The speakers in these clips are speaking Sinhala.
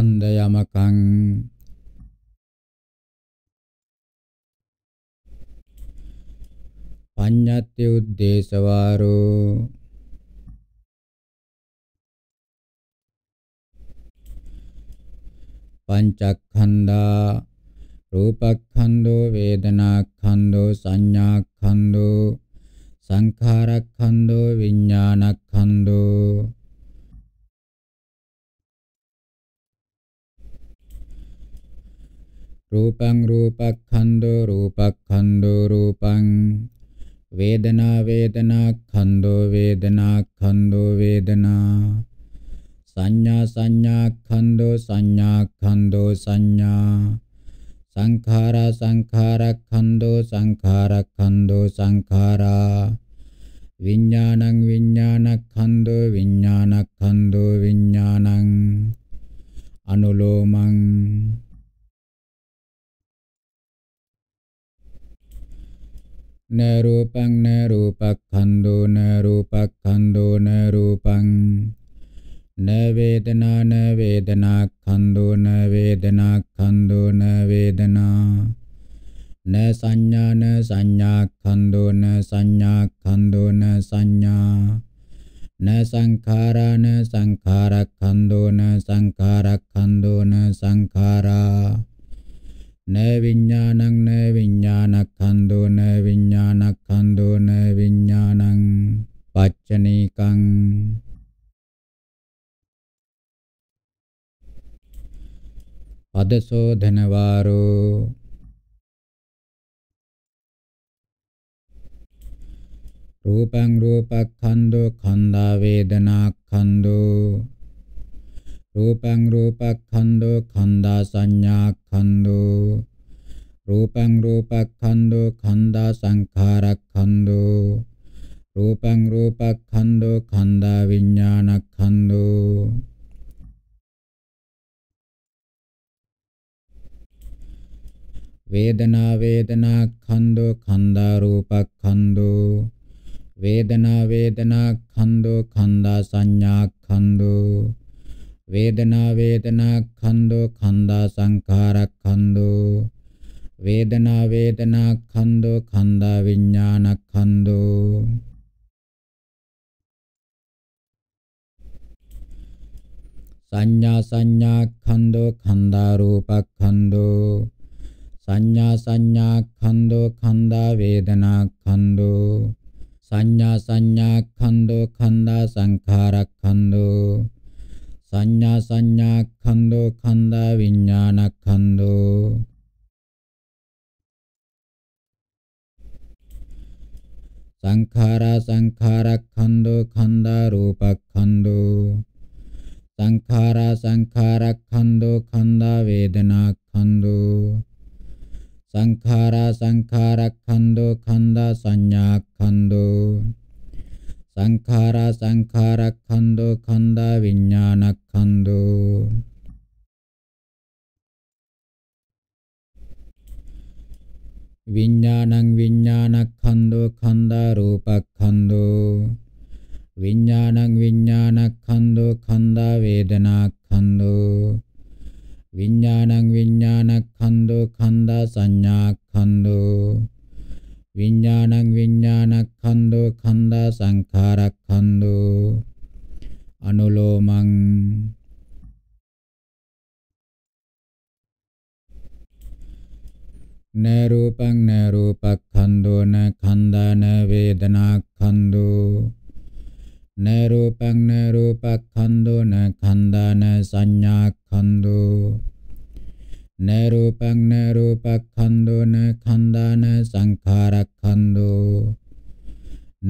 ස්කන්ධ යමකං පඤ්ඤත්ති උද්දේශවාරෝ පංචක්ඛන්ධා රූපක්ඛන්‍தோ වේදනාක්ඛන්‍தோ සංඥාක්ඛන්‍தோ සංඛාරක්ඛන්‍தோ විඥානක්ඛන්‍தோ රූපං රූපක්ඛන්‍தோ රූපක්ඛන්‍தோ රූපං වේදනා වේදනා ඛන්‍தோ වේදනා ඛන්‍தோ වේදනා සංඥා සංඥා ඛන්‍தோ සංඥා ඛන්‍தோ සංඥා සංඛාරා සංඛාරා ඛන්‍தோ සංඛාරා ඛන්‍தோ සංඛාරා විඥානං විඥාන ඛන්‍தோ විඥාන ඛන්‍தோ විඥානං අනුලෝමං นรูปังนรูปักขันโดนรูปักขันโดนรูปังนเวทนานเวทนาขันโดนเวทนาขันโดนเวทนานสัญญานสัญญาขันโดนสัญญาขันโดนสัญญานสังขารานสังขารขันโดนสังขารขันโดนสังขาร න විඥානං න විඥානක්ඛන්‍தோ න විඥානක්ඛන්‍தோ න විඥානං පච්චනීකං පදසෝධන වාරෝ රූපං රූපක්ඛන්‍தோ ඛණ්ඩා වේදනාක්ඛන්‍தோ රූපං රූපක්ඛන්‍தோ ඛණ්ඩා සංඥාක්ඛන්‍தோ රූපං රූපක්ඛන්‍தோ ඛණ්ඩා සංඛාරක්ඛන්‍தோ රූපං රූපක්ඛන්‍தோ ඛණ්ඩා විඥානක්ඛන්‍தோ වේදනා වේදනා ඛන්‍தோ ඛණ්ඩා රූපක්ඛන්‍தோ වේදනා වේදනා ඛන්‍தோ ඛණ්ඩා සංඥාක්ඛන්‍தோ වේදනා වේදනා ඛණ්ඩෝ ඛණ්ඩා සංඛාර ඛණ්ඩෝ වේදනා වේදනා ඛණ්ඩෝ ඛණ්ඩා විඥාන ඛණ්ඩෝ සංඥා සංඥා ඛණ්ඩෝ ඛණ්ඩා රූප ඛණ්ඩෝ සංඥා සංඥා ඛණ්ඩෝ ඛණ්ඩා වේදනා ඛණ්ඩෝ සංඥා සංඥා ඛණ්ඩෝ ඛණ්ඩා සංඛාර ඛණ්ඩෝ සංඥා සංඥාක්ඛන්‍தோ ඛණ්ඩා විඥානක්ඛන්‍தோ සංඛාරා සංඛාරක්ඛන්‍தோ ඛණ්ඩා රූපක්ඛන්‍தோ සංඛාරා සංඛාරක්ඛන්‍தோ ඛණ්ඩා වේදනාක්ඛන්‍தோ සංඛාරා සංඛාරක්ඛන්‍தோ ඛණ්ඩා සංඥාක්ඛන්‍தோ සංඛාරා සංඛාරක්ඛන්தோ ඛණ්ඩා විඥානක්ඛන්தோ විඥානං විඥානක්ඛන්தோ ඛණ්ඩා රූපක්ඛන්தோ විඥානං විඥානක්ඛන්தோ ඛණ්ඩා වේදනාක්ඛන්தோ විඥානං විඥානක්ඛන්தோ ඛණ්ඩා සංඥාක්ඛන්தோ විඤ්ඤාණං විඤ්ඤාණක්ඛන්‍தோ ඛණ්ඩා සංඛාරක්ඛන්‍தோ අනුලෝමං න රූපං න රූපක්ඛන්‍தோ න ඛණ්ඩා න වේදනාක්ඛන්‍தோ න රූපං න රූපක්ඛන්‍தோ න ඛණ්ඩා න සංඥාක්ඛන්‍தோ न रूपं न रूपखण्डो न खण्डा न संखारखण्डो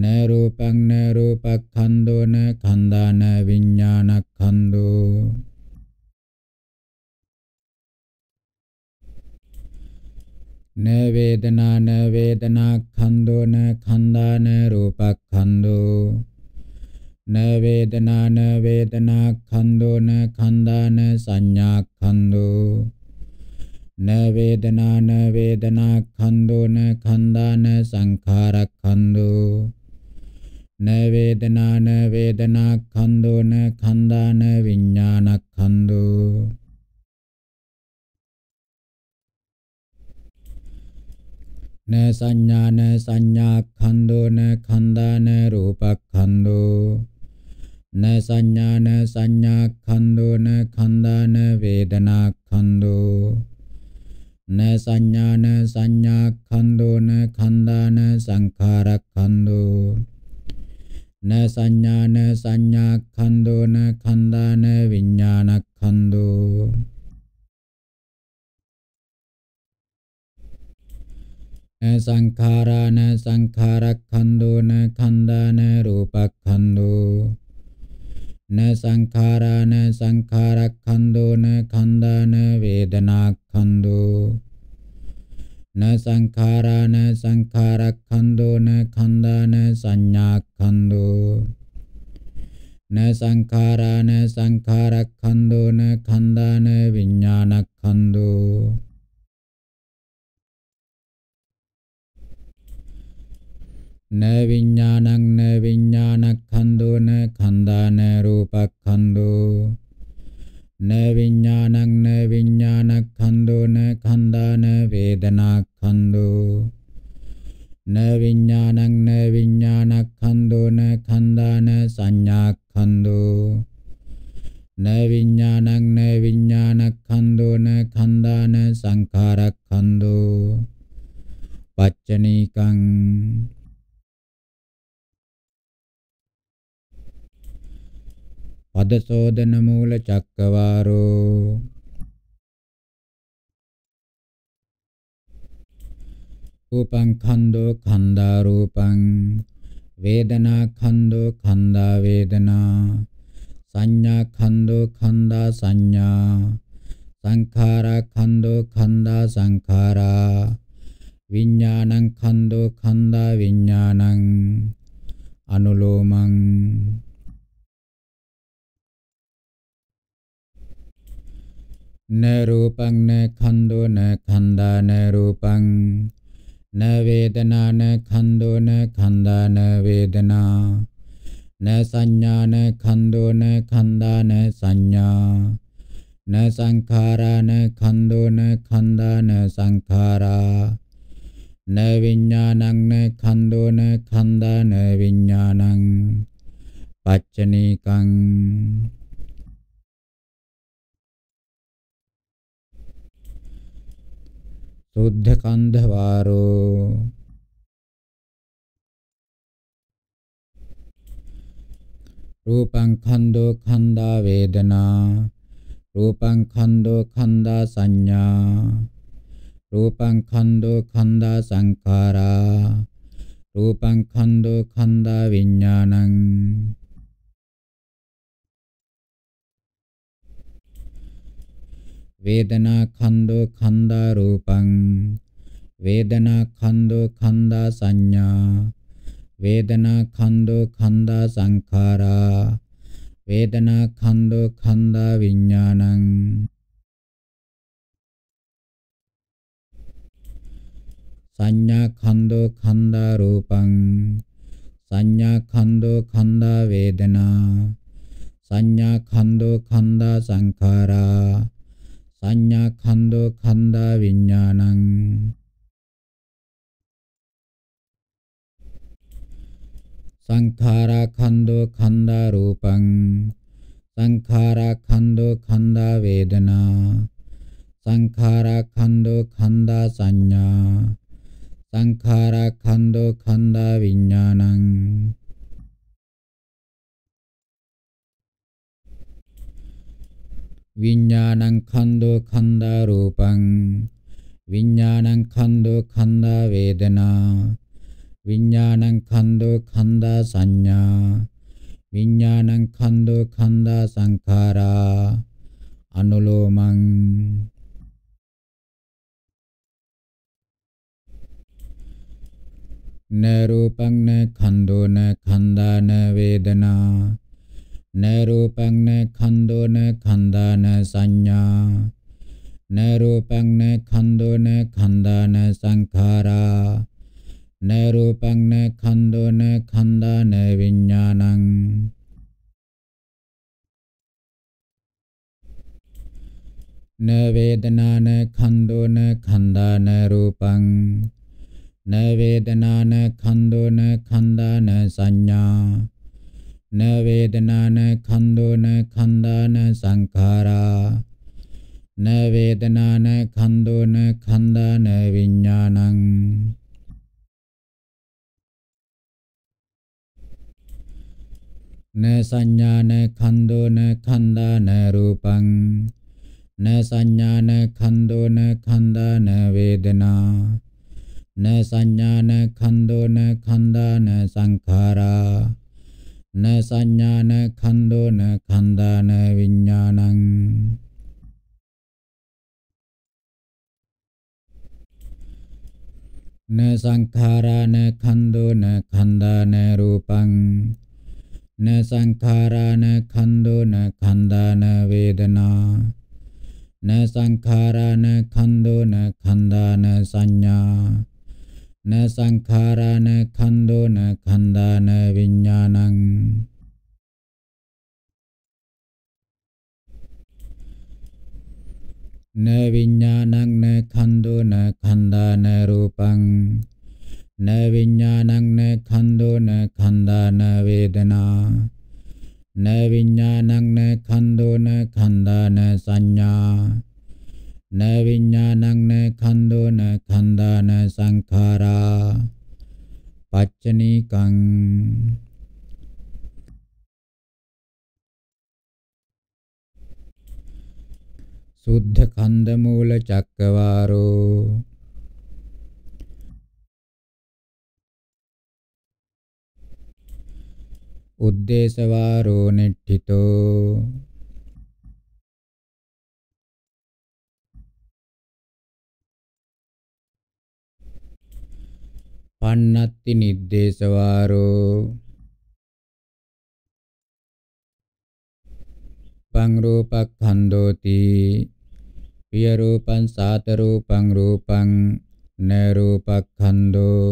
न रूपं न रूपखण्डो न खण्डा न विज्ञानखण्डो न वेदना न वेदनाखण्डो न खण्डा न रूपखण्डो न वेदना न वेदनाखण्डो न खण्डा न संज्ञाखण्डो न वेदना न वेदना खंदो न खंदा न संखार खंदो न वेदना न वेदना खंदो न खंदा न विज्ञान खंदो न संज्ञा न संज्ञा खंदो न खंदा न रूप खंदो न संज्ञा न संज्ञा खंदो न खंदा न वेदना खंदो න සංඥාන සංඥාක්ඛන්‍தோ න ඛණ්ඩාන සංඛාරක්ඛන්‍தோ න සංඥාන සංඥාක්ඛන්‍தோ න ඛණ්ඩාන විඥානක්ඛන්‍தோ න සංඛාරාන සංඛාරක්ඛන්‍தோ න ඛණ්ඩාන රූපක්ඛන්‍தோ න සංඛාරාන සංඛාරක්ඛන්தோ න ඛණ්ඩාන වේදනාක්ඛන්தோ න සංඛාරාන සංඛාරක්ඛන්தோ න ඛණ්ඩාන සංඥාක්ඛන්தோ න සංඛාරාන සංඛාරක්ඛන්தோ න ඛණ්ඩාන විඥානක්ඛන්தோ න විඥානං න විඥානක්ඛන්‍தோ න khanda න රූපක්ඛන්‍தோ න විඥානං න විඥානක්ඛන්‍தோ න khanda න වේදනාක්ඛන්‍தோ න විඥානං න විඥානක්ඛන්‍தோ න khanda න සංඥාක්ඛන්‍தோ න විඥානං න විඥානක්ඛන්‍தோ න khanda න සංඛාරක්ඛන්‍தோ පච්චනීකං පදසෝදන මූල චක්කවාරෝ රූපං ඛණ්ඩෝ ඛණ්ඩා රූපං වේදනා ඛණ්ඩෝ ඛණ්ඩා වේදනා සංඥා ඛණ්ඩෝ ඛණ්ඩා සංඥා සංඛාරා ඛණ්ඩෝ ඛණ්ඩා සංඛාරා විඥානං ඛණ්ඩෝ ඛණ්ඩා විඥානං අනුලෝමං න රූපං න ඛණ්ඩෝ න ඛණ්ඩාන රූපං න වේදනාන ඛණ්ඩෝ න ඛණ්ඩාන වේදනා න සංඥාන ඛණ්ඩෝ න ඛණ්ඩාන සංඥා න සංඛාරාන ඛණ්ඩෝ න ඛණ්ඩාන සංඛාරා න විඥානං න ඛණ්ඩෝ න ඛණ්ඩාන විඥානං පච්චනීකං සුද්ධ කන්ධ වාරෝ රූපං ඛණ්ඩෝ ඛණ්ඩා වේදනා රූපං ඛණ්ඩෝ ඛණ්ඩා සංඥා රූපං ඛණ්ඩෝ ඛණ්ඩා සංඛාරා රූපං ඛණ්ඩෝ ඛණ්ඩා විඥානං වේදනා ඛණ්ඩෝ ඛණ්ඩා රූපං වේදනා ඛණ්ඩෝ ඛණ්ඩා සංඥා වේදනා ඛණ්ඩෝ ඛණ්ඩා සංඛාරා වේදනා ඛණ්ඩෝ ඛණ්ඩා විඥානං සංඥා ඛණ්ඩෝ ඛණ්ඩා රූපං සංඥා ඛණ්ඩෝ ඛණ්ඩා වේදනා සංඥා ඛණ්ඩෝ ඛණ්ඩා සංඛාරා සංඥා ඛණ්ඩෝ ඛණ්ඩා විඥානං සංඛාරා ඛණ්ඩෝ ඛණ්ඩා රූපං සංඛාරා ඛණ්ඩෝ ඛණ්ඩා වේදනා සංඛාරා ඛණ්ඩෝ ඛණ්ඩා සංඥා සංඛාරා ඛණ්ඩෝ ඛණ්ඩා විඥානං විඥානං ඛණ්ඩෝ ඛණ්ඩා රූපං විඥානං ඛණ්ඩෝ ඛණ්ඩා වේදනා විඥානං ඛණ්ඩෝ ඛණ්ඩා සංඥා විඥානං ඛණ්ඩෝ ඛණ්ඩා සංඛාරා අනුලෝමං න රූපං න ඛණ්ඩෝ න ඛණ්ඩාන වේදනා न रूपं न खंदो न खंदा न संज्ञा न रूपं न खंदो न खंदा न संखारा न रूपं न खंदो न खंदा न विज्ञानं न वेदना न खंदो न खंदा न रूपं न वेदना न खंदो न खंदा न संज्ञा න වේදනාන ඛණ්ඩෝන ඛණ්ඩාන සංඛාරා න වේදනාන ඛණ්ඩෝන ඛණ්ඩාන විඥානං න සංඥාන ඛණ්ඩෝන ඛණ්ඩාන රූපං න සංඥාන ඛණ්ඩෝන ඛණ්ඩාන වේදනා න සංඥාන ඛණ්ඩෝන ඛණ්ඩාන සංඛාරා න සංඥාන ඛණ්ඩෝ න ඛණ්ඩාන විඥානං න සංඛාරාන ඛණ්ඩෝ න ඛණ්ඩාන රූපං න සංඛාරාන ඛණ්ඩෝ න ඛණ්ඩාන වේදනා න සංඛාරාන ඛණ්ඩෝ න ඛණ්ඩාන සංඥා න සංඛාරාන ඛණ්ඩෝන ඛණ්ඩාන විඥානං න විඥානං න ඛණ්ඩෝන ඛණ්ඩාන රූපං න විඥානං න ඛණ්ඩෝන ඛණ්ඩාන වේදනා න විඥානං න ඛණ්ඩෝන ඛණ්ඩාන සංඥා න විඥානං න ඛන්‍தෝ න ඛන්‍දාන සංඛාරා පච්චනීකං සුද්ධ ඛන්ද මූල චක්කවාරෝ උද්දේශවාරෝ නෙට්ඨිතෝ පන්නත්ති නිද්දේශවාරෝ පං රූපක්ඛන්දෝති පිය රූපං සාත රූපං රූපං න රූපක්ඛන්தோ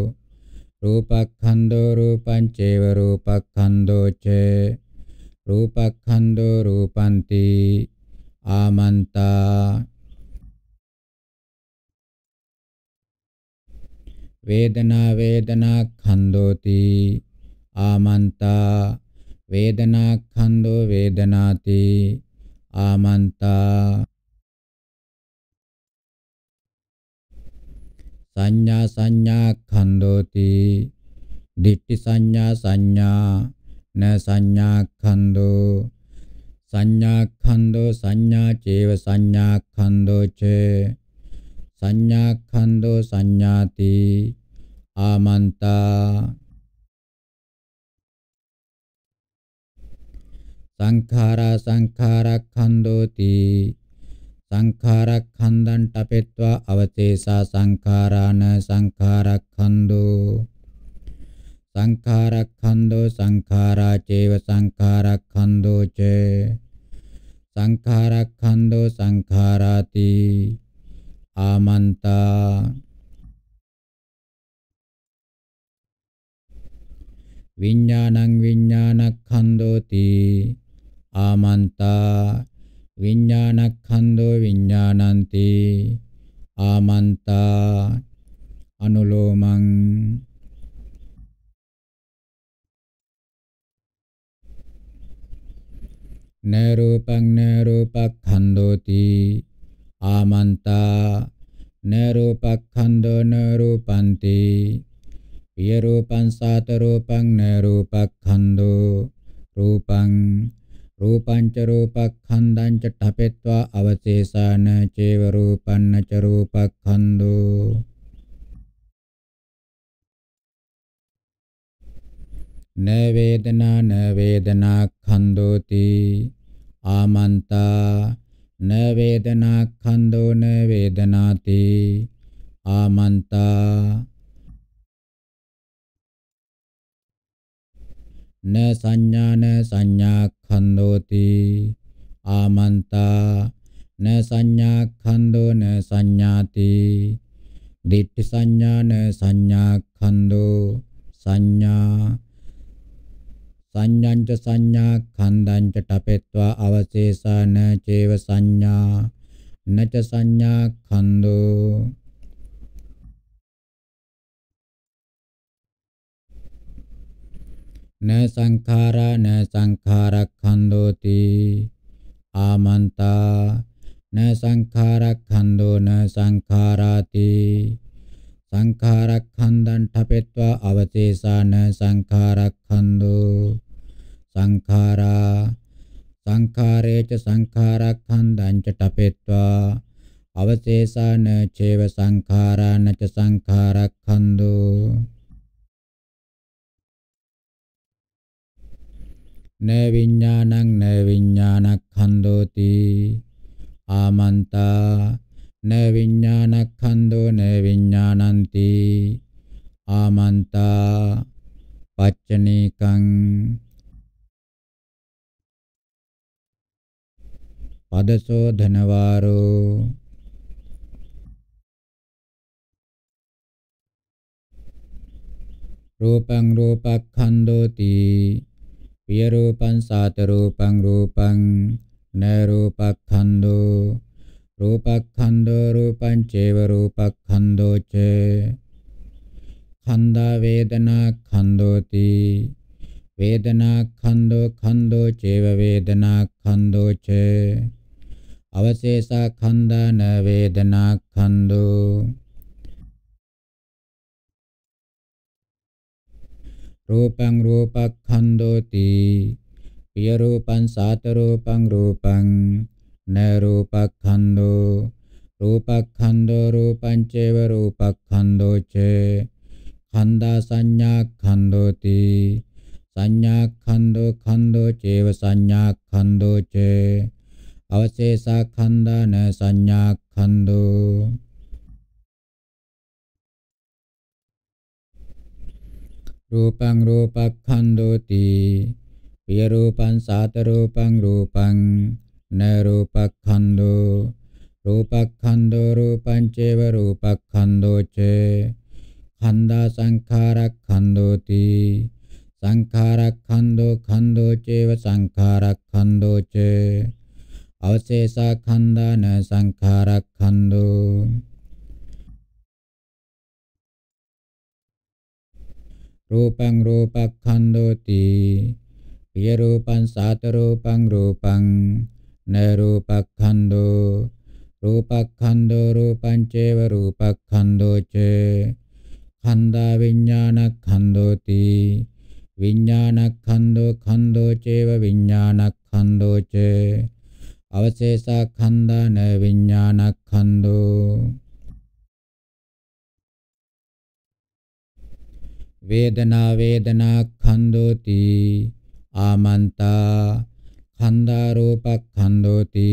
රූපක්ඛන්தோ රූපං චේව රූපක්ඛන්தோ ච රූපක්ඛන්தோ රූපන්ති ආමන්තා වේදනා වේදනා ඛන්‍දෝති ආමන්තා වේදනා ඛන්‍தோ වේදනාති ආමන්තා සංඥා සංඥා ඛන්‍தோති දිට්ඨි සංඥා සංඥා න සංඥා ඛන්‍தோ සංඥා ඛන්‍தோ සංඥා චේව සංඥා ඛන්‍தோ චේ සංඥාඛන්‍தோ සංඥාති ආමන්තා සංඛාරා සංඛාරඛන්‍தோති සංඛාරඛන්දං ටපෙත්වා අවතේසා සංඛාරාන සංඛාරඛන්‍தோ සංඛාරඛන්‍தோ සංඛාරා චේව සංඛාරඛන්‍தோ ච සංඛාරඛන්‍தோ සංඛාරාති ආමන්තා විඤ්ඤාණං විඤ්ඤාණක්ඛන්‍தோති ආමන්තා විඤ්ඤාණක්ඛන්‍தோ විඤ්ඤාණන්ති ආමන්තා අනුලෝමං නරූපං නරූපක්ඛන්‍தோති ආමන්තා නරූපක්ඛන්‍தோ නරූපන්ති පිය රූපං සාත රූපං නරූපක්ඛන්‍தோ රූපං රූපංච රූපක්ඛන්දං ච ඨපෙත්වා අවශේෂාන චේව රූපන්න ච රූපක්ඛන්‍தோ න වේදනා න වේදනා ඛන්‍தோති ආමන්තා න වේදනා ඛන්‍தෝ න වේදනාති ආමන්තා න සංඥාන සංඥා ඛන්‍தோති ආමන්තා න සංඥා ඛන්‍தோ න සංඥාති දිට්ඨි සංඥාන සංඥා ඛන්‍தோ සංඥා සංඥංච සංඥා ඛණ්ඩංච ඨපෙත්වා අවශේෂාන චේව සංඥා නච සංඥා ඛණ්ඩෝ න සංඛාරා න සංඛාරක්ඛන්‍தோති ආමන්තා න සංඛාරක්ඛන්‍தோ න සංඛාරාති සංඛාරක්ඛන්දං ඨපෙත්වා අවචේසාන සංඛාරක්ඛන්தோ සංඛාරා සංඛාරේච සංඛාරක්ඛන්දං ච ඨපෙත්වා අවශේෂාන චේව සංඛාරාන ච සංඛාරක්ඛන්දු න විඥානං න විඥානක්ඛන්දෝති ආමන්තා න විඥානක්ඛන්‍தோ න විඥානಂತಿ ආමන්තා පච්චනීකං පදසෝ ධනවාරෝ රූපං රූපක්ඛන්‍தோති පිය රූපං සාත රූපං රූපං න රූපක්ඛන්‍தோ රූපක්ඛන්‍தෝ රූපං චේව රූපක්ඛන්‍தෝ ච ඛණ්ඩා වේදනා ඛණ්ඩෝති වේදනා ඛණ්ඩෝ ඛණ්ඩෝ චේව වේදනා ඛණ්ඩෝ ච අවශේෂා ඛණ්ඩාන වේදනා ඛණ්ඩෝ රූපං රූපක්ඛන්‍தෝති පිය රූපං සාත රූපං රූපං න රූපක්ඛන්‍தෝ රූපක්ඛන්‍தෝ රූපං චේව රූපක්ඛන්‍தෝ ච ඛණ්ඩා සංඥාක්ඛන්‍தෝති සංඥාක්ඛන්‍தෝ ඛන්‍தෝ චේව සංඥාක්ඛන්‍தෝ ච අවශේෂාඛණ්ඩාන සංඥාක්ඛන්‍தෝ රූපං රූපක්ඛන්‍தෝති පිය රූපං සාත රූපං රූපං න රූපක්ඛන්‍தෝ රූපක්ඛන්‍தෝ රූපං චේව රූපක්ඛන්‍தෝ ච ඛණ්ඩා සංඛාරක්ඛන්‍தෝති සංඛාරක්ඛන්‍தෝ ඛන්‍தෝ චේව සංඛාරක්ඛන්‍தෝ ච අවශේෂා ඛණ්ඩාන සංඛාරක්ඛන්‍தෝ රූපං රූපක්ඛන්‍தෝති පිය රූපං සාත රූපං රූපං න රූපක්ඛන්‍தෝ රූපක්ඛන්‍தෝ රූපං චේව රූපක්ඛන්‍தෝ ච ඛණ්ඩා විඥානක්ඛන්‍தෝති විඥානක්ඛන්‍தෝ ඛන්‍தෝ චේව විඥානක්ඛන්‍தෝ ච අවශේෂාඛන්‍දාන විඥානක්ඛන්‍தෝ වේදනා වේදනාක්ඛන්‍தෝති ආමන්තා කන්දා රූපක්ඛන්‍දෝති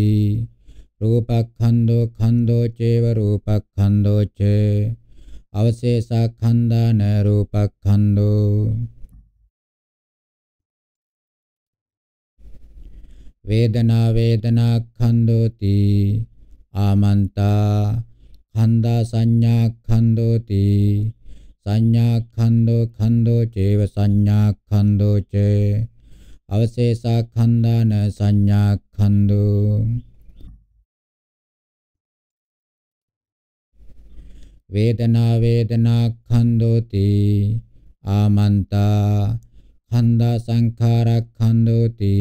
රූපක්ඛන්‍දෝ ඛන්‍දෝ චේව රූපක්ඛන්‍දෝ ච අවශේෂා ඛණ්ඩාන රූපක්ඛන්‍දෝ වේදනා වේදනා ඛන්‍දෝති ආමන්තා ඛණ්ඩා සංඥා ඛන්‍දෝති සංඥා ඛන්‍දෝ ඛන්‍දෝ චේව සංඥා ඛන්‍දෝ චේ අවශේෂා ඛණ්ඩාන සංඥා ඛණ්ඩෝ වේදනා වේදනා ඛණ්ඩෝති ආමන්තා ඛණ්ඩා සංඛාරා ඛණ්ඩෝති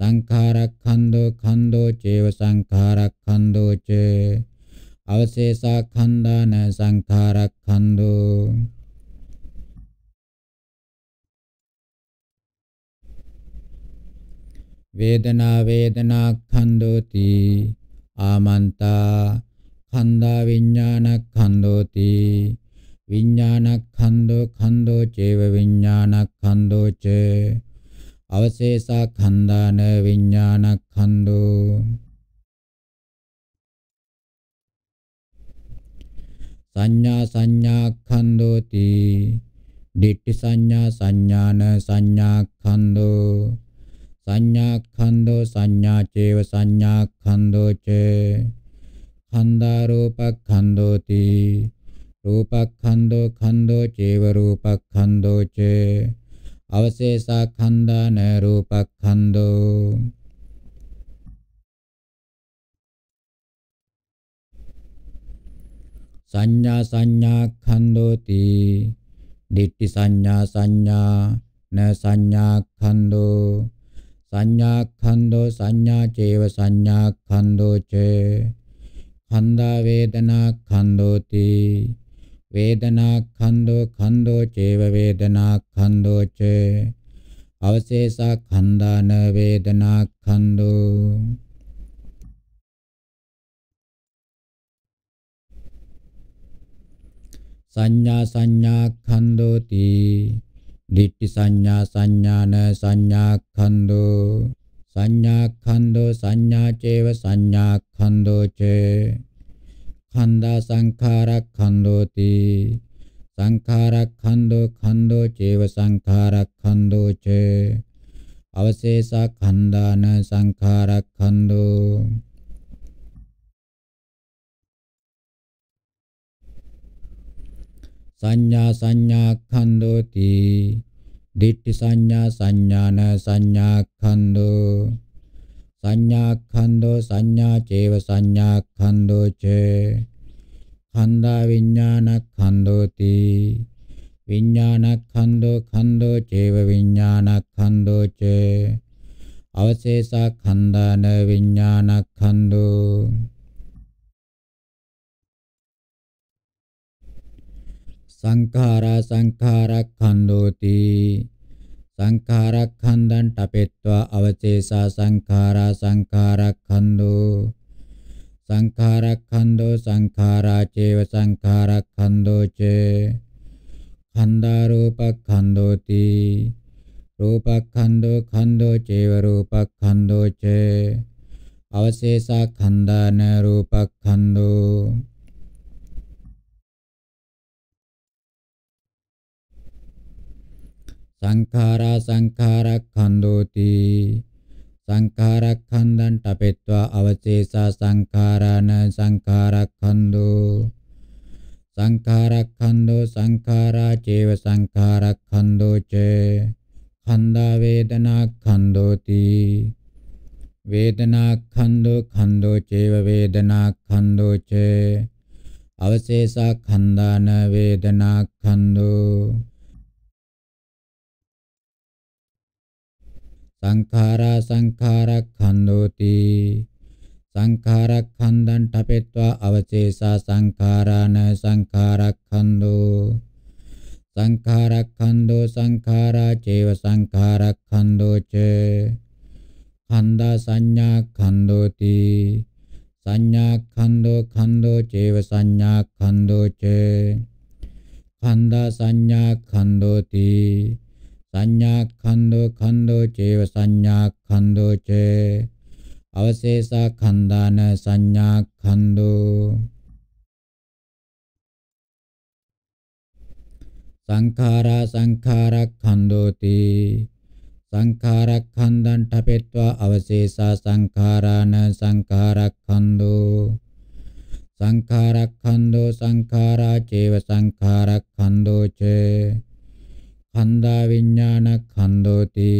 සංඛාරා ඛණ්ඩෝ ඛණ්ඩෝ චේව සංඛාරා ඛණ්ඩෝ ච අවශේෂා ඛණ්ඩාන සංඛාරා ඛණ්ඩෝ වේදනා වේදනාක්ඛන්‍දෝති ආමන්තා ඛණ්ඩා විඥානක්ඛන්‍දෝති විඥානක්ඛන්‍දෝ ඛන්‍දෝ චේව විඥානක්ඛන්‍දෝ ච අවශේෂා ඛණ්ඩාන විඥානක්ඛන්‍දෝ සංඥා සංඥාක්ඛන්‍දෝති දිට්ඨි සංඥා සංඥාන සංඥාක්ඛන්‍දෝ සංඥාඛන්‍தෝ සංඥාචේව සංඥාඛන්‍தෝ ච ඛණ්ඩා රූපඛන්‍தෝති රූපඛන්‍தෝ ඛන්‍தෝ චේව රූපඛන්‍தෝ ච අවශේෂා ඛණ්ඩාන රූපඛන්‍தෝ සංඥා සංඥාඛන්‍தෝති දිට්ඨි සංඥා සංඥා න සංඥාඛන්‍தෝ සංඥාඛන්‍தෝ සංඥා චේව සංඥාඛන්‍தෝ ච ඛණ්ඩා වේදනා ඛන්‍தෝති වේදනා ඛන්‍தෝ ඛන්‍தෝ චේව වේදනා ඛන්‍தෝ ච අවශේෂා ඛණ්ඩාන වේදනා ඛන්‍தෝ සංඥා සංඥා ඛන්‍தෝති දිට්ඨි සංඥා සංඥාන සංඥාඛන්‍தோ සංඥාඛන්‍தோ සංඥාචේව සංඥාඛන්‍தோ ච khanda sankhara khandoti sankhara khando khando cheva sankhara khando che avasesa khandana sankhara khando සංඥා සංඥාක්ඛන්‍දෝති දිට්ඨි සංඥා සංඥාන සංඥාක්ඛන්‍දෝ සංඥාක්ඛන්‍දෝ සංඥා චේව සංඥාක්ඛන්‍දෝ ච ඛණ්ඩා විඥානක්ඛන්‍දෝති විඥානක්ඛන්‍දෝ ඛන්‍දෝ චේව විඥානක්ඛන්‍දෝ ච අවශේෂා ඛණ්ඩාන විඥානක්ඛන්‍දෝ සංඛාරා සංඛාරක්ඛන්‍දෝති සංඛාරක්ඛන්දං ඨපෙත්වා අවචේසා සංඛාරා සංඛාරක්ඛන්‍දෝ සංඛාරක්ඛන්‍දෝ සංඛාරා චේව සංඛාරක්ඛන්‍දෝ ච ඛණ්ඩා රූපක්ඛන්‍දෝති රූපක්ඛන්‍දෝ ඛන්‍දෝ චේව රූපක්ඛන්‍දෝ ච අවශේෂා ඛණ්ඩාන රූපක්ඛන්‍දෝ සංඛාරා සංඛාරක්ඛන්‍දෝති සංඛාරක්ඛන්දං තපෙත්වා අවශේෂා සංඛාරාන සංඛාරක්ඛන්‍දෝ සංඛාරක්ඛන්‍දෝ සංඛාරා චේව සංඛාරක්ඛන්‍දෝ ච ඛණ්ඩා වේදනා ඛන්‍දෝති වේදනා ඛන්‍දෝ ඛන්‍දෝ චේව වේදනා ඛන්‍දෝ ච අවශේෂා ඛණ්ඩාන වේදනා ඛන්‍දෝ සංඛාරා සංඛාරක්ඛන්‍දෝති සංඛාරක්ඛන්දං ඨපෙත්වා අවචේසා සංඛාරාන සංඛාරක්ඛන්‍දෝ සංඛාරක්ඛන්‍දෝ සංඛාරා චේව සංඛාරක්ඛන්‍දෝ ච ඛණ්ඩා සංඥා ඛන්‍දෝති සංඥා ඛන්‍දෝ ඛන්‍දෝ චේව සංඥා ඛන්‍දෝ ච ඛණ්ඩා සංඥා ඛන්‍දෝති සංඥාඛණ්ඩෝ ඛණ්ඩෝ චේව සංඥාඛණ්ඩෝ චේ අවශේෂා ඛණ්ඩාන සංඥාඛණ්ඩෝ සංඛාරා සංඛාරඛණ්ඩෝති සංඛාරඛණ්ඩං ඨපෙත්වා අවශේෂා සංඛාරාන සංඛාරඛණ්ඩෝ සංඛාරඛණ්ඩෝ සංඛාරා චේව සංඛාරඛණ්ඩෝ චේ කන්දා විඥානක්ඛන්‍தோති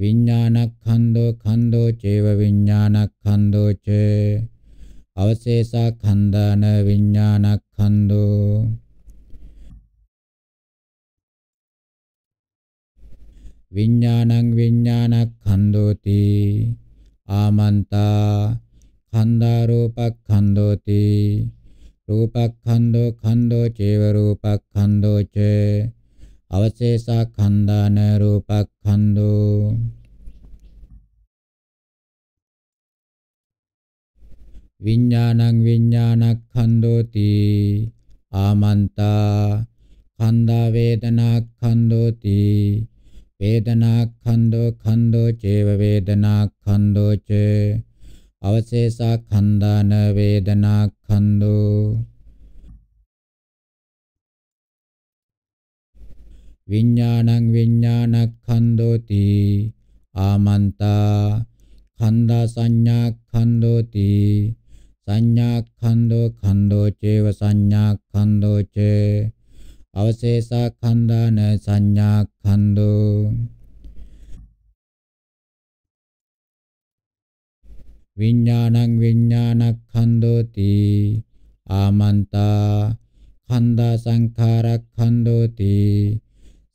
විඥානක්ඛන්‍தோ ඛන්‍தோ චේව විඥානක්ඛන්‍தோ ච අවශේෂා ඛන්දාන විඥානක්ඛන්‍தோ විඥානං විඥානක්ඛන්‍தோති ආමන්තා ඛන්දා රූපක්ඛන්‍தோති රූපක්ඛන්‍தோ ඛන්‍தோ චේව රූපක්ඛන්‍தோ චේ අවශේෂා ඛණ්ඩාන රූපඛණ්ඩෝ විඥානං විඥානඛණ්ඩෝති ආමන්තා ඛණ්ඩා වේදනාඛණ්ඩෝති වේදනාඛණ්ඩෝ ඛණ්ඩෝ චේව වේදනාඛණ්ඩෝ ච අවශේෂා ඛණ්ඩාන වේදනාඛණ්ඩෝ විඤ්ඤාණං විඤ්ඤාණක්ඛන්‍දෝති ආමන්තා khanda sanya khando ti sanya khando khando che va sanya khando che avasesa khanda na sanya khando විඤ්ඤාණං විඤ්ඤාණ khando ti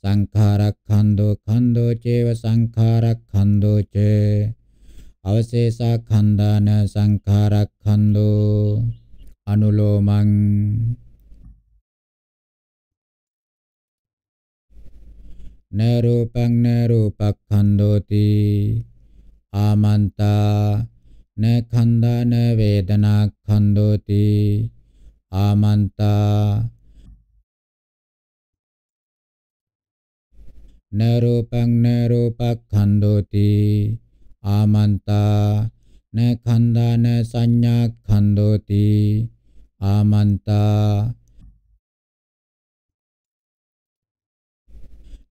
සංඛාරක්ඛන්‍தோ ඛන්‍தோ චේව සංඛාරක්ඛන්‍தோ ච අවශේෂා ඛණ්ඩාන සංඛාරක්ඛන්‍தோ අනුලෝමං න රූපං න රූපක්ඛන්‍தோති ආමන්තා න ඛණ්ඩාන වේදනාක්ඛන්‍தோති ආමන්තා न रूपं न रूपखण्डोति आमन्ता न खन्दा न संज्ञा खण्डोति आमन्ता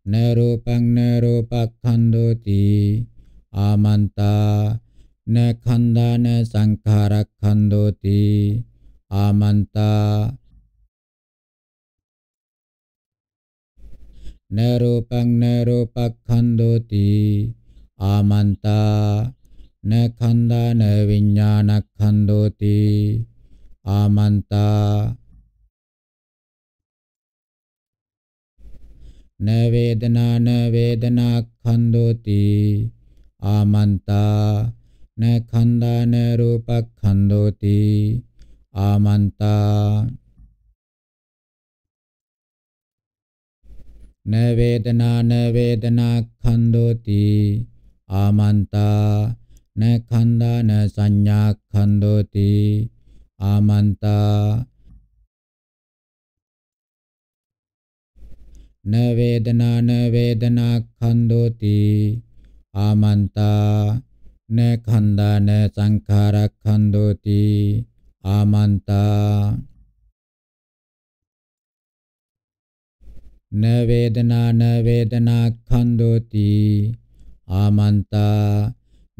न रूपं न रूपखण्डोति आमन्ता न खन्दा न संखारखण्डोति आमन्ता न रूपं न रूपखन्दोति आमन्ता न खन्दा न विज्ञानखन्दोति आमन्ता न वेदना न वेदनाखन्दोति आमन्ता न खन्दा न रूपखन्दोति आमन्ता න වේදනාන වේදනාඛන්‍දෝති ආමන්තා න ඛණ්ඩාන සංඥාඛන්‍දෝති ආමන්තා න වේදනාන වේදනාඛන්‍දෝති ආමන්තා න ඛණ්ඩාන සංඛාරඛන්‍දෝති ආමන්තා න වේදනා න වේදනා ඛණ්ඩෝති ආමන්තා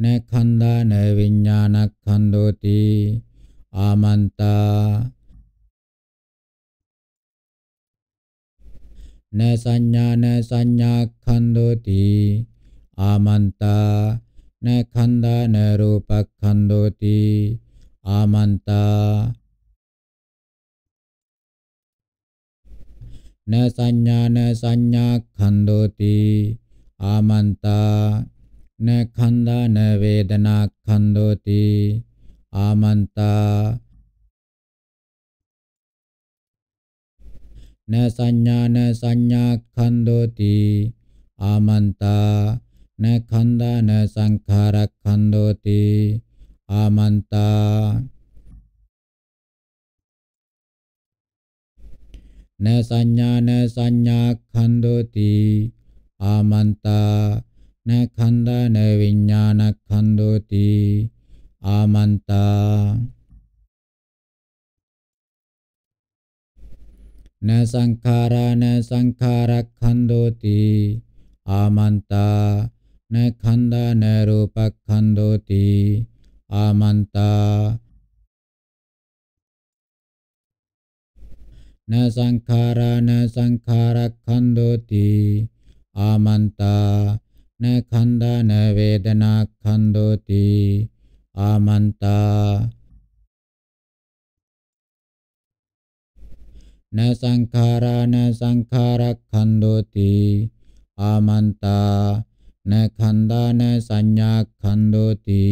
න ඛණ්ඩා න විඥාන ඛණ්ඩෝති ආමන්තා න සංඥා න සංඥා ඛණ්ඩෝති ආමන්තා න ඛණ්ඩා න රූප ඛණ්ඩෝති ආමන්තා න සංඥාන සංඥාක්ඛන්‍දෝති ආමන්තා න ඛණ්ඩා න වේදනාක්ඛන්‍දෝති ආමන්තා න සංඥාන සංඥාක්ඛන්‍දෝති ආමන්තා න ඛණ්ඩා න සංඛාරක්ඛන්‍දෝති ආමන්තා න සංඥාන සංඥාක්ඛන්‍දෝති ආමන්තා න ඛණ්ඩාන විඥානක්ඛන්‍දෝති ආමන්තා න සංඛාරාන සංඛාරක්ඛන්‍දෝති ආමන්තා න ඛණ්ඩාන රූපක්ඛන්‍දෝති ආමන්තා න සංඛාරාන සංඛාරක්ඛන්‍දෝති ආමන්තා න ඛණ්ඩා න වේදනා ඛන්‍දෝති ආමන්තා න සංඛාරා න සංඛාරක්ඛන්‍දෝති ආමන්තා න ඛණ්ඩා න සංඥාක්ඛන්‍දෝති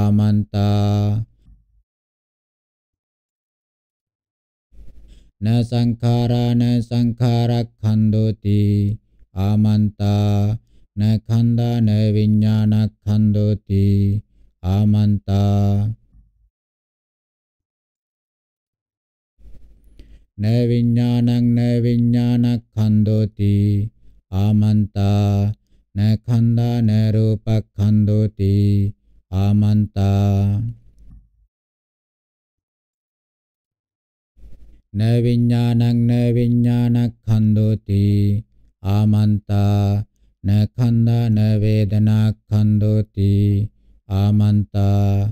ආමන්තා න සංඛාරාන සංඛාරක්ඛන්‍දෝති ආමන්තා න ඛණ්ඩා න විඥානක්ඛන්‍දෝති ආමන්තා න විඥානං න විඥානක්ඛන්‍දෝති ආමන්තා න ඛණ්ඩා න රූපක්ඛන්‍දෝති ආමන්තා න විඥානං න විඥානක්ඛන්‍தோති ආමන්තා න කන්දා න වේදනාක්ඛන්‍தோති ආමන්තා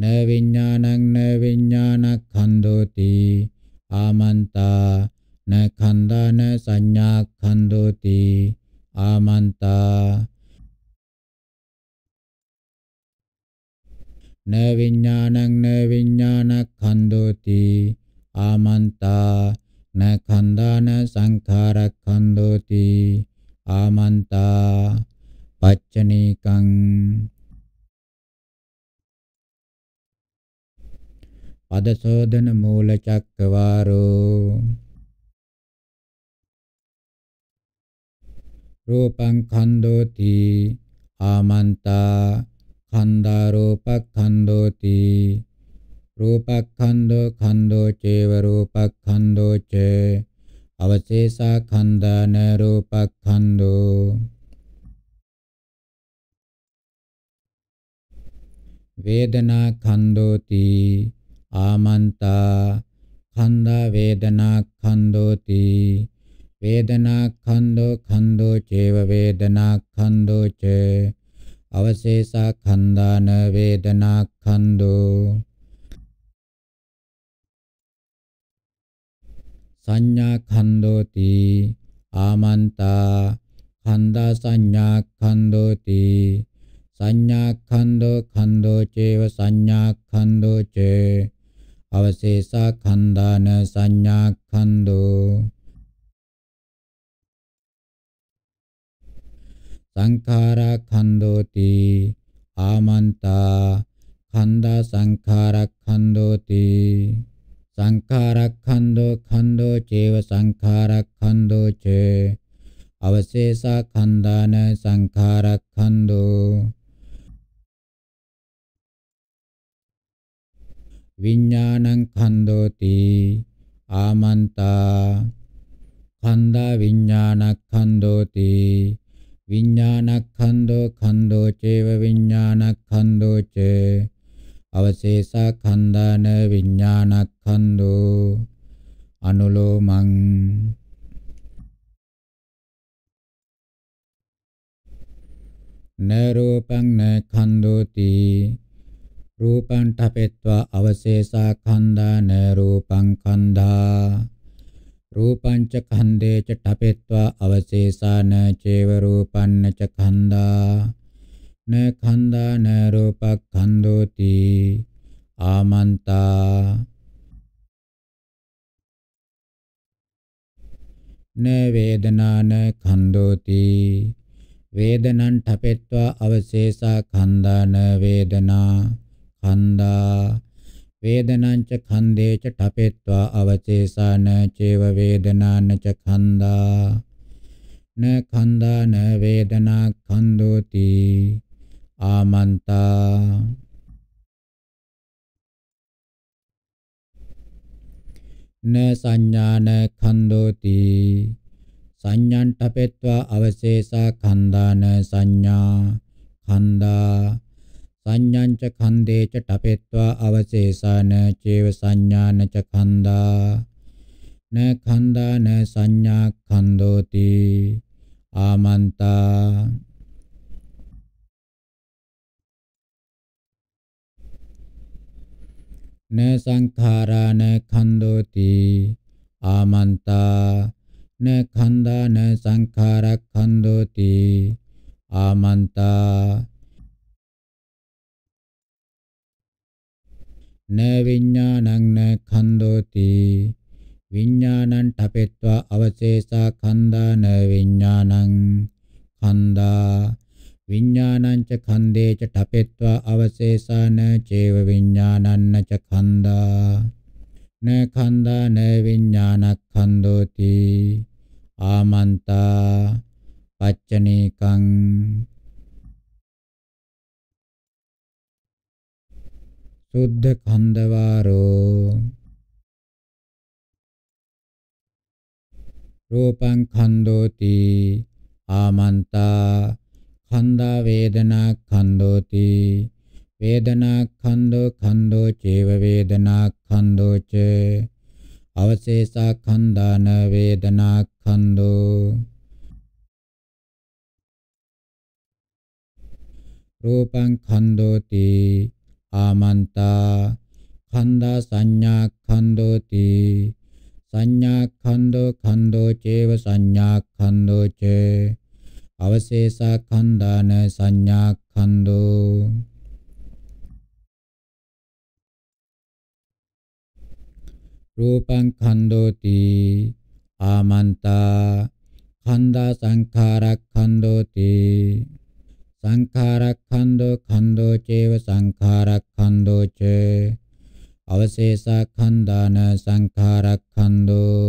න විඥානං න විඥානක්ඛන්‍தோති ආමන්තා න කන්දා න සංඥාක්ඛන්‍தோති ආමන්තා න විඥානං න විඥානක්ඛන්‍දෝති ආමන්තා න ඛණ්ඩාන සංඛාරක්ඛන්‍දෝති ආමන්තා පච්චනීකං පදසෝදන මූල චක්කවාරෝ රූපං ඛන්‍දෝති ආමන්තා පක්ඛන්දා රූපක්ඛන්දෝති රූපක්ඛන්‍தோ ඛන්‍தෝ චේව රූපක්ඛන්‍தோ ච අවශේෂා ඛණ්ඩාන රූපක්ඛන්‍தோ වේදනා ඛන්‍தோති ආමන්තා ඛණ්ඩා වේදනා ඛන්‍தோති වේදනා ඛන්‍தோ ඛන්‍தෝ චේව වේදනා ඛන්‍தோ ච අවශේෂා ඛණ්ඩාන වේදනා ඛණ්ඩෝ සංඥා ඛණ්ඩෝති ආමන්තා ඛණ්ඩා සංඥා ඛණ්ඩෝති සංඥා ඛණ්ඩෝ ඛණ්ඩෝ චේව සංඥා ඛණ්ඩෝ චේ අවශේෂා ඛණ්ඩාන සංඥා ඛණ්ඩෝ සංඛාරා ඛණ්ඩෝති ආමන්තා ඛණ්ඩා සංඛාරා ඛණ්ඩෝති සංඛාරා ඛණ්ඩෝ ඛණ්ඩෝ චේව සංඛාරා ඛණ්ඩෝ චේ අවශේෂා ඛණ්ඩාන සංඛාරා ඛණ්ඩෝ විඥානං ඛණ්ඩෝති ආමන්තා ඛණ්ඩා විඥානක් ඛණ්ඩෝති විඤ්ඤාණක්ඛන්‍தோ ඛන්‍தோ චේව විඤ්ඤාණක්ඛන්‍தோ ච අවශේෂා ඛණ්ඩාන විඤ්ඤාණක්ඛන්‍தோ අනුලෝමං න රූපං න ඛන්‍தோති රූපං ඨපෙත්වා අවශේෂා ඛණ්ඩාන රූපං ඛණ්ඩා රූපං ච ඛණ්ඩේ ච ඨපෙත්වා අවශේෂාන චේව රූපන්න ච ඛණ්ඩා න ඛණ්ඩා න රූපඛණ්ඩෝති ආමන්තා න වේදනාන ඛණ්ඩෝති වේදනං ඨපෙත්වා අවශේෂා ඛණ්ඩාන වේදනා ඛණ්ඩා වේදනංච ඛන්දේච ඨපෙත්වා අවචේසාන චේව වේදනාන ච ඛන්දා න ඛන්දාන වේදනා ඛන්දෝති ආමන්තා න සංඥාන ඛන්දෝති සංඥාන් ඨපෙත්වා අවශේෂා ඛන්දාන සංඥා ඛන්දා සංඥං ච ඛණ්ඩේ ච ඨපෙත්වා අවශේෂාන චේව සංඥාන ච ඛණ්ඩා න ඛණ්ඩා න සංඥා ඛණ්ඩෝති ආමන්තා න සංඛාරාන ඛණ්ඩෝති ආමන්තා න ඛණ්ඩා න සංඛාරක් ඛණ්ඩෝති ආමන්තා න විඥානං න ඛණ්ඩෝති විඥානං ඨපෙත්වා අවශේෂා ඛණ්ඩාන විඥානං ඛණ්ඩා විඥානං ච ඛණ්ඩේ ච ඨපෙත්වා අවශේෂාන චේව විඥානං ච ඛණ්ඩා න ඛණ්ඩා න විඥාන ඛණ්ඩෝති ආමන්තා පච්චනීකං සුද්ධ කන්දවාරෝ රූපං කන්දෝති ආමන්තා කන්දා වේදනා කන්දෝති වේදනා කන්දෝ කන්දෝ චේව වේදනා කන්දෝ ච අවශේෂා කන්දාන වේදනා කන්දෝ රූපං කන්දෝති කාමන්තා කන්දා සංඥා කන්දෝති සංඥා කන්දෝ කන්දෝ චේව සංඥා කන්දෝ ච අවශේෂා කන්දාන සංඥා කන්දෝ රූපං කන්දෝති ආමන්තා කන්දා සංඛාරක් කන්දෝති සංඛාරක්ඛන්‍தෝ ඛන්‍தෝ චේව සංඛාරක්ඛන්‍தෝ ච අවශේෂාඛන්‍දාන සංඛාරක්ඛන්‍தෝ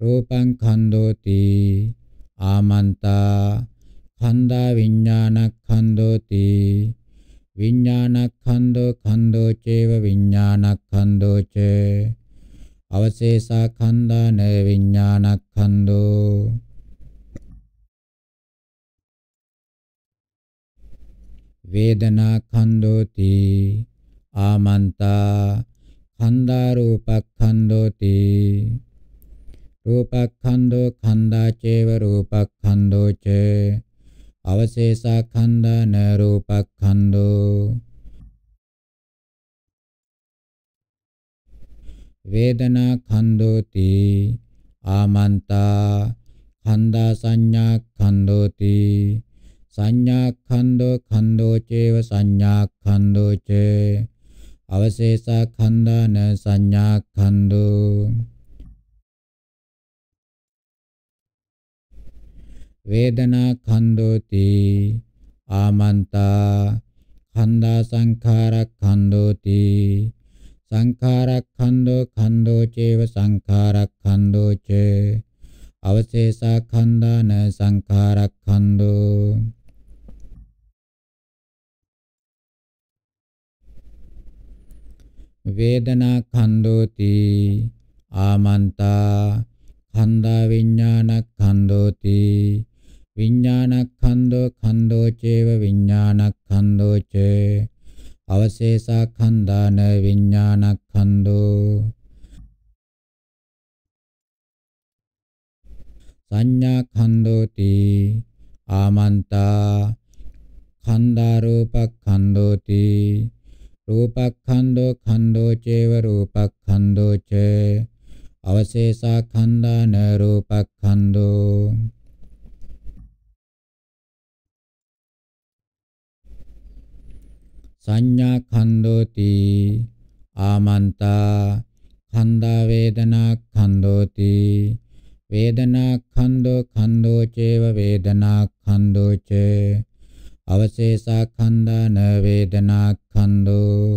රූපං ඛන්‍தෝති ආමන්තා ඛණ්ඩා විඥානක්ඛන්‍தෝති විඥානක්ඛන්‍தෝ ඛන්‍தෝ චේව විඥානක්ඛන්‍தෝ ච අවශේෂා ඛණ්ඩාන විඥානක්ඛන්‍தோ වේදනා ඛණ්ඩෝති ආමන්තා ඛණ්ඩා රූපක්ඛන්‍தோති රූපක්ඛන්‍தோ ඛණ්ඩා චේව රූපක්ඛන්‍தோ ච අවශේෂා ඛණ්ඩාන රූපක්ඛන්‍தோ වේදනා ඛණ්ඩෝති ආමන්තා ඛණ්ඩා සංඥා ඛණ්ඩෝති සංඥා ඛණ්ඩෝ ඛණ්ඩෝ චේව සංඥා ඛණ්ඩෝ චේ අවශේෂා ඛණ්ඩාන සංඥා ඛණ්ඩෝ වේදනා ඛණ්ඩෝති ආමන්තා ඛණ්ඩා සංඛාර ඛණ්ඩෝති සංඛාරක්ඛන්‍தோ ඛන්‍தோ චේව සංඛාරක්ඛන්‍தோ ච අවශේෂා ඛණ්ඩාන සංඛාරක්ඛන්‍தோ වේදනා ඛණ්ඩෝති ආමන්තා ඛණ්ඩා විඥාන ඛණ්ඩෝති විඥාන ඛණ්ඩෝ ඛණ්ඩෝ චේව විඥාන ඛණ්ඩෝ චේ අවශේෂාඛණ්ඩාන විඥානඛණ්ඩෝ සංඥා ඛණ්ඩෝති ආමන්තා ඛණ්ඩා රූපඛණ්ඩෝති රූපඛණ්ඩෝ ඛණ්ඩෝ චේව රූපඛණ්ඩෝ ච අවශේෂාඛණ්ඩාන රූපඛණ්ඩෝ සංඥා ඛණ්ඩෝති ආමන්තා ඛණ්ඩා වේදනා ඛණ්ඩෝති වේදනා ඛණ්ඩෝ ඛණ්ඩෝ චේව වේදනා ඛණ්ඩෝ ච අවශේෂා ඛණ්ඩාන වේදනා ඛණ්ඩෝ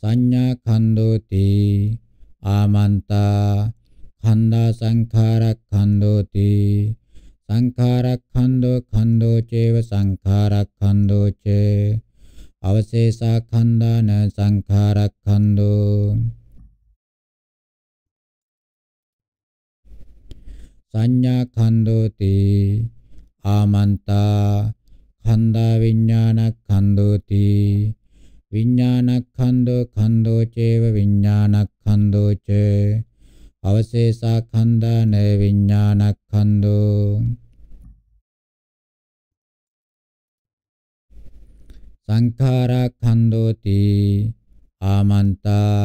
සංඥා ඛණ්ඩෝති ආමන්තා ඛණ්ඩා සංඛාර ඛණ්ඩෝති සංඛාරක්ඛන්‍தோ ඛන්‍தோ චේව සංඛාරක්ඛන්‍தோ චේ අවශේෂා ඛණ්ඩාන සංඛාරක්ඛන්‍தோ සංඥා ඛන්‍தோති ආමන්තා ඛණ්ඩා විඥාන ඛන්‍தோති විඥාන ඛන්‍தோ ඛන්‍தோ චේව විඥාන ඛන්‍தோ චේ අවශේෂා ඛණ්ඩාන විඥානක්ඛන්‍தோ සංඛාරා ඛණ්ඩෝති ආමන්තා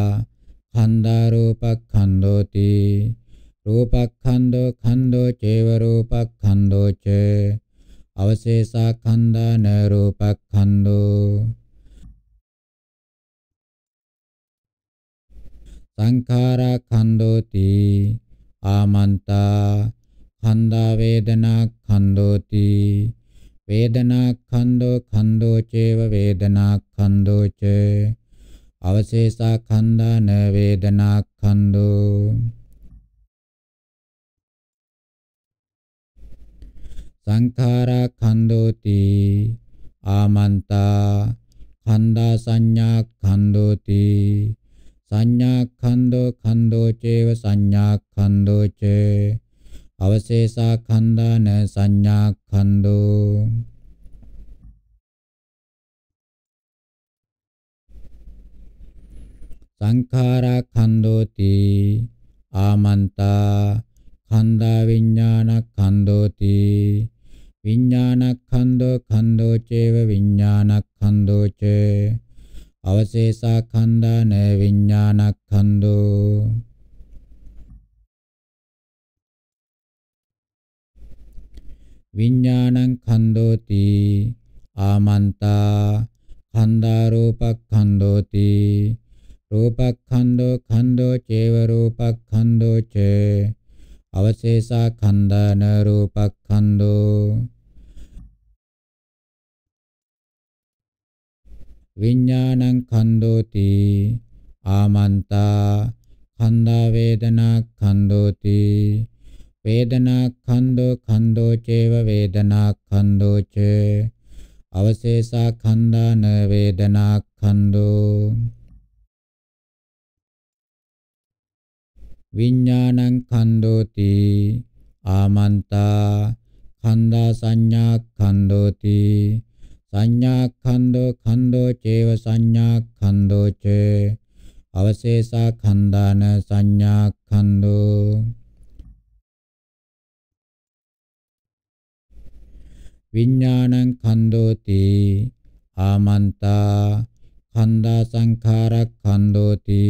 ඛණ්ඩා රූපක්ඛන්‍தோති රූපක්ඛන්‍தோ ඛන්‍தோ චේව රූපක්ඛන්‍தோ ච අවශේෂා ඛණ්ඩාන රූපක්ඛන්‍தோ සංඛාරා ඛණ්ඩෝති ආමන්තා ඛණ්ඩා වේදනා ඛණ්ඩෝති වේදනා ඛණ්ඩෝ ඛණ්ඩෝ චේව වේදනා ඛණ්ඩෝ ච අවශේෂා ඛණ්ඩාන වේදනා ඛණ්ඩෝ සංඛාරා ඛණ්ඩෝති ආමන්තා ඛණ්ඩා සංඥා ඛණ්ඩෝති සංඥාඛන්‍தෝ ඛන්‍தෝ චේව සංඥාඛන්‍தෝ ච අවශේෂා ඛණ්ඩාන සංඥාඛන්‍தෝ සංඛාරා ඛන්‍தෝති ආමන්තා ඛණ්ඩා විඥාන ඛන්‍தෝති විඥාන ඛන්‍தෝ ඛන්‍தෝ චේව විඥාන ඛන්‍தෝ චේ අවශේෂා ඛණ්ඩාන විඥානක්ඛන්‍தோ විඥානං ඛන්‍தோති ආමන්තා ඛණ්ඩා රූපක්ඛන්‍தோති රූපක්ඛන්‍தோ ඛන්‍தோ චේව රූපක්ඛන්‍தோ ච අවශේෂා ඛණ්ඩාන රූපක්ඛන්‍தோ විඥානං ඛණ්ඩෝති ආමන්තා ඛණ්ඩා වේදනා ඛණ්ඩෝති වේදනා ඛණ්ඩෝ ඛණ්ඩෝ චේව වේදනා ඛණ්ඩෝ ච අවශේෂා ඛණ්ඩාන වේදනා ඛණ්ඩෝ විඥානං ඛණ්ඩෝති ආමන්තා ඛණ්ඩා සංඥා ඛණ්ඩෝති සංඥා ඛණ්ඩෝ ඛණ්ඩෝ චේව සංඥා ඛණ්ඩෝ චේ අවශේෂා ඛණ්ඩාන සංඥා ඛණ්ඩෝ විඥානං ඛණ්ඩෝති ආමන්තා ඛණ්ඩා සංඛාරක් ඛණ්ඩෝති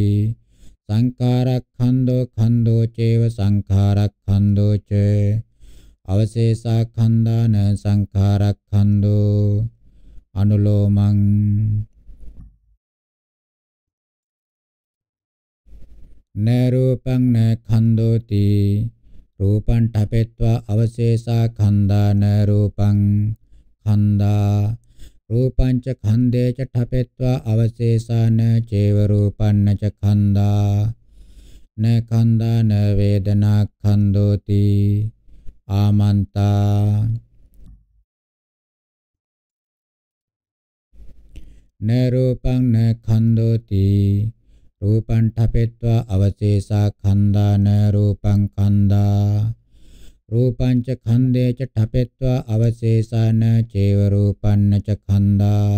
සංඛාරක් ඛණ්ඩෝ ඛණ්ඩෝ චේව සංඛාරක් ඛණ්ඩෝ ච අවශේෂා ඛණ්ඩාන සංඛාරක් ඛණ්ඩෝ අනුලෝමං න රූපං න ඛන්தோති රූපං ඨපෙත්වා අවශේෂා ඛන්දා න රූපං ඛන්දා රූපං ච ඛන්දේ ච ඨපෙත්වා අවශේෂා න චේව රූපං න ච ඛන්දා න ඛන්දා න වේදනා ඛන්தோති ආමන්තා න රූපං න ඛණ්ඩෝති රූපං ඨපෙත්වා අවශේෂා ඛණ්ඩා න රූපං ඛණ්ඩා රූපං ච ඛණ්ඩේ ච ඨපෙත්වා අවශේෂා න චේව රූපං න ච ඛණ්ඩා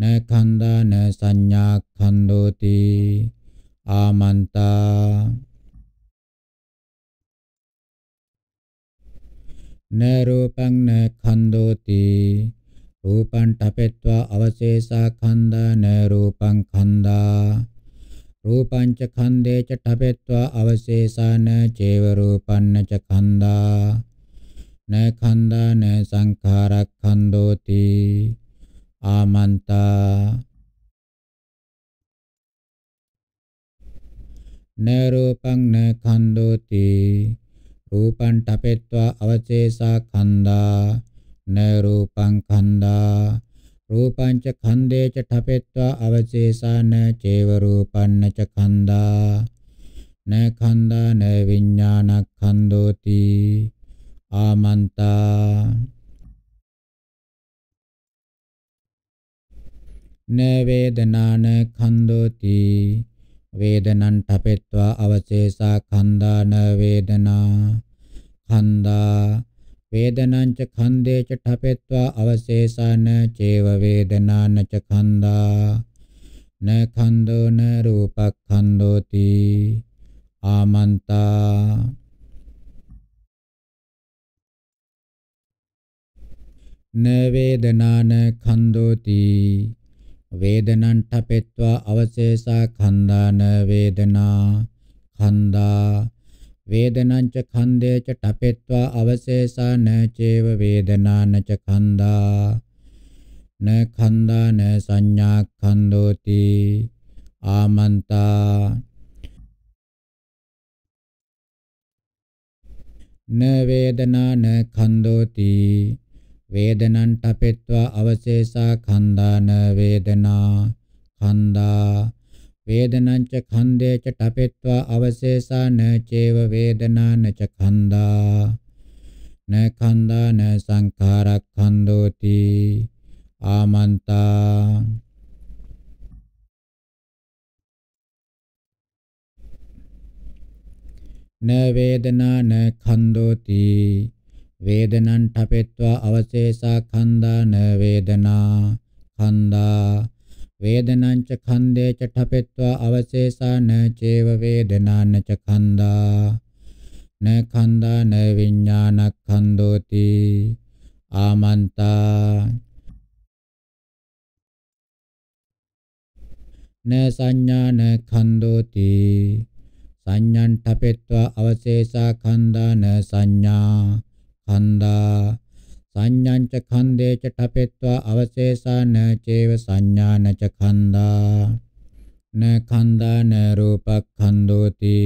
න ඛණ්ඩා න සංඥා ඛණ්ඩෝති ආමන්තා න රූපං න ඛණ්ඩෝති රූපං ඨපෙත්වා අවශේෂා ඛණ්ඩාන රූපං ඛණ්ඩා රූපං ච ඛණ්ඩේ ච ඨපෙත්වා අවශේෂාන චේව රූපන්න ච ඛණ්ඩා න ඛණ්ඩාන සංඛාරක්ඛන්‍දෝති ආමන්තා න රූපං න ඛණ්ඩෝති රූපං ඨපෙත්වා අවශේෂා ඛණ්ඩා න රූපං ඛණ්ඩා රූපං ච ඛණ්ඩේ ච ඨපෙත්වා අවශේෂාන චේව රූපන්න ච ඛණ්ඩා න ඛණ්ඩා න විඥාන ඛණ්ඩෝති ආමන්තා න වේදනාන ඛණ්ඩෝති වේදනං ඨපෙත්වා අවශේෂා ඛණ්ඩාන වේදනා ඛණ්ඩා වේදනංච ඛන්දේච ඨපෙත්වා අවශේෂාන චේව වේදනාන ච ඛන්දා න ඛන්தோ න රූපඛන්தோති ආමන්තා න වේදනාන ඛන්தோති වේදනං ඨපෙත්වා අවශේෂා ඛන්දාන වේදනා ඛන්දා වේදනංච ඛණ්ඩේච ඨපෙත්වා අවශේෂාන චේව වේදනාන ච ඛණ්ඩා න ඛණ්ඩා න සංඥා ඛණ්ඩෝති ආමන්තා න වේදනා න ඛණ්ඩෝති වේදනං ඨපෙත්වා අවශේෂා ඛණ්ඩාන වේදනා ඛණ්ඩා වේදනංච ඛණ්ඩේච ඨපෙත්වා අවශේෂාන චේව වේදනාන ච ඛණ්ඩා න ඛණ්ඩා න සංඛාරක්ඛන්‍දෝති ආමන්තා න වේදනා න ඛණ්ඩෝති වේදනං ඨපෙත්වා අවශේෂා ඛණ්ඩා න වේදනා ඛණ්ඩා වේදනංච ඛණ්ඩේ චඨපෙත්වා අවශේෂාන චේව වේදනාන ච ඛණ්ඩා න ඛණ්ඩා න විඥාන ඛණ්ඩෝති ආමන්තා න සංඥාන ඛණ්ඩෝති සංඥාන් ඨපෙත්වා අවශේෂා ඛණ්ඩා න සංඥා ඛණ්ඩා සංඥං ච ඛණ්ඩේ ච ඨපෙත්වා අවශේෂාන චේව සංඥාන ච ඛණ්ඩා න ඛණ්ඩා න රූපඛණ්ඩෝති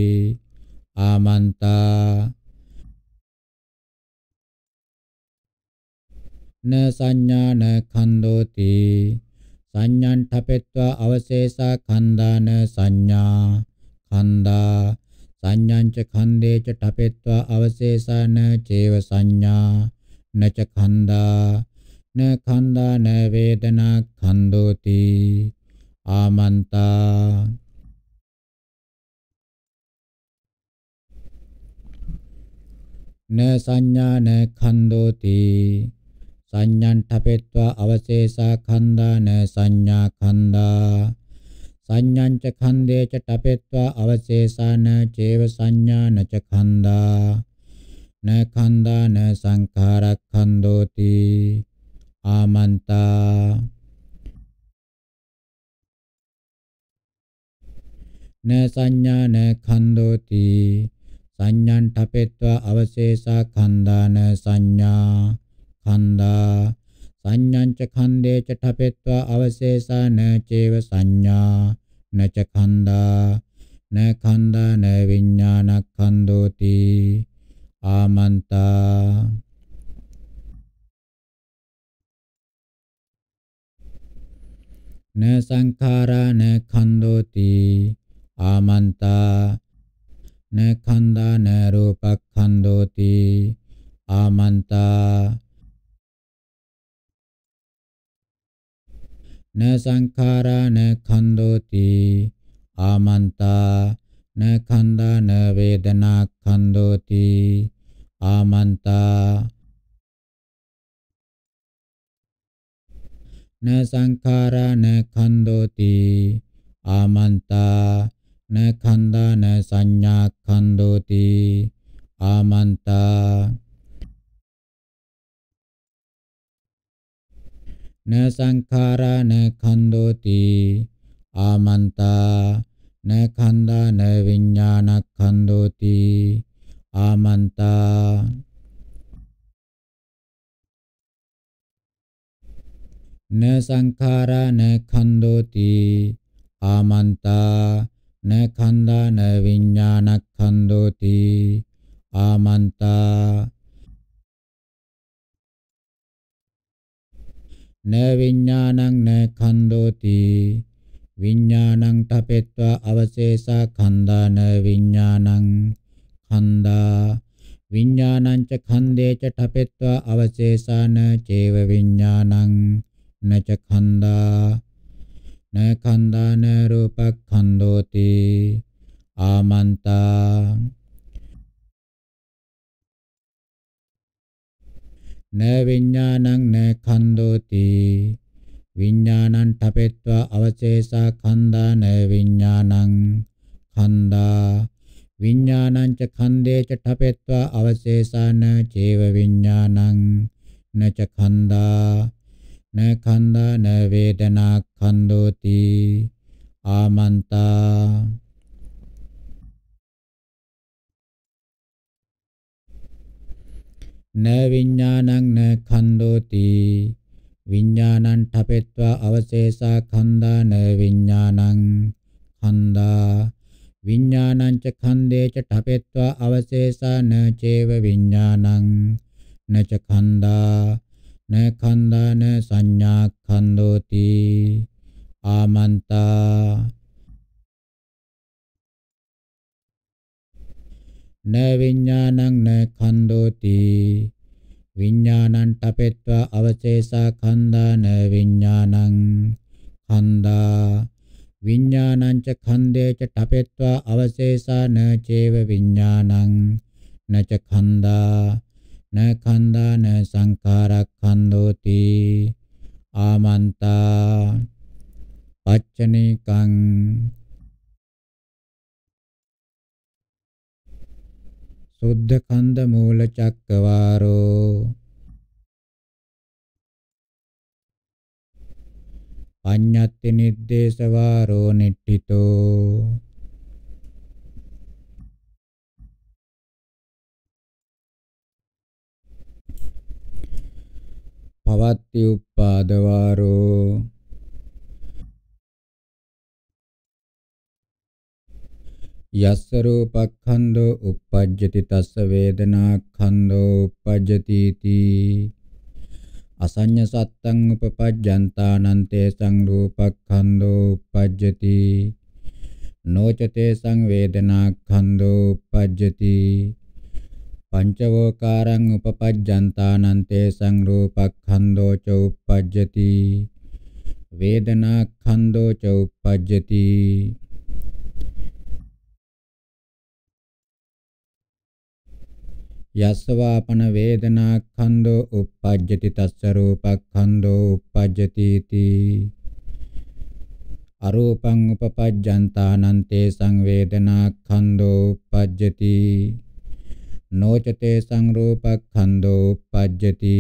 ආමන්තා න සංඥාන ඛණ්ඩෝති සංඥං ඨපෙත්වා අවශේෂා ඛණ්ඩාන සංඥා ඛණ්ඩා සංඥං ච ඛණ්ඩේ ච ඨපෙත්වා අවශේෂාන චේව සංඥා न च खन्दा न खन्दा न वेदना खन्दोति आमन्ता न संज्ञा न खन्दोति संज्ञण्ठपेत्वा अवशेषा खन्दा न संज्ञा खन्दा संज्ञञ्च खन्दे च टपेत्वा अवशेषा न चैव संज्ञा न च खन्दा න කන්දා න සංඛාරක්ඛන්தோති ආමන්තා න සංඥා න ඛන්தோති සංඥාන් ඨපෙත්වා අවශේෂා ඛන්දාන සංඥා ඛන්දා සංඥාං ච ඛන්දේ ච ඨපෙත්වා අවශේෂා න චේව සංඥා න ච ඛන්දා න ඛන්දා න විඥාන ඛන්தோති ආමන්තා න සංඛාරා න ඛණ්ඩෝති ආමන්තා න ඛණ්ඩා න රූපඛණ්ඩෝති ආමන්තා න සංඛාරා න ඛණ්ඩෝති ආමන්තා න කන්දා න වේදනා කන්දෝති ආමන්තා න සංඛාරා න කන්දෝති ආමන්තා න කන්දා න සංඥා කන්දෝති ආමන්තා න සංඛාරා න කන්දෝති ආමන්තා න ඛණ්ඩා න විඤ්ඤාණක්ඛන්‍தோති ආමන්තා න සංඛාරා න ඛන්‍தோති ආමන්තා න ඛණ්ඩා න විඤ්ඤාණක්ඛන්‍தோති ආමන්තා න විඤ්ඤාණං න ඛන්‍தோති විඥානං තපෙත්වා අවශේෂා ඛණ්ඩාන විඥානං ඛණ්ඩා විඥානංච ඛණ්ඩේච තපෙත්වා අවශේෂාන චේව විඥානං නච ඛණ්ඩා න ඛණ්ඩාන රූපඛණ්ඩෝති ආමන්තා න විඥානං න ඛණ්ඩෝති විඥානං තපෙත්වා අවශේෂා ඛණ්ඩාන විඥානං ඛණ්ඩා විඥානං ච ඛණ්ඩේ ච තපෙත්වා අවශේෂාන චේව විඥානං නච ඛණ්ඩා න ඛණ්ඩා න වේදනා ඛණ්ඩෝති ආමන්තා න විඥානං න ඛණ්ඩෝති විඥානං ඨපෙත්වා අවශේෂා ඛණ්ඩාන විඥානං ඛණ්ඩා විඥානං ච ඛණ්ඩේ ච ඨපෙත්වා අවශේෂාන චේව විඥානං නච ඛණ්ඩා න ඛණ්ඩාන සංඥා ඛණ්ඩෝති ආමන්තා න විඥානං න ඛණ්ඩෝති විඥානං තපෙත්වා අවචේසා ඛණ්ඩාන විඥානං ඛණ්ඩා විඥානං ච ඛණ්ඩේ ච තපෙත්වා අවශේසා න චේව විඥානං න ච ඛණ්ඩා න ඛණ්ඩා න සංඛාරක්ඛන්‍දෝති ආමන්තා පච්චනේකං සුද්ධ කන්ද මූල චක්කවාරෝ පඤ්ඤත්ති නිද්දේශ වාරෝ නිට්ඨිතෝ පවත්ති උප්පාද වාරෝ යස්ස රූපක්ඛන්‍தෝ uppajjati තස්ස වේදනාක්ඛන්‍தෝ uppajjati ති අසඤ්ඤ සත්තං උපපජ්ජන්තානන්තේ සංරූපක්ඛන්‍தෝ uppajjati නෝචතේ සංවේදනාක්ඛන්‍தෝ uppajjati පංචවෝකාරං උපපජ්ජන්තානන්තේ සංරූපක්ඛන්‍தෝ ච uppajjati වේදනාක්ඛන්‍தෝ ච uppajjati යස්සවාපන වේදනා ඛණ්ඩෝ uppajjati tassa රූපක්ඛණ්ඩෝ uppajjati ති අරූපං උපපජ්ජන්තානන්තේ සංවේදනා ඛණ්ඩෝ uppajjati නෝචතේ සංරූපක්ඛණ්ඩෝ uppajjati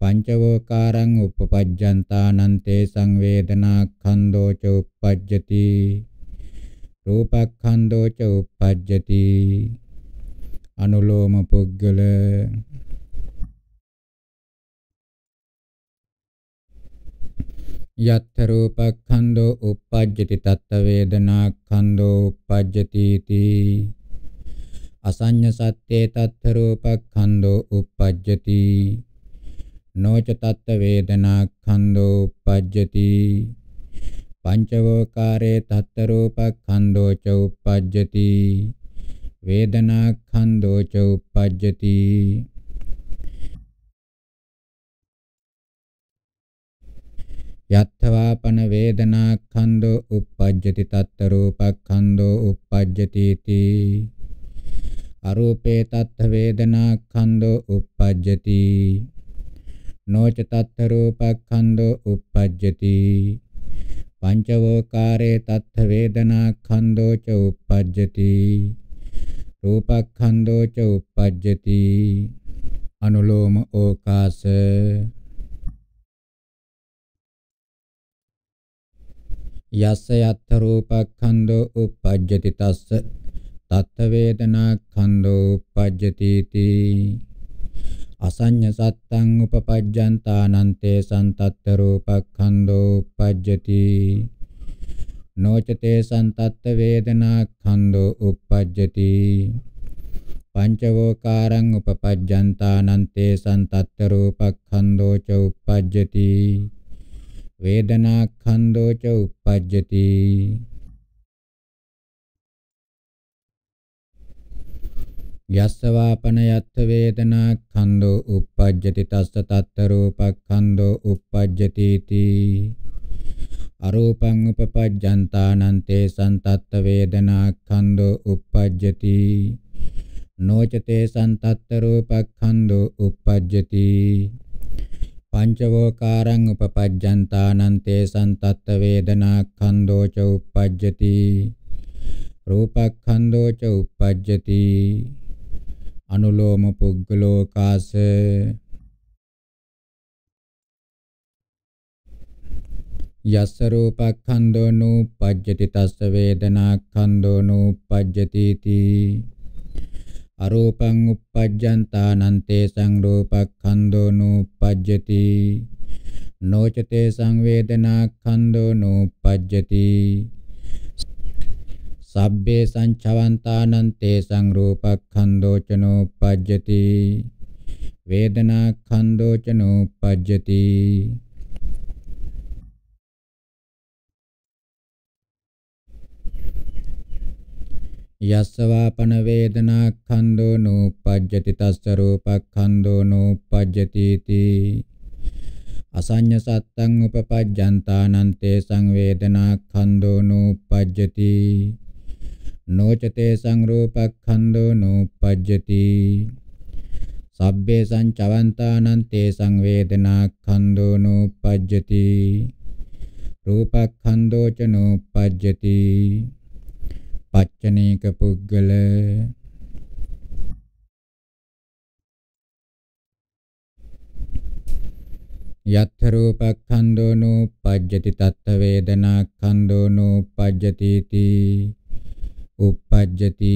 පංචවෝකාරං uppajjjantaනන්තේ සංවේදනා ඛණ්ඩෝ ච uppajjati රූපක්ඛණ්ඩෝ ච uppajjati අනුලෝම පුද්ගල යත්ථ රූපඛණ්ඩෝ uppajjati tatta වේදනා ඛණ්ඩෝ uppajjati ති අසඤ්ඤ සත්‍යේ තත්ථ රූපඛණ්ඩෝ uppajjati නොච තත්ත වේදනා ඛණ්ඩෝ uppajjati පංචවෝකාරේ තත්ත රූපඛණ්ඩෝ ච uppajjati වේදනා ඛන්‍தෝ ච uppajjati යත්තවාපන වේදනා ඛන්‍தෝ uppajjati තත්ත රූපඛන්‍தෝ uppajjati ති අරූපේ තත්ත වේදනා ඛන්‍தෝ uppajjati නොච තත්ත රූපඛන්‍தෝ uppajjati පංචවෝකාරේ තත්ත වේදනා ඛන්‍தෝ ච uppajjati රූපක්ඛන්‍ධෝ ච උප්පජ්ජති අනුලෝම ඕකාස යස්ස යත්ථ රූපක්ඛන්‍ධෝ උප්පජ්ජති තස්ස තත්ථ වේදනාක්ඛන්‍ධෝ උප්පජ්ජති තී අසඤ්ඤ සත්තං උපපජ්ජන්තානන්තේ සන්තත්තර රූපක්ඛන්‍ධෝ උප්පජ්ජති නොචතේ සන්තත්ත වේදනා ඛන්‍தோ uppajjati පංචවෝකාරං උපපජ්ජන්තානන්තේ සන්තත්ත රූපක්ඛන්‍தோ ච uppajjati වේදනා ඛන්‍தோ ච uppajjati යස්සවාපන යත්ථ වේදනා ඛන්‍தோ uppajjati තස්ස තත්ත රූපක්ඛන්‍தோ uppajjati තී අරූපං උපපජ්ජන්තානං තේ සන්තත්ත වේදනා ඛන්‍தோ uppajjati නොචතේ සන්තත්ත රූපඛන්‍தோ uppajjati පංචවෝකාරං උපපජ්ජන්තානං තේ සන්තත්ත වේදනා ඛන්‍தோ ච uppajjati රූපඛන්‍தோ ච uppajjati අනුලෝම පුග්ගලෝකාස යස්ස රූපඛණ්ඩෝ නූපජ්ජති තස්ස වේදනාඛණ්ඩෝ නූපජ්ජති තී අරූපං uppajjantānante sangrūpakkhandō nūpajjati නොචතේ සංවේදනාඛණ්ඩෝ නූපජ්ජති සබ්බේ සංචවන්තානන්තේ සංරූපක්ඛන්‍தோ චනෝ පජ්ජති වේදනාඛන්‍தோ චනෝ පජ්ජති යස්සවාපන වේදනා ඛන්‍தோ නූපජ්ජති තස්ස රූපඛන්‍தோ නූපජ්ජති තී අසඤ්ඤ සත්තං උපපජ්ජන්තානන්තේ සංවේදනා ඛන්‍தோ නූපජ්ජති නෝචතේ සංරූපඛන්‍தோ නූපජ්ජති සබ්බේ සංචවන්තානන්තේ සංවේදනා ඛන්‍தோ නූපජ්ජති රූපඛන්‍தோ ච නූපජ්ජති පච්චනීක පුද්ගල යත්ථ රූපඛණ්ඩෝනු පජ්ජති තත්ථ වේදනා ඛණ්ඩෝනු පජ්ජති තී උපජ්ජති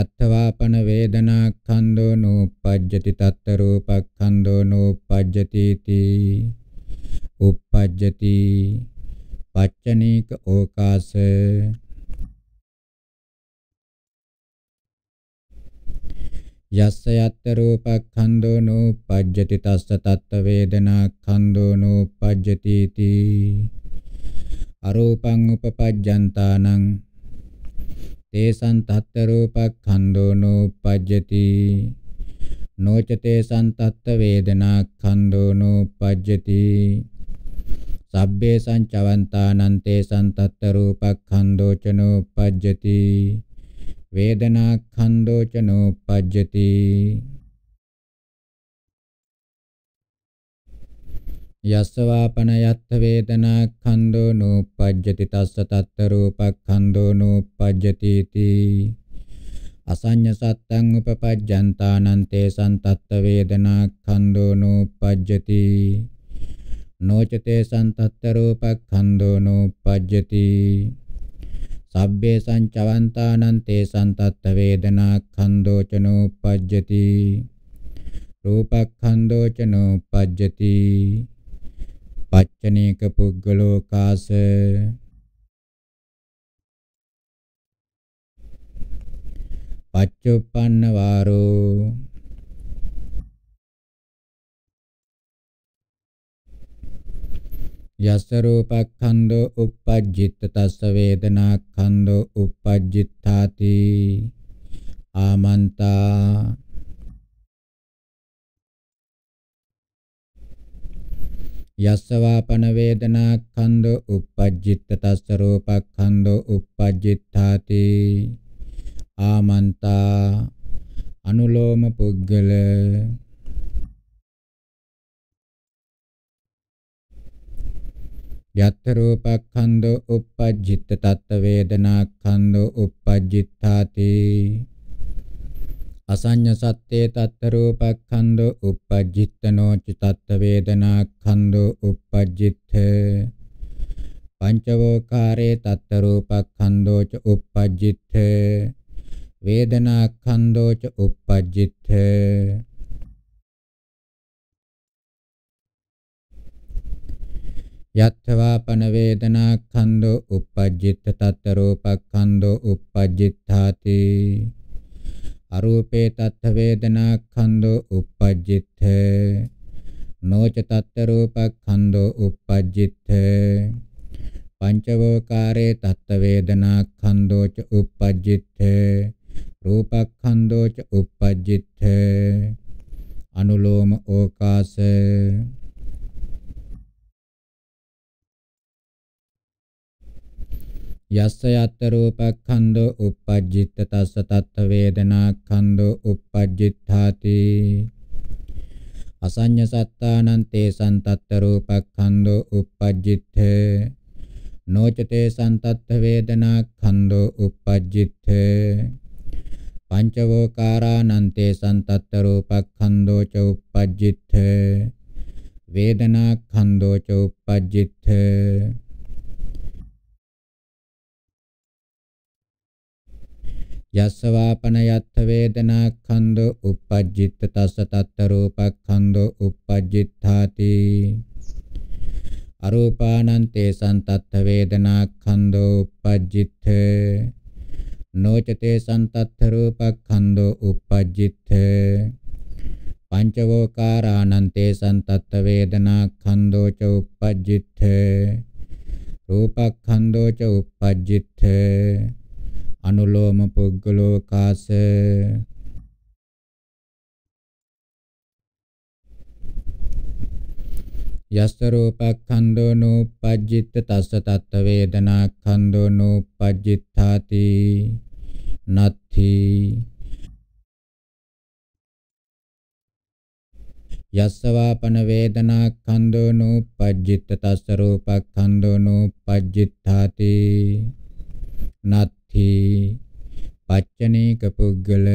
යත්තවාපන වේදනා ඛණ්ඩෝනු පජ්ජති තත්ථ රූපඛණ්ඩෝනු පජ්ජති තී uppajjati පච්චනීක ඕකාස යස්ස යත්ත රූපඛන්‍தோ නූපජ්ජති තස්ස තත්ත වේදනා ඛන්‍தோ නූපජ්ජති තී අරූපං උපපජ්ජන්තානං තේසං තත්ත රූපඛන්‍தோ නූපජ්ජති නොච තේසං තත්ත වේදනා ඛන්‍தோ නූපජ්ජති සබ්බේ සංචවන්තානන්තේ සන්තත්ත රූපක්ඛන්தோ චනෝපජ්ජති වේදනාක්ඛන්தோ චනෝපජ්ජති යස්සවාපන යත්ථ වේදනාක්ඛන්தோ නෝපජ්ජති තස්ස තත්ත රූපක්ඛන්தோ නෝපජ්ජති තී අසඤ්ඤ සත්තං උපපජ්ජන්තානන්තේ සන්තත්ත වේදනාක්ඛන්தோ නෝපජ්ජති නොචතේ සන්තත්ත රූපක්ඛන්‍தோ නෝපජ්ජති සබ්බේ සංචවන්තානං තේ සන්තත්ත වේදනා ඛන්‍தோ ච නෝපජ්ජති රූපක්ඛන්‍தோ ච නෝපජ්ජති පච්චනීක පුද්ගලෝ කාස පච්චුප්පන්න වාරෝ යස්ස රූපක්ඛන්‍தෝ uppajjitta tassa වේදනාක්ඛන්‍தෝ uppajjittaati ආමන්තා යස්සවාපන වේදනාක්ඛන්‍தෝ uppajjitta tassa රූපක්ඛන්‍தෝ uppajjittaati ආමන්තා අනුලෝම පුද්ගල යත් රූපක්ඛන්‍தෝ uppajjitta tatta vedanakkhando uppajjitthati අසඤ්ඤ සත්තේ තත්ත රූපක්ඛන්‍தෝ uppajjittanෝ ච තත්ත වේදනාක්ඛන්‍தෝ uppajjitte පංචවෝකාරේ තත්ත රූපක්ඛන්‍தෝ ච uppajjitte වේදනාක්ඛන්‍தෝ ච uppajjitte යත්වා පන වේදනා ඛණ්ඩෝ uppajjitta tatta rupa ඛණ්ඩෝ uppajjitthati අරූපේ tatta වේදනා ඛණ්ඩෝ uppajjitte නොච tatta rupa ඛණ්ඩෝ uppajjitte පංචවෝකාරේ tatta වේදනා ඛණ්ඩෝ ච uppajjitte රූප ඛණ්ඩෝ ච uppajjitte අනුලෝම ඕකාසේ यस्य यत्तरूपखण्डो उपज्जित तस्य तत्त्ववेदनाखण्डो उपज्जित्थाति असञ्ज्ञसत्तानं तेषां तत्तरूपखण्डो उपज्जिथ नोच तेषां तत्त्ववेदनाखण्डो उपज्जिथ पञ्चवोकाराणां तेषां तत्तरूपखण्डो च उपज्जिथ वेदनाखण्डो च उपज्जिथ යස්සවාපන යත්ථ වේදනා ඛණ්ඩෝ uppajjitta tassa tatta roopa khandho uppajjitthati අරූපානන්තේ සන්තත්ථ වේදනා ඛණ්ඩෝ uppajjitte නොචතේ සන්තත්ථ රූප ඛණ්ඩෝ uppajjitte පංචවෝකාරානන්තේ සන්තත්ථ වේදනා ඛණ්ඩෝ ච uppajjitte රූප ඛණ්ඩෝ ච uppajjitte අනුලෝම පුද්ගලෝකාස යස්ස රූපඛණ්ඩෝ නූපජ්ජිත තස්ස තත්ත වේදනා ඛණ්ඩෝ නූපජ්ජිතාති නත්ථි යස්ස වාපන වේදනා ඛණ්ඩෝ නූපජ්ජිත තස්ස රූපඛණ්ඩෝ නූපජ්ජිතාති නත්ථි අට්ඨි පච්චනේක පුද්ගල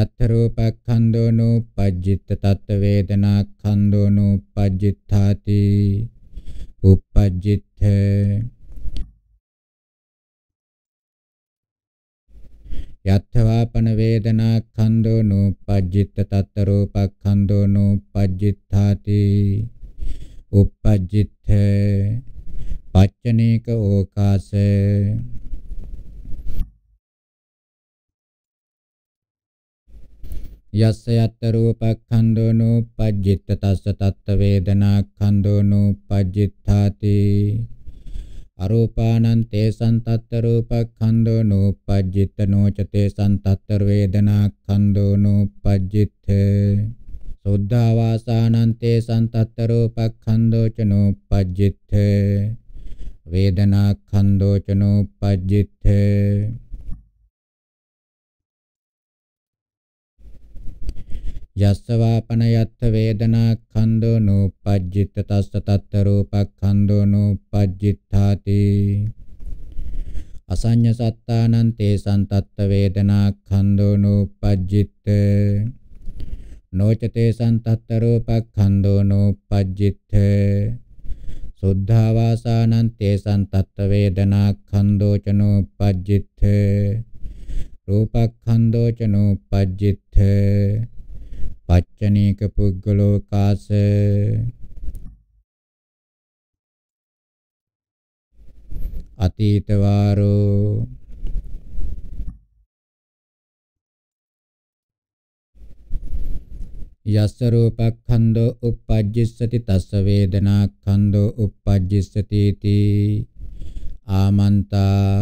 යත්ත රූපක්ඛන්‍දෝනු පජ්ජිත්ත තත් වේදනා ඛන්‍දෝනු පජ්ජිත්තාති උපජ්ජිත්ත යත්තවාපන වේදනා ඛන්‍දෝනු පජ්ජිත්ත තත් රූපක්ඛන්‍දෝනු පජ්ජිත්තාති uppajjitth පච්චනීක ඕකාස යස්ස යත් රූපඛණ්ඩෝ නූපජ්ජිත තස්ස තත්ත වේදනා ඛණ්ඩෝ නූපජ්ජිතාති අරූපානං තේසං තත්ත රූපඛණ්ඩෝ නූපජ්ජිත නොච තේසං තත්ත වේදනා ඛණ්ඩෝ නූපජ්ජිතේ සුද්ධාවාසානන්තේ සන්තත්තරූපක්ඛන්தோ චනෝපජ්ජිත්ථ වේදනාඛන්தோ චනෝපජ්ජිත්ථ යස්සවාපනයත්ථ වේදනාඛන්தோ නෝපජ්ජිත්ත තස්ස තත්තරූපක්ඛන්தோ නෝපජ්ජිත්ථාති අසඤ්ඤ සත්තානන්තේ සන්තත්ත වේදනාඛන්தோ නෝපජ්ජිත්ථ නොචතේ සන්තත්තරූපක්ඛන්‍தோ නූපජ්ජිත්ථ සුද්ධාවාසානං තේසං තත්ත වේදනා ඛන්‍தோ චනූපජ්ජිත්ථ රූපක්ඛන්‍தோ චනූපජ්ජිත්ථ පච්චනීක පුද්ගලෝ කාස අතීත වාරෝ යස්ස රූපක්ඛන්‍தෝ uppajjissati තස්ස වේදනාක්ඛන්‍தෝ uppajjissati ති ආමන්තා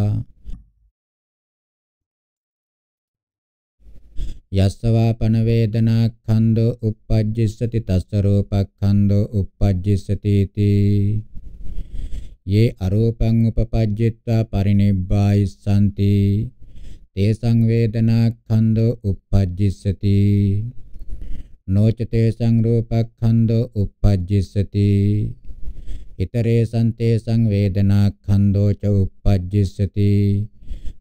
යස්සවාපන වේදනා ඛන්‍தෝ uppajjissati තස්ස රූපක්ඛන්‍தෝ uppajjissati ති යේ අරූපං උපපජ්ජිත්වා පරිනිබ්බායිස්සanti තේසං වේදනා ඛන්‍தෝ uppajjissati නොචතේ සංරූපක්ඛන්தோ uppajjissati iterē santē සංවේදනාක්ඛන්தோ ච uppajjissati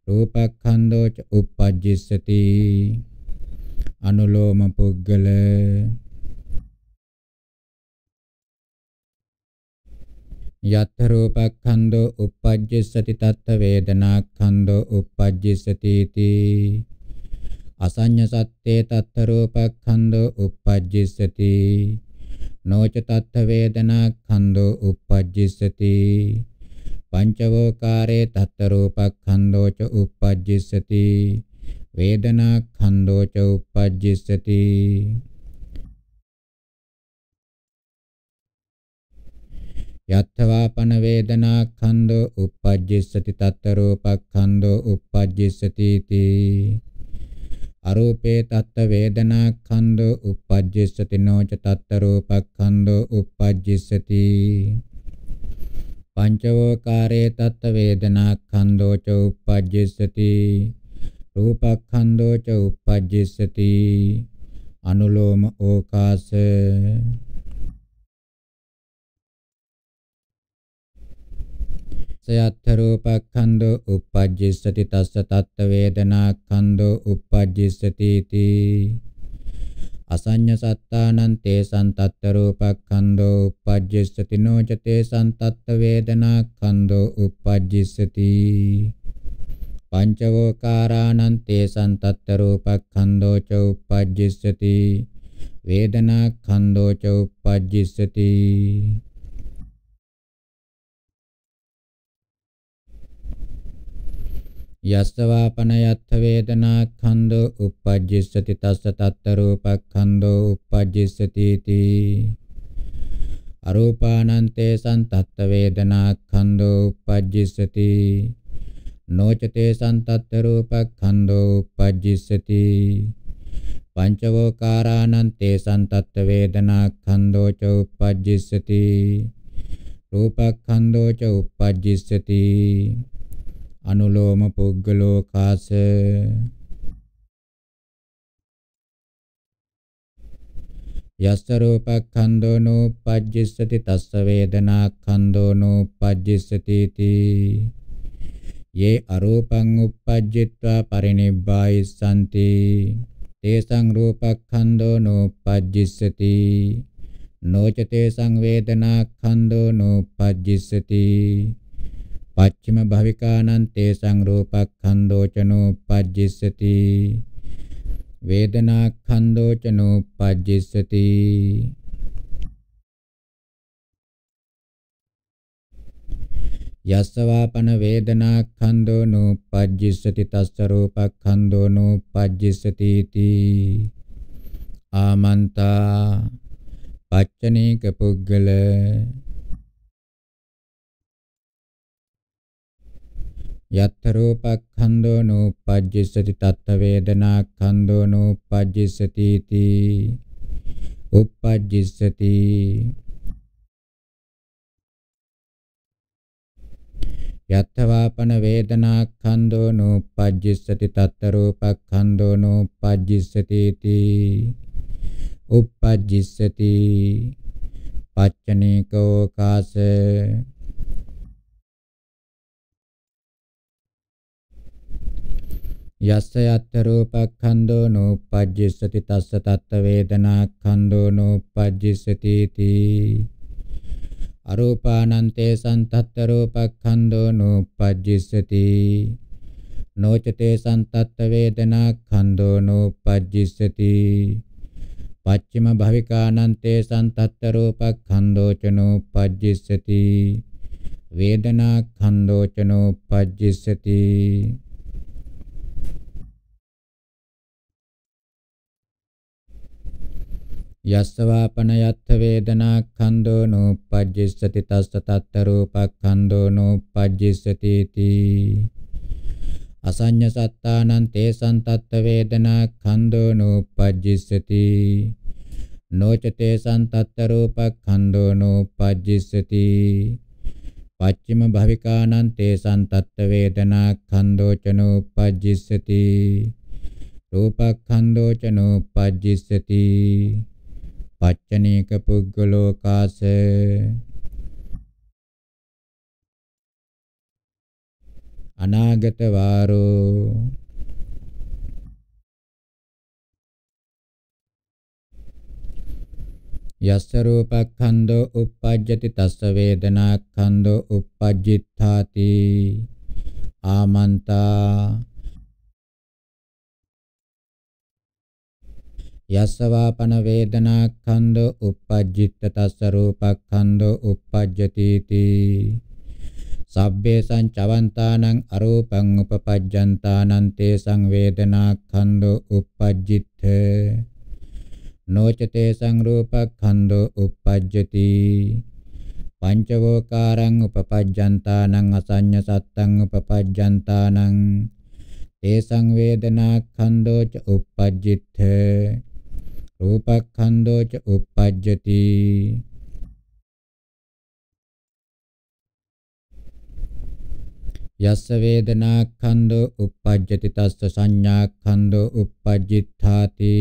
රූපක්ඛන්தோ ච uppajjissati අනුලෝම පුද්ගල යත් රූපක්ඛන්தோ uppajjissati තත් වේදනාක්ඛන්தோ uppajjissati තී අසඤ්ඤ සත්‍යේ තත්ත රූපඛන්‍தோ uppajjissati නොච තත්ත වේදනා ඛන්‍தோ uppajjissati පංචවෝකාරේ තත්ත රූපඛන්‍தோ ච uppajjissati වේදනා ඛන්‍தோ ච uppajjissati යත්තවාපන වේදනා ඛන්‍தோ uppajjissati tatta roopa ඛන්‍தோ uppajjissati ti අරූපේ තත්ත වේදනා ඛණ්ඩෝ uppajjissati නොච තත්ත රූපඛණ්ඩෝ uppajjissati පංචවෝකාරේ තත්ත වේදනා ඛණ්ඩෝ ච uppajjissati රූපඛණ්ඩෝ ච uppajjissati අනුලෝම ඕකාස සයත්ථ රූපඛණ්ඩෝ uppajjissati තස්ස තත්ත වේදනා ඛණ්ඩෝ uppajjissati ති අසඤ්ඤ සත්තානං තේ සන්තත්ත රූපඛණ්ඩෝ uppajjissati නොච තේ සන්තත්ත වේදනා ඛණ්ඩෝ uppajjissati පංචවෝකාරාණං තේ සන්තත්ත රූපඛණ්ඩෝ ච uppajjissati වේදනා ඛණ්ඩෝ ච uppajjissati යස්සවාපනයත්ථ වේදනා ඛණ්ඩෝ uppajjissati tassa tatta rūpakkhandෝ uppajjissati ති අරූපානන්තේ සන්තත්ත වේදනා ඛණ්ඩෝ uppajjissati නොචතේ සන්තත්ත රූපක්ඛන්‍தோ uppajjissati පංචවෝකාරානන්තේ සන්තත්ත වේදනාක්ඛන්‍தோ ච uppajjissati රූපක්ඛන්‍தோ ච uppajjissati අනුලෝම පුග්ගලෝකාස යස්ස රූපඛන්‍தோ නෝපජ්ජස්සති තස්ස වේදනාඛන්‍தோ නෝපජ්ජස්සති තී යේ අරූපං උප්පජ්ජිත්වා පරිනිබ්බායිස්සanti තේසං රූපඛන්‍தோ නෝපජ්ජස්සති නොච තේසං වේදනාඛන්‍தோ නෝපජ්ජස්සති පච්චිම භවිකානං තේසං රූපක්ඛන්‍தோ චනෝපජ්ජිස්සති වේදනාක්ඛන්‍தோ චනෝපජ්ජිස්සති යස්සවාපන වේදනාක්ඛන්‍தோ නෝපජ්ජිස්සති තස්ස රූපක්ඛන්‍தோ නෝපජ්ජිස්සති තී ආමන්තා පච්චනේක පුද්ගල යත්ථ රූපක්ඛන්‍தோ නෝපජ්ජසති තත්ත වේදනාක්ඛන්‍தோ නෝපජ්ජසති තී උපජ්ජසති යත්තවාපන වේදනාක්ඛන්‍தோ නෝපජ්ජසති තත්ත රූපක්ඛන්‍தோ නෝපජ්ජසති තී උපජ්ජසති පච්චනීකෝ කාස යස්ස යත්ත රූපක්ඛන්‍தோ නෝපජ්ජසති තස්ස තත්ත වේදනාක්ඛන්‍தோ නෝපජ්ජසති තී අරූපානන්තේ සන්තත්ත රූපක්ඛන්‍தோ නෝපජ්ජසති නොචතේ සන්තත්ත වේදනාක්ඛන්‍தோ නෝපජ්ජසති පච්චිම භවිකානන්තේ සන්තත්ත රූපක්ඛන්‍தோ චනෝපජ්ජසති වේදනාක්ඛන්‍தோ චනෝපජ්ජසති යස්සවාපන යත්ථ වේදනා ඛන්‍தோ නෝපජ්ජිස්සති තස්ස තත්ත රූපඛන්‍தோ නෝපජ්ජිස්සති තී අසඤ්ඤ සත්තානං තේසං තත්ත වේදනා ඛන්‍தோ නෝපජ්ජිස්සති නොච තේසං තත්ත රූපඛන්‍தோ නෝපජ්ජිස්සති පච්චිම භවිකානං තේසං තත්ත වේදනා ඛන්‍தோ ච නෝපජ්ජිස්සති රූපඛන්‍தோ ච නෝපජ්ජිස්සති පච්චනීක පුද්ගලෝ කාස අනාගත වාරෝ යස්ස රූපඛන්‍தோ uppajjati තස්ස වේදනාඛන්‍தோ uppajjitthati ආමන්තා යස්සවාපන වේදනාඛන්‍ධ uppajjitta tassa rūpakkhandho uppajjati ti sabbhe sancavantānaṃ arūpaṃ upapajjantānaṃ te sanvේදනාඛන්‍ධ uppajjitte නොචතේ සංරූපක්ඛන්‍ධෝ uppajjati පංචවෝකාරං උපපජ්ජන්තානං අසඤ්ඤ සත්තං උපපජ්ජන්තානං තේසං වේදනාඛන්‍ධෝ ච uppajjitth රූපක්ඛන්‍தோ ච uppajjati යස්ස වේදනාඛන්‍தோ uppajjati තස්ස සංඥාඛන්‍தோ uppajjitthati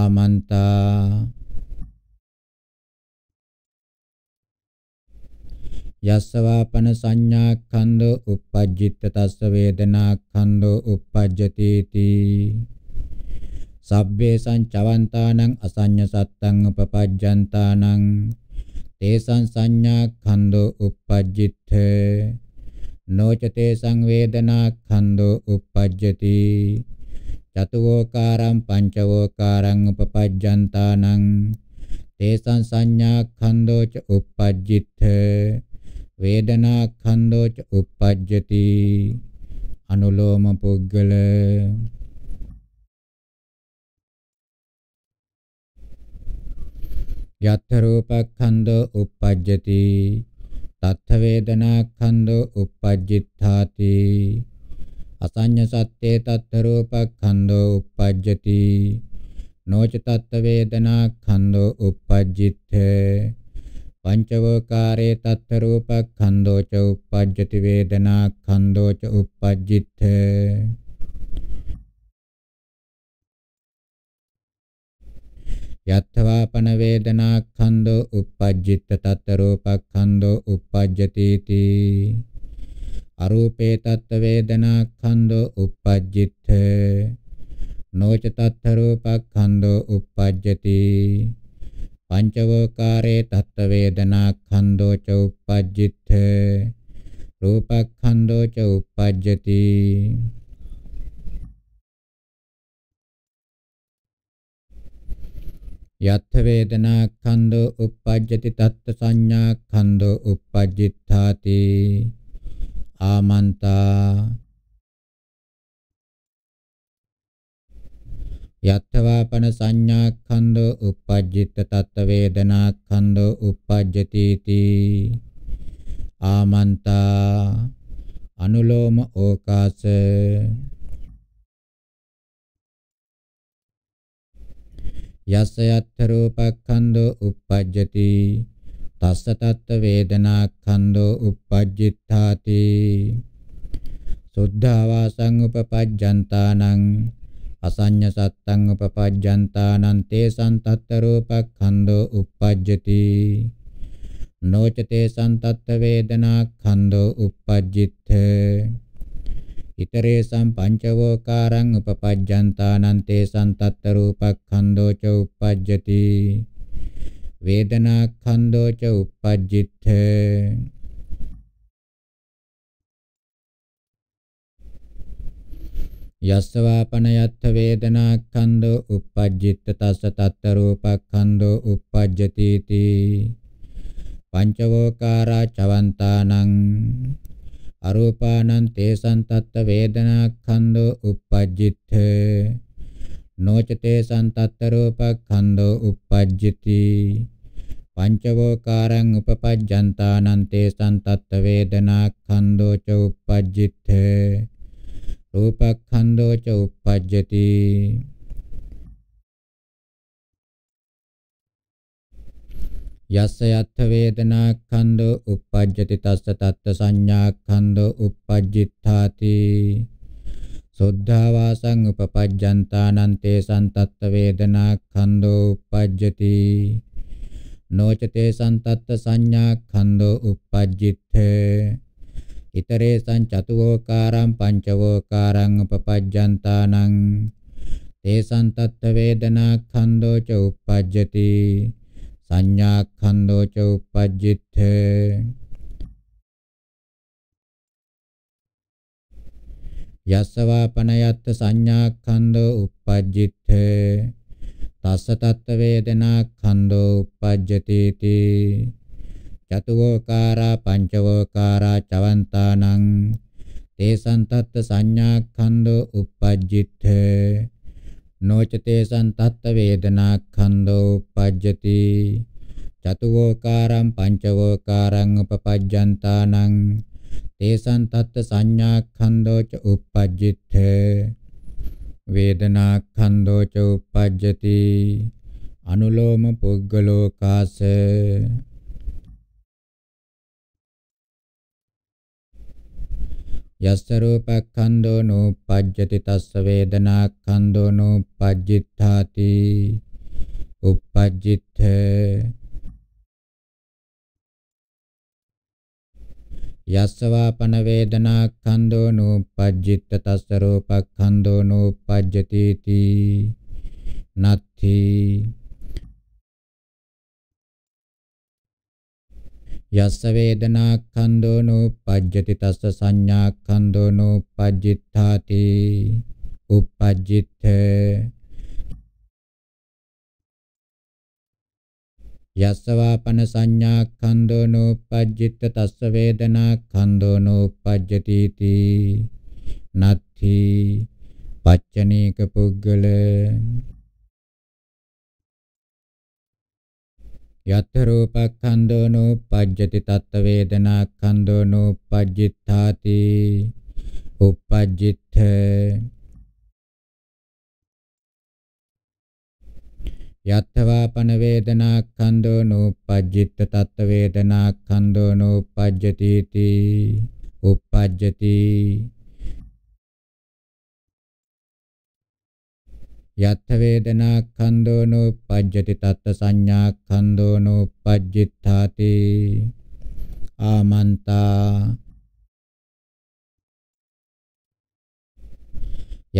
ආමන්තා යස්සවාපන සංඥා ඛන්‍தோ uppajjitta tassa vedana ඛන්‍தோ uppajjati ti සබ්බේසං චවන්තානං අසඤ්ඤ සත්තං උපපජ්ජන්තානං තේසං සංඥා ඛන්‍தோ uppajjitte නොචතේ සංවේදනා ඛන්‍தோ uppajjati චතුෝකාරං පංචවෝකාරං උපපජ්ජන්තානං තේසං සංඥා ඛන්‍தோ ච uppajjitte වේදනා ඛන්‍தோ ච uppajjati අනුලෝම පුද්ගල यथरूपखंद उपज्जति तत्थवेदनाखंद उपज्जिथाति असंज सत्ये तत्थरूपखंद उपज्जति नोच तत्थवेदनाखंद उपज्जिथे पंचवकारे तत्थरूपखंदोच उपज्जति च उपज्जिथे यथवापन वेदना खंदो उपज्जित तत्प खंदो उपज्जती अरूपे तत्वेदना खंदो उपज्जित नोच तत्प खंदो उपज्जती पंचवोकारे तत्वेदना खंदो च उपज्जित रूपखंदो च उपज्जती යත් වේදනා ඛණ්ඩෝ uppajjati tatta සංඥා ඛණ්ඩෝ uppajjitthati ආමන්තා යත්තවාපන සංඥා ඛණ්ඩෝ uppajjitta tatta වේදනා ඛණ්ඩෝ uppajjati ti ආමන්තා අනුලෝම ඕකාස යස්ස යත්ථ රූපක්ඛන්‍தோ uppajjati තස්ස තත්ත වේදනාක්ඛන්‍தோ uppajjitthati සුද්ධාවාසං උපපජ්ජන්තානං අසඤ්ඤ සත්තං උපපජ්ජන්තානං තේසං තත්ත රූපක්ඛන්‍தோ uppajjati නොච තේසං තත්ත වේදනාක්ඛන්‍தோ uppajjitth ඉතරේසම් පංචවෝකාරං උපපජ්ජන්තානන්තේ සන්තත්ත රූපක්ඛන්தோ ච උප්පජ්ජති වේදනාඛන්தோ ච උප්පජ්ජිත්ථ යස්සවාපනයත්ථ වේදනාඛන්தோ උප්පජ්ජිත්ත තස්ස තත්ත රූපක්ඛන්தோ උප්පජ්ජති තී පංචවෝකාරා චවන්තානං අරූපානං තේසං තත්ත වේදනා ඛණ්ඩෝ uppajjitte නොචතේ සන්තත්ත රූපඛණ්ඩෝ uppajjiti පංචවෝකාරං උපපජ්ජන්තානං තේසං තත්ත වේදනා ඛණ්ඩෝ ච uppajjitte රූපඛණ්ඩෝ ච uppajjati යස්ස යත්ථ වේදනාඛන්‍ධෝ uppajjati tassa tatta සංඥාඛන්‍ධෝ uppajjitthati සොද්ධාවාසං උපපජ්ජන්තානං තේසං තත්ත වේදනාඛන්‍ධෝ uppajjati නොචතේ සන්තත්ත සංඥාඛන්‍ධෝ uppajjitthේ ඉතරේසං චතුවෝකාරං පංචවෝකාරං උපපජ්ජන්තානං තේසං තත්ත වේදනාඛන්‍ධෝ ච uppajjati සංඥා ඛණ්ඩෝ ච උපජ්ජිතේ යස්සවා පනයත්ත සංඥා ඛණ්ඩෝ උපජ්ජිතේ තස්ස තත්ත වේදනා ඛණ්ඩෝ උපජ්ජති තී චතුවෝකාරා පංචවෝකාරා චවන්තානං තේසන්තත්ත සංඥා ඛණ්ඩෝ උපජ්ජිතේ නොචතේ සන්තත්ත වේදනා ඛන්‍தோ පජ්ජති චතුවෝකාරං පංචවෝකාරං උපපජ්ජන්තානං තේසං තත්ත සංඥා ඛන්‍தோ ච උප්පජ්ජිත වේදනා ඛන්‍தோ ච උප්පජ්ජති අනුලෝම පුග්ගලෝකාස යස්ස රූපක්ඛන්‍தோ නූපජ්ජති තස්ස වේදනාක්ඛන්‍தோ නූපජ්ජිත්ථාති උපජ්ජිත්ථ යස්සවාපන වේදනාක්ඛන්‍தோ නූපජ්ජිත්ත තස්ස රූපක්ඛන්‍தோ නූපජ්ජති තී නත්ථී යස්ස වේදනා ඛණ්ඩෝ නූපජ්ජති තස්ස සංඥා ඛණ්ඩෝ නූපජ්ජිත්තාති උපජ්ජිත යස්ස වාපන සංඥා ඛණ්ඩෝ නූපජ්ජිත තස්ස වේදනා ඛණ්ඩෝ නූපජ්ජති තී නත්ථි පච්චනීක පුද්ගල යත් රූපඛන්‍දෝනෝ පජ්ජති තත්ත වේදනා ඛන්‍දෝනෝ පජ්ජිත්තාති උපජ්ජිත්ථ යත්තවාපන වේදනා ඛන්‍දෝ නූපජ්ජිත්ත තත්ත වේදනා ඛන්‍දෝ නූපජ්ජති ති උපජ්ජති යත්ථ වේදනා ඛණ්ඩෝනෝ පජ්ජති තත්ත සංඥා ඛණ්ඩෝනෝ පජ්ජිත්ථාති ආමන්තා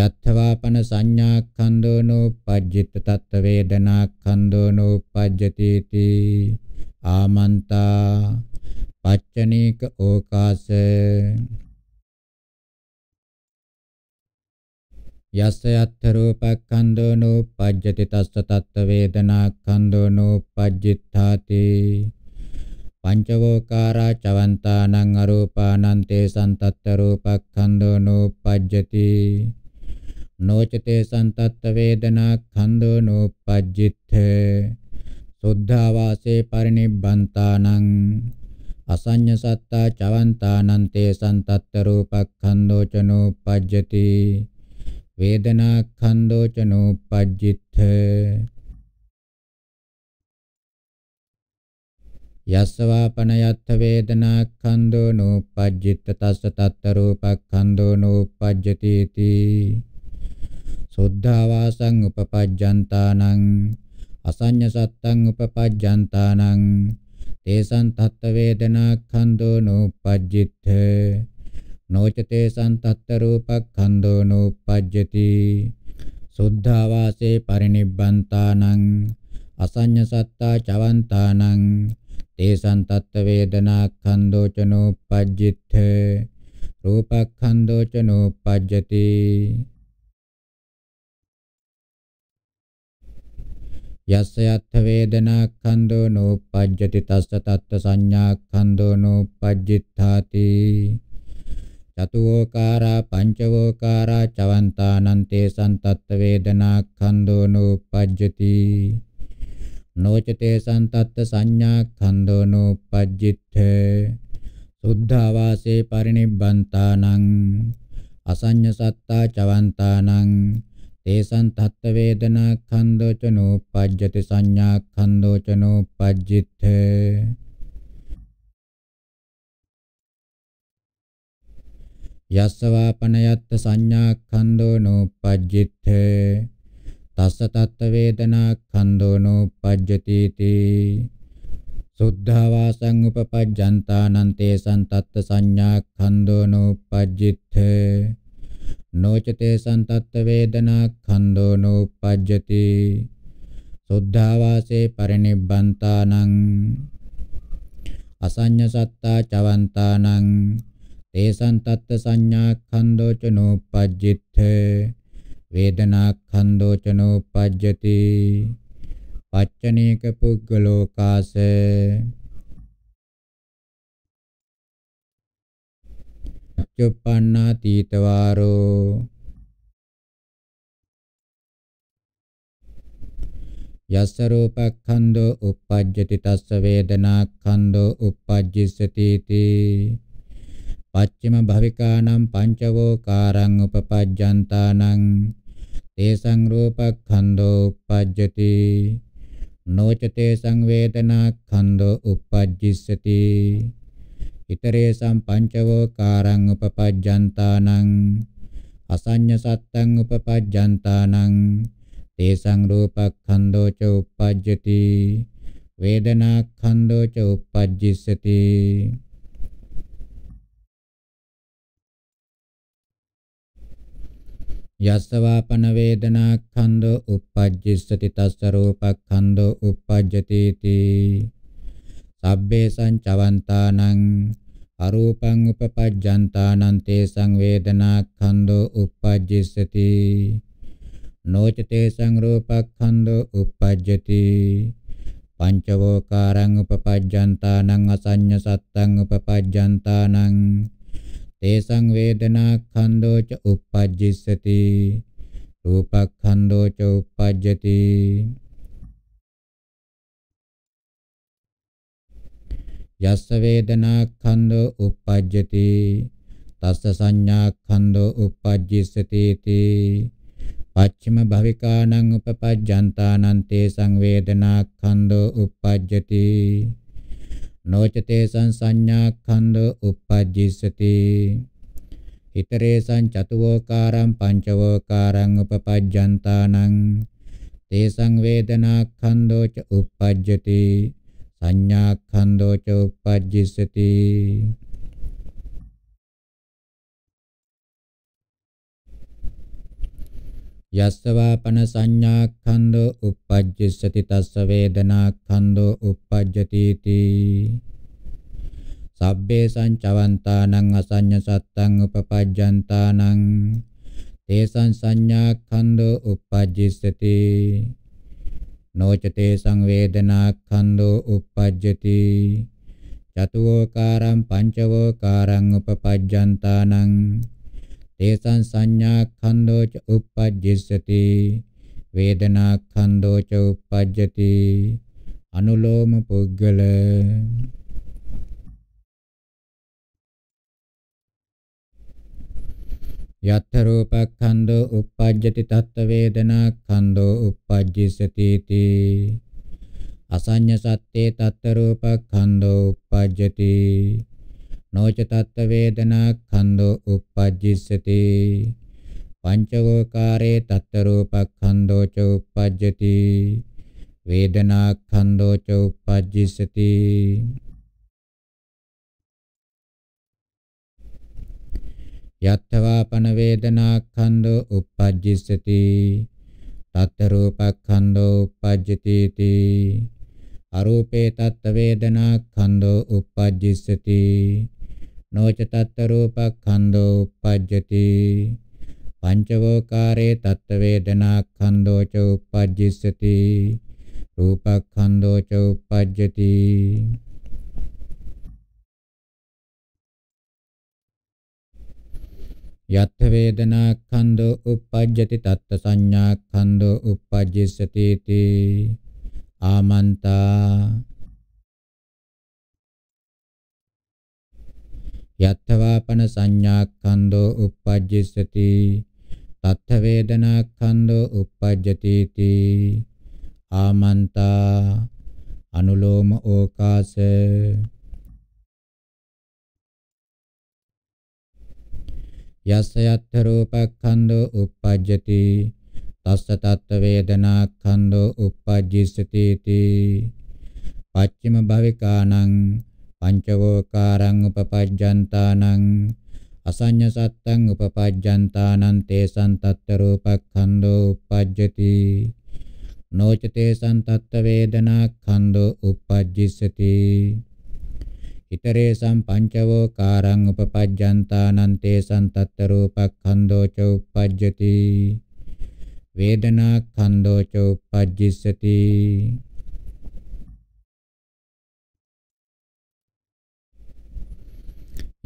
යත්ථවාපන සංඥා ඛණ්ඩෝනෝ පජ්ජිත තත්ත වේදනා ඛණ්ඩෝනෝ පජ්ජති තී ආමන්තා පච්චනීක ඕකාස යස්ස යත්ථ රූපක්ඛන්‍தோ නූපජ්ජති තස්ස තත්ත වේදනාක්ඛන්‍தோ නූපජ්ජිත්ථාති පංචවෝකාරා චවන්තානං අරූපානං තේ සන්තත්ත රූපක්ඛන්‍தோ නූපජ්ජති නොචතේ සන්තත්ත වේදනාක්ඛන්‍தோ නූපජ්ජිත්ථ සුද්ධාවාසේ පරිනිබ්බන්තානං අසඤ්ඤ සත්තා චවන්තානං තේ සන්තත්ත රූපක්ඛන්‍தோ චනූපජ්ජති වේදනා ඛණ්ඩෝචනෝපජ්ජිත්ථ යස්සවාපනයත්ථ වේදනා ඛණ්ඩෝ නෝපජ්ජිත්ත තස්ස තත්ත රූපඛණ්ඩෝ නෝපජ්ජති इति සුද්ධාවාසං උපපජ්ජන්තානං අසඤ්ඤ සත්තං උපපජ්ජන්තානං තේසං තත්ත වේදනා ඛණ්ඩෝ නෝපජ්ජිත්ථ නොචතේ සන්තත්ත රූපක්ඛන්‍தோ නූපජ්ජති සුද්ධාවාසේ පරිනිබ්බන්තානං අසඤ්ඤ සත්තා චවන්තානං තේ සන්තත්ත වේදනාක්ඛන්‍தோ ච නූපජ්ජිත්ථ රූපක්ඛන්‍தோ ච නූපජ්ජති යස්ස යත්ථ වේදනා ඛන්‍தோ නෝපජ්ජති තස්ස තත්ත සංඥා ඛන්‍தோ නෝපජ්ජිත්තාති චතුෝකාරා පංචවෝකාරා චවන්තානං තේසං තත්ත වේදනා ඛන්‍தோ නෝපජ්ජති නොච තේසං තත්ත සංඥා ඛන්‍தோ නෝපජ්ජිත්ථ සුද්ධාවාසේ පරිනිබ්බන්තානං අසඤ්ඤ සත්තා චවන්තානං තේසං තත්ත වේදනා ඛන්‍தோ ච නෝපජ්ජති සංඥා ඛන්‍தோ ච නෝපජ්ජිත්ථ යස්සවාපනයත්ත සංඥාක්ඛන්‍தோ නෝපජ්ජිත්ථ තස්ස තත්ත වේදනාක්ඛන්‍தோ නෝපජ්ජති තී සුද්ධවාසං උපපජ්ජන්තානං තේසං තත්ත සංඥාක්ඛන්‍தோ නෝපජ්ජිත්ථ නොචතේ සන්තත්ත වේදනාක්ඛන්‍தோ නෝපජ්ජති සුද්ධාවාසේ පරිනිබ්බන්තානං අසඤ්ඤ සත්තා චවන්තානං තේසං තත්ත සංඥා ඛණ්ඩෝ ච නෝපජ්ජිත වේදනා ඛණ්ඩෝ ච නෝපජ්ජති පච්චනීක පුද්ගලෝකාස චුප්පන්නාතීතවාරෝ යස්ස රූපඛන්‍தோ uppajjati tassa vedanakhando uppajjissati පච්චිම භවිකානම් පංචවෝ කාරං උපපජ්ජන්තානං තේසං රූපඛන්‍தோ uppajjati නොචතේ සංවේදනා ඛන්‍தோ uppajjissati ඉතරේසං පංචවෝ කාරං උපපජ්ජන්තානං අසඤ්ඤ සත්තං උපපජ්ජන්තානං තේසං රූපඛන්‍தோ ච uppajjati වේදනා ඛන්‍தோ ච uppajjissati යස්සවාපන වේදනා ඛණ්ඩෝ uppajjissati tassa රූපඛණ්ඩෝ uppajjati ති sabbhe sancavantānaṃ අරූපං උපපජ්ජන්තානං තේසං වේදනා ඛණ්ඩෝ uppajjissati නොච තේසං රූපඛණ්ඩෝ uppajjati පංචවෝකාරං උපපජ්ජන්තානං අසඤ්ඤ සත්තං උපපජ්ජන්තානං තේසං වේදනා ඛණ්ඩෝ ච uppajjissati රූපඛණ්ඩෝ ච uppajjati යස්ස වේදනා ඛණ්ඩෝ uppajjati තස්ස සංඥා ඛණ්ඩෝ uppajjissati තී පච්චිම භවිකානං උපපජ්ජන්තානං තේසං වේදනා ඛණ්ඩෝ uppajjati නොචතේසං සංඥාඛන්‍ධ uppajjissati හිතරේසං චතුවෝකාරං පංචවෝකාරං උපපජ්ජන්තානං තේසං වේදනාඛන්‍ධෝ ච uppajjati සංඥාඛන්‍ධෝ ච uppajjissati යස්සවාපන සංඥා ඛණ්ඩෝ uppajjissati tassa vedana ඛණ්ඩෝ uppajjati ti sabbhe sancavantanang asanya sattang upapajjantanang tesan sanya khando uppajjissati nocate sanvedana khando uppajjati චතුෝකාරං පංචවෝකාරං උපපජ්ජන්තානං තේසං සංඥා ඛණ්ඩෝ ච uppajjissati වේදනා ඛණ්ඩෝ ච uppajjati අනුලෝම පුද්ගල යත්ථ රූපඛණ්ඩෝ uppajjati තත්ත වේදනා ඛණ්ඩෝ uppajjissati ති අසඤ්ඤ සත්‍යේ තත්ත රූපඛණ්ඩෝ uppajjati නොච තත්ත වේදනා ඛන්‍தෝ uppajjissati පංචවෝකාරේ තත්ත රූපඛන්‍தෝ ච uppajjati වේදනා ඛන්‍தෝ ච uppajjissati යත්තවාපන වේදනා ඛන්‍தෝ uppajjissati තත්ත රූපඛන්‍தෝ uppajjati තී අරූපේ තත්ත වේදනා ඛන්‍தෝ uppajjissati නොච තත්ත රූපඛන්‍தෝ uppajjati පංචවෝකාරේ තත්ත වේදනාඛන්‍தෝ ච uppajjissati රූපඛන්‍தෝ ච uppajjati යත් වේදනා ඛන්‍தෝ uppajjati tatta සංඥා ඛන්‍தෝ uppajjissati ti ආමන්තා යත්තවාපන සංඥාක්ඛන්‍தோ uppajjissati තත්ථ වේදනාක්ඛන්‍தோ uppajjati ti ආමන්තා අනුලෝම ඕකාස යස්ස යත්ථ රූපක්ඛන්‍தோ uppajjati තස්ස තත්ත වේදනාක්ඛන්‍தோ uppajjissati ti පච්චිම භවිකානං පංචවෝකාරං උපපජ්ජන්තානං අසඤ්ඤ සත්තං උපපජ්ජන්තානං තේසං තත්ත රූපක්ඛන්‍தோ uppajjati නොචතේ සන්තත්ත වේදනා ඛන්‍தோ uppajjissati ඉතරේසම් පංචවෝ කාරං උපපජ්ජන්තානං තේසං තත්ත රූපක්ඛන්‍தோ ච uppajjati වේදනා ඛන්‍தோ ච uppajjissati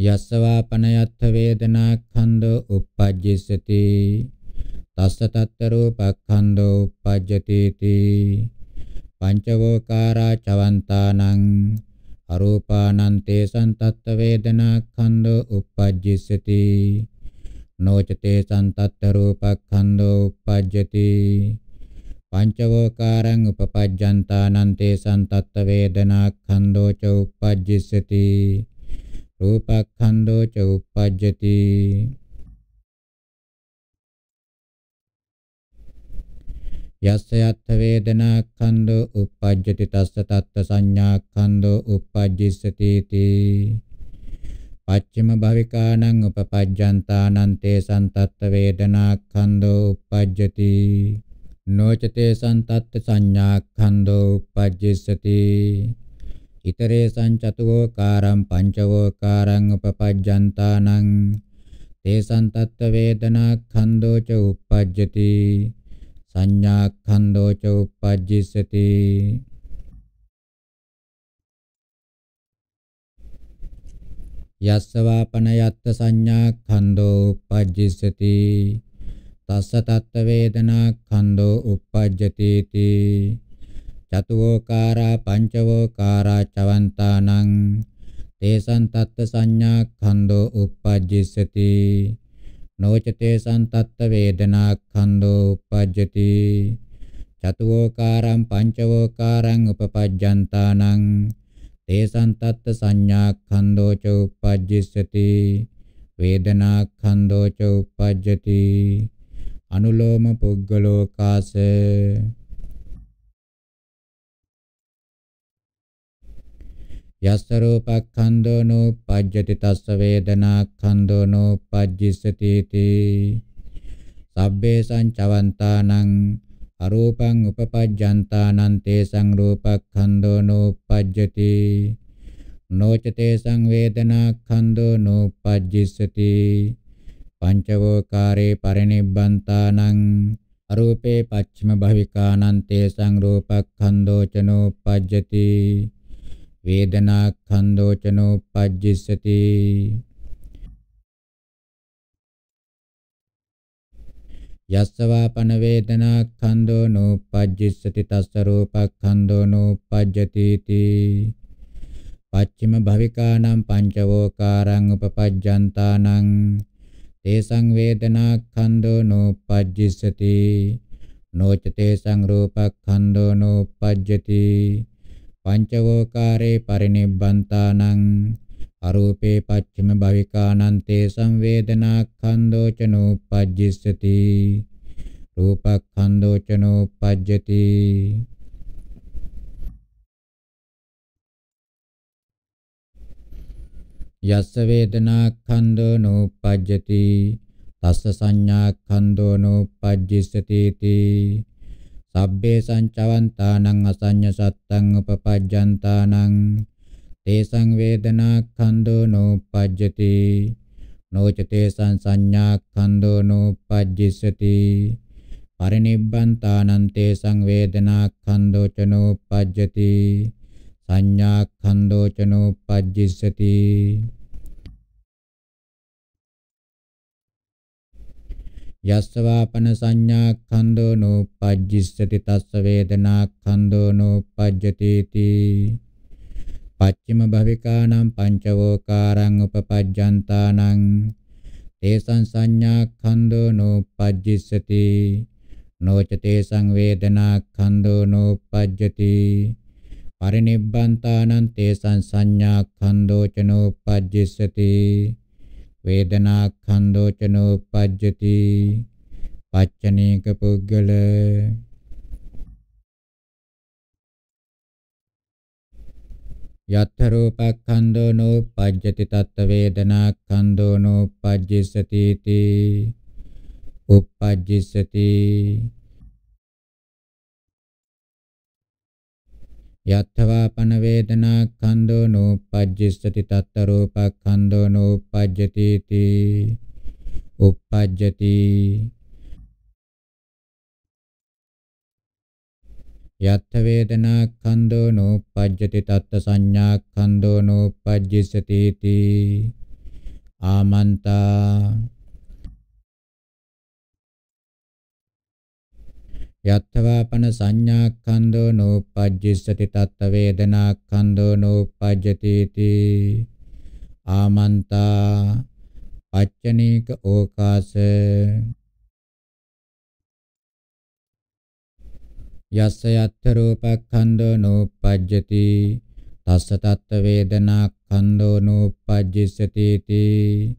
යස්සවා පනයත්ථ වේදනා ඛණ්ඩෝ uppajjissati තස්ස තත්ත රූපඛණ්ඩෝ uppajjati ති පංචවෝකාරා චවන්තානං අරූපානං තේසං තත්ත වේදනා ඛණ්ඩෝ uppajjissati නොචතේ සන්තත්ත රූපඛණ්ඩෝ uppajjati පංචවෝකාරං උපපජ්ජන්තානං තේසං තත්ත වේදනා ඛණ්ඩෝ ච uppajjissati රූපක්ඛන්‍தෝ ච උප්පජ්ජති යස්ස යත්ථ වේදනා ඛණ්ඩෝ uppajjati තස්ස තත්ත සංඥා ඛණ්ඩෝ uppajjissati ති පච්චම භවිකානං උපපජ්ජන්තානං තේ සන්තත්ත වේදනා ඛණ්ඩෝ uppajjati නොචතේ සන්තත්ත සංඥා ඛණ්ඩෝ uppajjissati ඉතරේසං චතුෝකාරං පංචවෝකාරං උපපජ්ජන්තානං තේසං තත්ත වේදනා ඛන්‍தෝ ච උප්පජ්ජති සංඥා ඛන්‍தෝ ච උප්පජ්ජිසති යස්සවාපනයත්ත සංඥා ඛන්‍தෝ උප්පජ්ජිසති තස්ස තත්ත වේදනා ඛන්‍தෝ උප්පජ්ජති තී චතුෝකාරා පංචවෝකාරා චවන්තානං තේසං තත්ත සංඥා ඛන්தோ uppajjissati නොචතේ සන්තත්ත වේදනා ඛන්தோ uppajjati චතුෝකාරං පංචවෝකාරං උපපජ්ජන්තානං තේසං තත්ත සංඥා ඛන්தோ ච uppajjissati වේදනා ඛන්தோ ච uppajjati අනුලෝම පුග්ගලෝකාසේ යස්ස රූපක්ඛන්‍தோ නෝපජ්ජති තස්ස වේදනාක්ඛන්‍தோ නෝපජ්ජිස්සති තී සබ්බේ සංචවන්තානං අරූපං උපපජ්ජන්තානං තේසං රූපක්ඛන්‍தோ නෝපජ්ජති නොචතේ සංවේදනාක්ඛන්‍தோ නෝපජ්ජිස්සති පංචවෝකාරේ පරිනිබ්බන්තානං අරූපේ පච්චම භවිකානං තේසං රූපක්ඛන්‍தோ චනෝපජ්ජති වේදනා ඛන්‍දෝචනෝ පජ්ජිස්සති යස්සවාපන වේදනා ඛන්‍දෝ නෝපජ්ජිස්සති තස්ස රූපඛන්‍දෝ නෝපජ්ජති තී පච්චිම භවිකානම් පංචවෝකාරං උපපජ්ජන්තානං තේසං වේදනා ඛන්‍දෝ නෝපජ්ජිස්සති නොච තේසං රූපඛන්‍දෝ නෝපජ්ජති පංචවෝකාරේ පරිනිබ්බන්තානං අරූපේ පච්චම භවිකානන්තේ සංවේදනා ඛන්‍தோචනෝ පජ්ජිස්සති රූපඛන්‍தோ චනෝ පජ්ජති යස්ස වේදනා ඛන්‍தோ නෝපජ්ජති තස්ස සංඥා ඛන්‍தோ නෝපජ්ජිස්සති තී sabbhe sancavantānaṃ asañña sattaṃ upapajjantānaṃ තේසං වේදනා ඛණ්ඩෝ නෝපජ්ජති නොච තේසං සංඥා ඛණ්ඩෝ නෝපජ්ජිසති පරිනිබ්බන්තානං තේසං වේදනා ඛණ්ඩෝ ච නෝපජ්ජති සංඥා ඛණ්ඩෝ ච නෝපජ්ජිසති යස්සවාපන සංඥා ඛන්‍தோ නෝපජ්ජිස්සති තස්ස වේදනා ඛන්‍தோ නෝපජ්ජති තී පච්චිම භවිකානම් පංචවෝකාරං උපපජ්ජන්තානං තේසං සංඥා ඛන්‍தோ නෝපජ්ජිස්සති නොච තේසං වේදනා ඛන්‍தோ නෝපජ්ජති පරිනිබ්බන්තානං තේසං සංඥා ඛන්‍தோ ච නෝපජ්ජිස්සති වේදනා ඛණ්ඩෝචනෝ උපජ්ජති පච්චනීක පුද්ගල යත්ථ රූපඛණ්ඩෝ නෝපජ්ජති තත් වේදනා ඛණ්ඩෝ නෝපජ්ජසති තී උපජ්ජසති යත්වා පන වේදනා ඛණ්ඩෝ නෝපජ්ජති තත්ත රූපඛණ්ඩෝ නෝපජ්ජති තී උපජ්ජති යත් වේදනා ඛණ්ඩෝ නෝපජ්ජති තත්ත සංඥා ඛණ්ඩෝ නෝපජ්ජති තී ආමන්තා යත්තවාපන සංඥාක්ඛන්‍தோ නෝපජ්ජිස්සති තත්ත වේදනාක්ඛන්‍தோ නෝපජ්ජති තී ආමන්තා පච්චනීක ඕකාස යස්ස යත්ත රූපක්ඛන්‍தோ නෝපජ්ජති තස්ස තත්ත වේදනාක්ඛන්‍தோ නෝපජ්ජිස්සති තී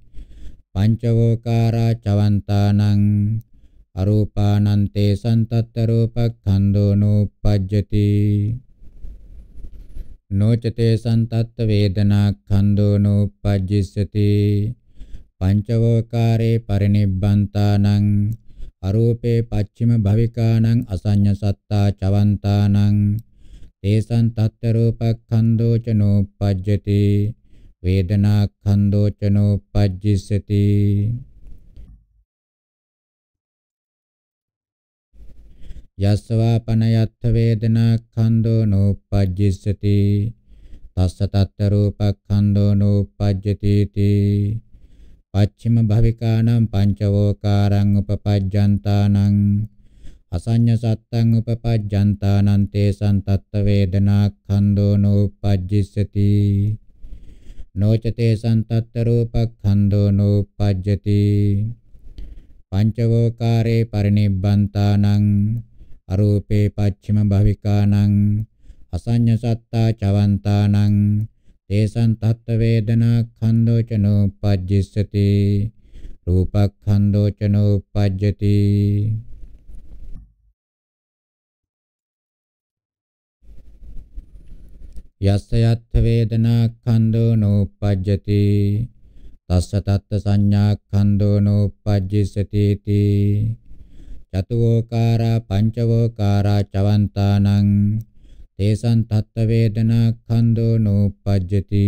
පංචවෝකාරා චවන්තානං අරූපානන්තේ සන්තත්ත රූපක්ඛන්‍தோ නෝපජ්ජති නොචතේ සන්තත්ත වේදනා ඛන්‍தோ නෝපජ්ජිස්සති පංචවෝකාරේ පරිනිබ්බන්තානං අරූපේ පච්චිම භවිකානං අසඤ්ඤ සත්තා චවන්තානං තේසං තත්ත රූපක්ඛන්‍தோ ච නෝපජ්ජති වේදනා ඛන්‍தோ ච නෝපජ්ජිස්සති යස්සවා පනයත්ථ වේදනා ඛණ්ඩෝ නෝපජ්ජිස්සති තස්ස තත්ත රූපඛණ්ඩෝ නෝපජ්ජති තී පච්චිම භවිකානම් පංචවෝකාරං උපපජ්ජන්තානං අසඤ්ඤ සත්තං උපපජ්ජන්තානං තේසං තත්ත වේදනා ඛණ්ඩෝ නෝපජ්ජිස්සති නෝචතේ සන්තත්ත රූපඛණ්ඩෝ නෝපජ්ජති පංචවෝකාරේ පරිනිබ්බන්තානං අරූපේ පච්චිම භවිකානං අසඤ්ඤ සත්තා චවන්තානං තේසං තත්ත වේදනා ඛණ්ඩෝචනෝ පජ්ජිස්සති රූපඛණ්ඩෝචනෝ පජ්ජති යස්ස යත්ථ වේදනා ඛණ්ඩෝ නෝපජ්ජති තස්ස තත්ත සංඥා ඛණ්ඩෝ නෝපජ්ජිස්සති තී චතුෝකාරා පංචවෝකාරා චවන්තානං තේසං තත්ත වේදනා ඛන්‍தோ නෝපජ්ජති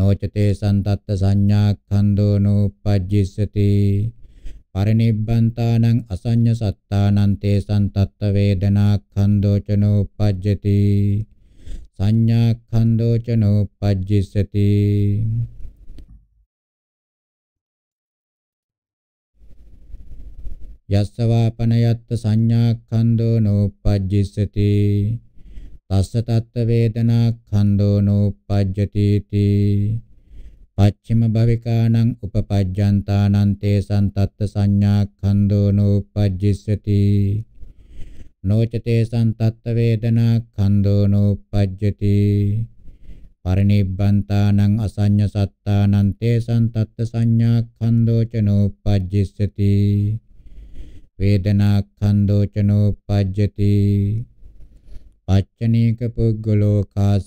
නොචතේ සන්තත්ත සංඥා ඛන්‍தோ නෝපජ්ජිස්සති පරිනිබ්බන්තානං අසඤ්ඤ සත්තානං තේසං තත්ත වේදනා ඛන්‍தோ ච නෝපජ්ජති සංඥා ඛන්‍தோ ච නෝපජ්ජිස්සති යස්සවාපනයත්ත සංඥාඛන්‍தோ නෝපජ්ජිස්සති තස්ස තත්ත වේදනා ඛන්‍தோ නෝපජ්ජති තී පච්චිම භවිකානං උපපජ්ජන්තානං තේසං තත්ත සංඥා ඛන්‍தோ නෝපජ්ජිස්සති නෝචතේ සන්තත්ත වේදනා ඛන්‍தோ නෝපජ්ජති පරිනිබ්බන්තානං අසඤ්ඤ සත්තානං තේසං තත්ත සංඥා ඛන්‍தோ ච නෝපජ්ජිස්සති වේදනා ඛණ්ඩෝචනෝ පජ්ජති පච්චනීක පුද්ගලෝ කාස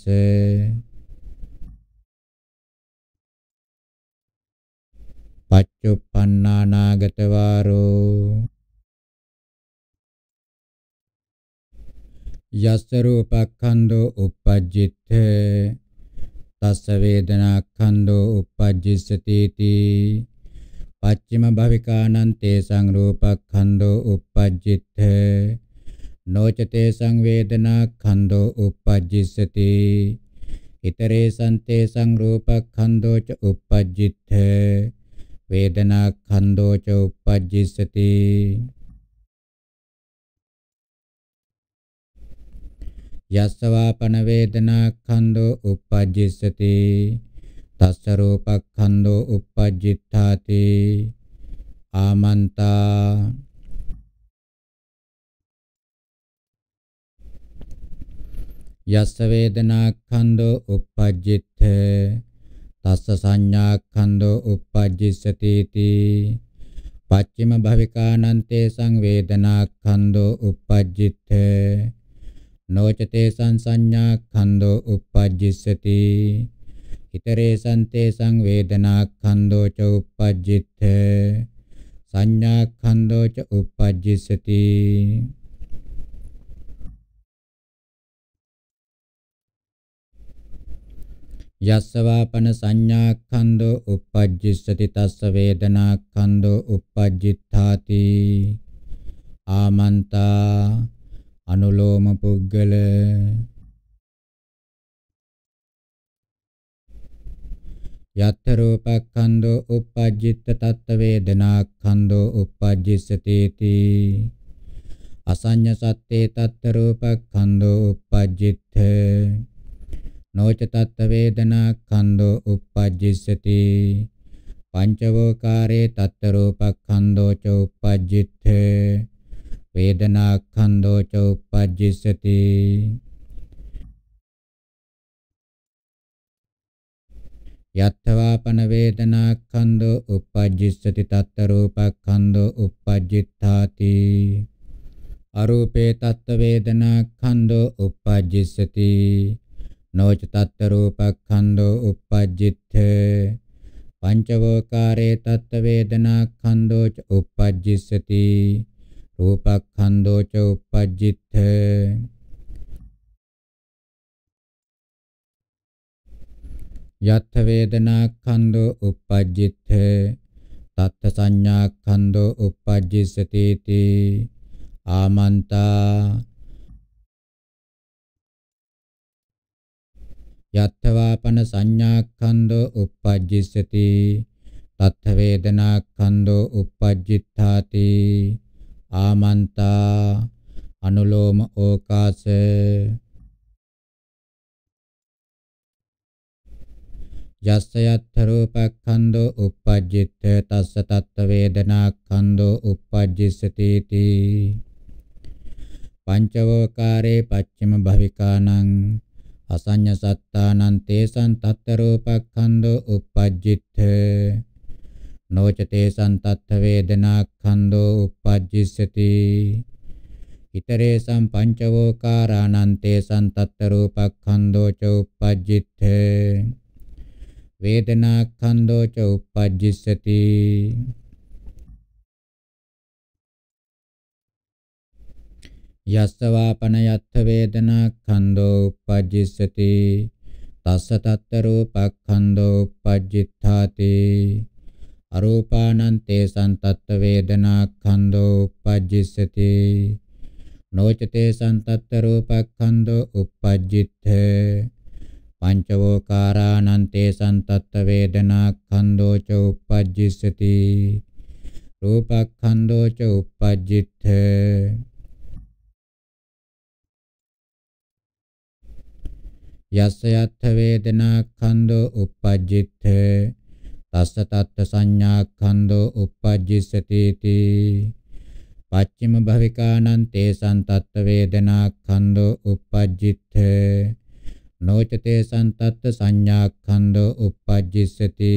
පච්චුප්පන්නානාගත වාරෝ යස්ස රූපඛණ්ඩෝ uppajjitte තස්ස වේදනාඛණ්ඩෝ uppajjissati පච්චිම භවිකානං තේසං රූපක්ඛන්‍தோ uppajjitte නොච තේසං වේදනාක්ඛන්‍தோ uppajjissati ඉතරේසං තේසං රූපක්ඛන්‍தோ ච uppajjitte වේදනාක්ඛන්‍தோ ච uppajjissati යස්සවාපන වේදනාක්ඛන්‍தோ uppajjissati තස්ස රූපක්ඛන්‍தோ uppajjitthāti ආමන්තා යස්ස වේදනාක්ඛන්‍தோ uppajjittහ තස්ස සංඥාක්ඛන්‍தோ uppajjissati ති පච්චිම භවිකානන්තේ සංවේදනාක්ඛන්‍தோ uppajjittහ නොචතේ සංසඤ්ඤාක්ඛන්‍தோ uppajjissati ඉතරේ සන්තේ සංවේදනාඛන්‍தோ ච uppajjitte සංඥාඛන්‍தோ ච uppajjissati යස්සවාපන සංඥාඛන්‍தோ uppajjissati තස්ස වේදනාඛන්‍தோ uppajjitthati ආමන්තා අනුලෝම පුද්ගල යත්ථ රූපක්ඛන්‍தෝ uppajjitta tatta vedanakkhando uppajjissateti අසඤ්ඤ සත්තේ tatta රූපක්ඛන්‍தෝ uppajjitta නොච tatta vedanakkhando uppajjissati පංචවෝකාරේ tatta රූපක්ඛන්‍தෝ ච uppajjitta වේදනාඛන්‍தෝ ච uppajjissati යත්තවාපන වේදනාක්ඛන්தோ uppajjissati tatta rūpakkhanḍo uppajjittāti arūpe tatta vedanākkhanḍo uppajjissati නොච tatta rūpakkhanḍo uppajjitte පංචවෝකාරේ tatta vedanākkhanḍo ච uppajjissati රූපක්ඛන්‍தோ ච uppajjitte යත්ථ වේදනා ඛණ්ඩෝ uppajjitte තත්ථ සංඥා ඛණ්ඩෝ uppajjissati ti ආමන්තා යත්ථවාපන සංඥා ඛණ්ඩෝ uppajjissati තත්ථ වේදනා ඛණ්ඩෝ uppajjittaati ආමන්තා අනුලෝම ඕකාසේ යස්ස යත්ථ රූපක්ඛන්‍தோ uppajjitte තස්ස තත්ත වේදනාක්ඛන්‍தோ uppajjissati ti පංචවෝකාරේ පච්චම භවිකානං අසඤ්ඤ සත්තානං තේසං තත්ත රූපක්ඛන්‍தோ uppajjitte නොච තේසං තත්ත වේදනාක්ඛන්‍தோ uppajjissati ඉතරේසං පංචවෝකාරානං තේසං තත්ත රූපක්ඛන්‍தோ ච uppajjitte වේදනා ඛණ්ඩෝ ච uppajjissati යස්ස වාපන යත්ථ වේදනා ඛණ්ඩෝ uppajjissati තස්ස තත්ත රූපඛණ්ඩෝ uppajjitthati අරූපානං තේ සන්තත්ත වේදනා ඛණ්ඩෝ uppajjissati නොච තේ සන්තත්ත රූපඛණ්ඩෝ uppajjitthේ පංචවෝකාරානන්තේ සන්තත්ත වේදනා ඛන්‍தோ ච uppajjissati රූපඛන්‍தோ ච uppajjitt යස්ස යත්ථ වේදනා ඛන්‍தோ uppajjitt තස්ස තත්ත සංඥා ඛන්‍தோ uppajjissati ති පච්චිම භවිකානන්තේ සන්තත්ත වේදනා ඛන්‍தோ uppajjitt නොචතේ සන්තත්ත සංඥාඛණ්ඩෝ uppajjissati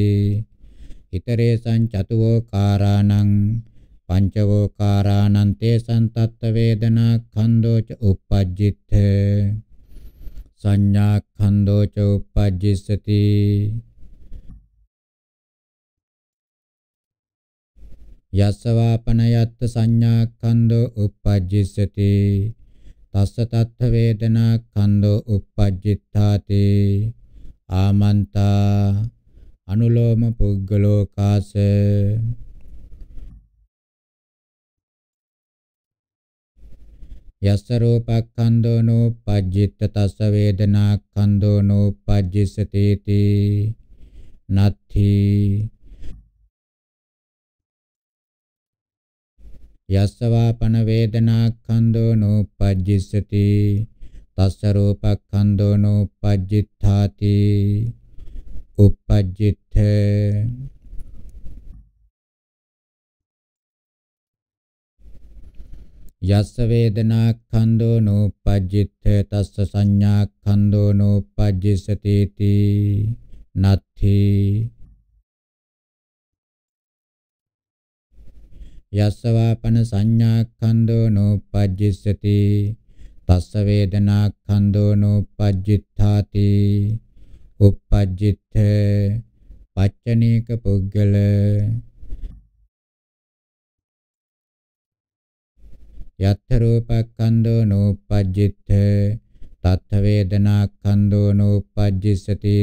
ිතරේසං චතුවෝ කාරාණං පංචවෝ කාරාණං තේ සන්තත්ත වේදනා ඛණ්ඩෝ ච uppajjitt සංඥා ඛණ්ඩෝ ච uppajjissati යස්සවාපනයත් සංඥා ඛණ්ඩෝ uppajjissati තස්ස තත්ථ වේදනා කන්‍දෝ uppajjittaati ආමන්තා අනුලෝම පුද්ගලෝ කාස යස්ස රූපක්ඛන්‍தோ නෝපජ්ජිත්ත තස්ස වේදනාක්ඛන්‍தோ නෝපජ්ජිසතේති නත්ථී යස්සවාපන වේදනාඛන්‍தோ නෝපජ්ජිස්සති තස්ස රූපඛන්‍தோ නෝපජ්ජිත්ථාති උපජ්ජිත්ථ යස්ස වේදනා ඛන්‍தோ නෝපජ්ජිත තස්ස සංඥා ඛන්‍தோ නෝපජ්ජසති ති නත්ථි යස්සවාපන සංඥාඛන්‍தோ නෝපජ්ජිස්සති තස්ස වේදනාඛන්‍தோ නෝපජ්ජිත්තාති uppajjitth පච්චනීක පුද්ගල යත්ථ රූපඛන්‍தோ නෝපජ්ජිත්ථ තත්ථ වේදනාඛන්‍தோ නෝපජ්ජිස්සති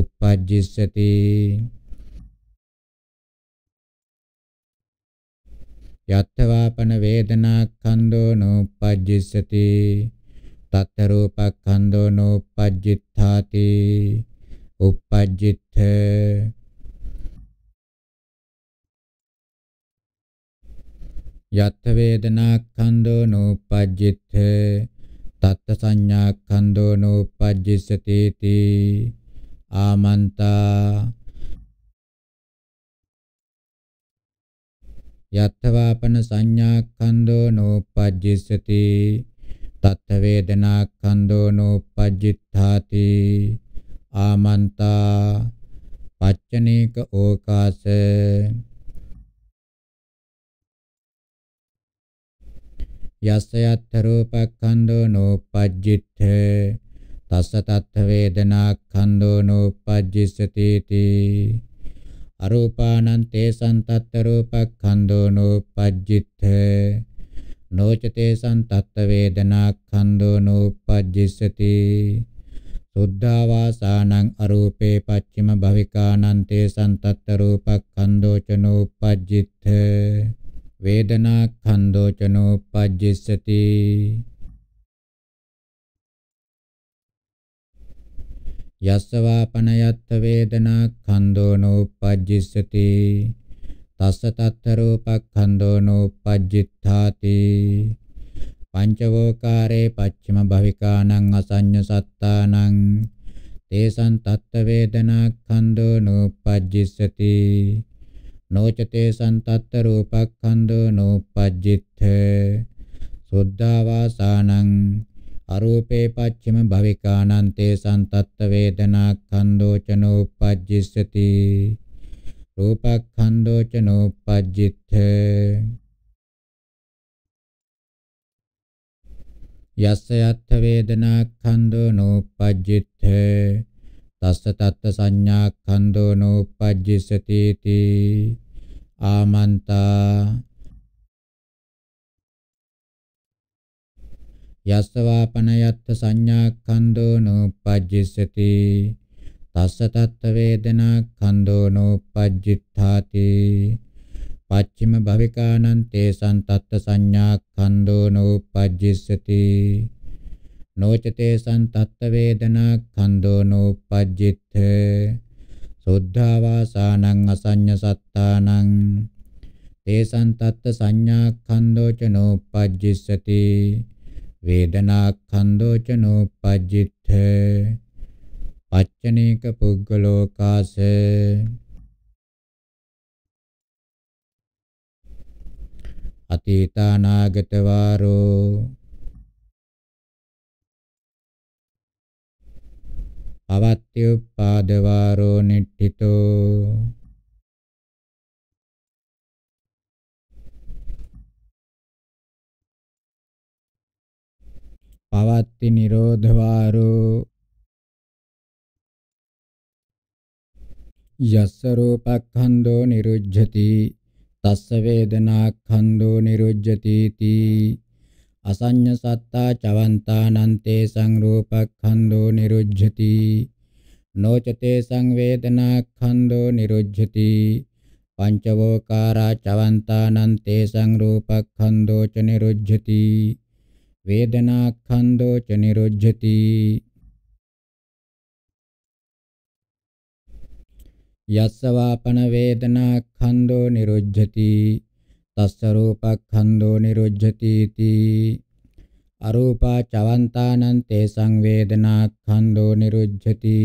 uppajjissati යත්තවාපන වේදනාඛන්‍தோ නෝපජ්ජිස්සති තත්ත රූපඛන්‍தோ නෝපජ්ජිත්තාති උපජ්ජිත්ථ යත් වේදනාඛන්‍தோ නෝපජ්ජිත්ථ තත්ත සංඥාඛන්‍தோ නෝපජ්ජිස්සති ආමන්තා යත්තවාපන සංඥාක්ඛන්‍தோ නෝපජ්ජිස්සති තත්ත වේදනාක්ඛන්‍தோ නෝපජ්ජිත්තාති ආමන්තා පච්චනේක ඕකාස යස්ස යත්ත රූපක්ඛන්‍தோ නෝපජ්ජිත්ත තස්ස තත්ත වේදනාක්ඛන්‍தோ නෝපජ්ජිස්සති තී අරූපානන්තේ සන්තත්ත රූපක්ඛන්‍தோ නෝපජ්ජිත්ථ නෝචතේ සන්තත්ත වේදනාක්ඛන්‍தோ නෝපජ්ජිස්සති සුද්ධාවාසානං අරූපේ පච්චිම භවිකානන්තේ සන්තත්ත රූපක්ඛන්‍தோ ච නෝපජ්ජිත්ථ වේදනාක්ඛන්‍தோ ච නෝපජ්ජිස්සති යස්සවා පනයත්ත වේදනා ඛන්‍தோ නෝපජ්ජිස්සති තස්ස තත්ත රූපක් ඛන්‍தோ නෝපජ්ජිත්තාති පංචවෝකාරේ පච්චම භවිකානං අසඤ්ඤ සත්තානං තේසං තත්ත වේදනා ඛන්‍தோ නෝපජ්ජිස්සති නොච තේසං තත්ත රූපක් ඛන්‍தோ නෝපජ්ජිත්ථ සුද්ධාවාසානං අරූපේ පච්චම භවිකානන්තේ සන්තත්ත වේදනා ඛණ්ඩෝචනෝ උපජ්ජිස්සති රූපඛණ්ඩෝචනෝ උපජ්ජිත්ථ යස්ස යත්ථ වේදනා ඛණ්ඩෝ නෝපජ්ජිත්ථ තස්ස තත්ත සංඥා ඛණ්ඩෝ නෝපජ්ජිසති තී ආමන්තා යස්සවාපනයත්ත සංඥාක්ඛන්‍தோ නෝපජ්ජිස්සති තස්ස තත්ත වේදනා ඛන්‍தோ නෝපජ්ජිත්තාති පච්චිම භවිකානං තේසං තත්ත සංඥාක්ඛන්‍தோ නෝපජ්ජිස්සති නොචතේසං තත්ත වේදනා ඛන්‍தோ නෝපජ්ජිත්ථ සුද්ධාවාසානං අසඤ්ඤ සත්තානං තේසං තත්ත සංඥාක්ඛන්‍தோ ච නෝපජ්ජිස්සති වේදනාඛන්‍தෝ ච නෝපජ්ජිත්ථ පච්චනේක පුග්ගලෝ කාස අතීතානාගත වාරෝ පවත්‍ය උපාද වාරෝ නිට්ඨිතෝ පවත්ති නිරෝධවාරෝ යස්ස රූපඛන්‍தோ නිරුජ්ජති තස්ස වේදනාඛන්‍தோ නිරුජ්ජති තී අසඤ්ඤ සත්තා චවන්තානන්තේ සංරූපඛන්‍தோ නිරුජ්ජති නොචතේ සංවේදනාඛන්‍தோ නිරුජ්ජති පංචවෝකාරා චවන්තානන්තේ සංරූපඛන්‍தோ ච නිරුජ්ජති වේදනාඛන්‍தෝ ච නිරුජ්ජති යස්සවාපන වේදනාඛන්‍தෝ නිරුජ්ජති තස්ස රූපඛන්‍தෝ නිරුජ්ජති इति අරූපා චවන්තානං තේසං වේදනාඛන්‍தෝ නිරුජ්ජති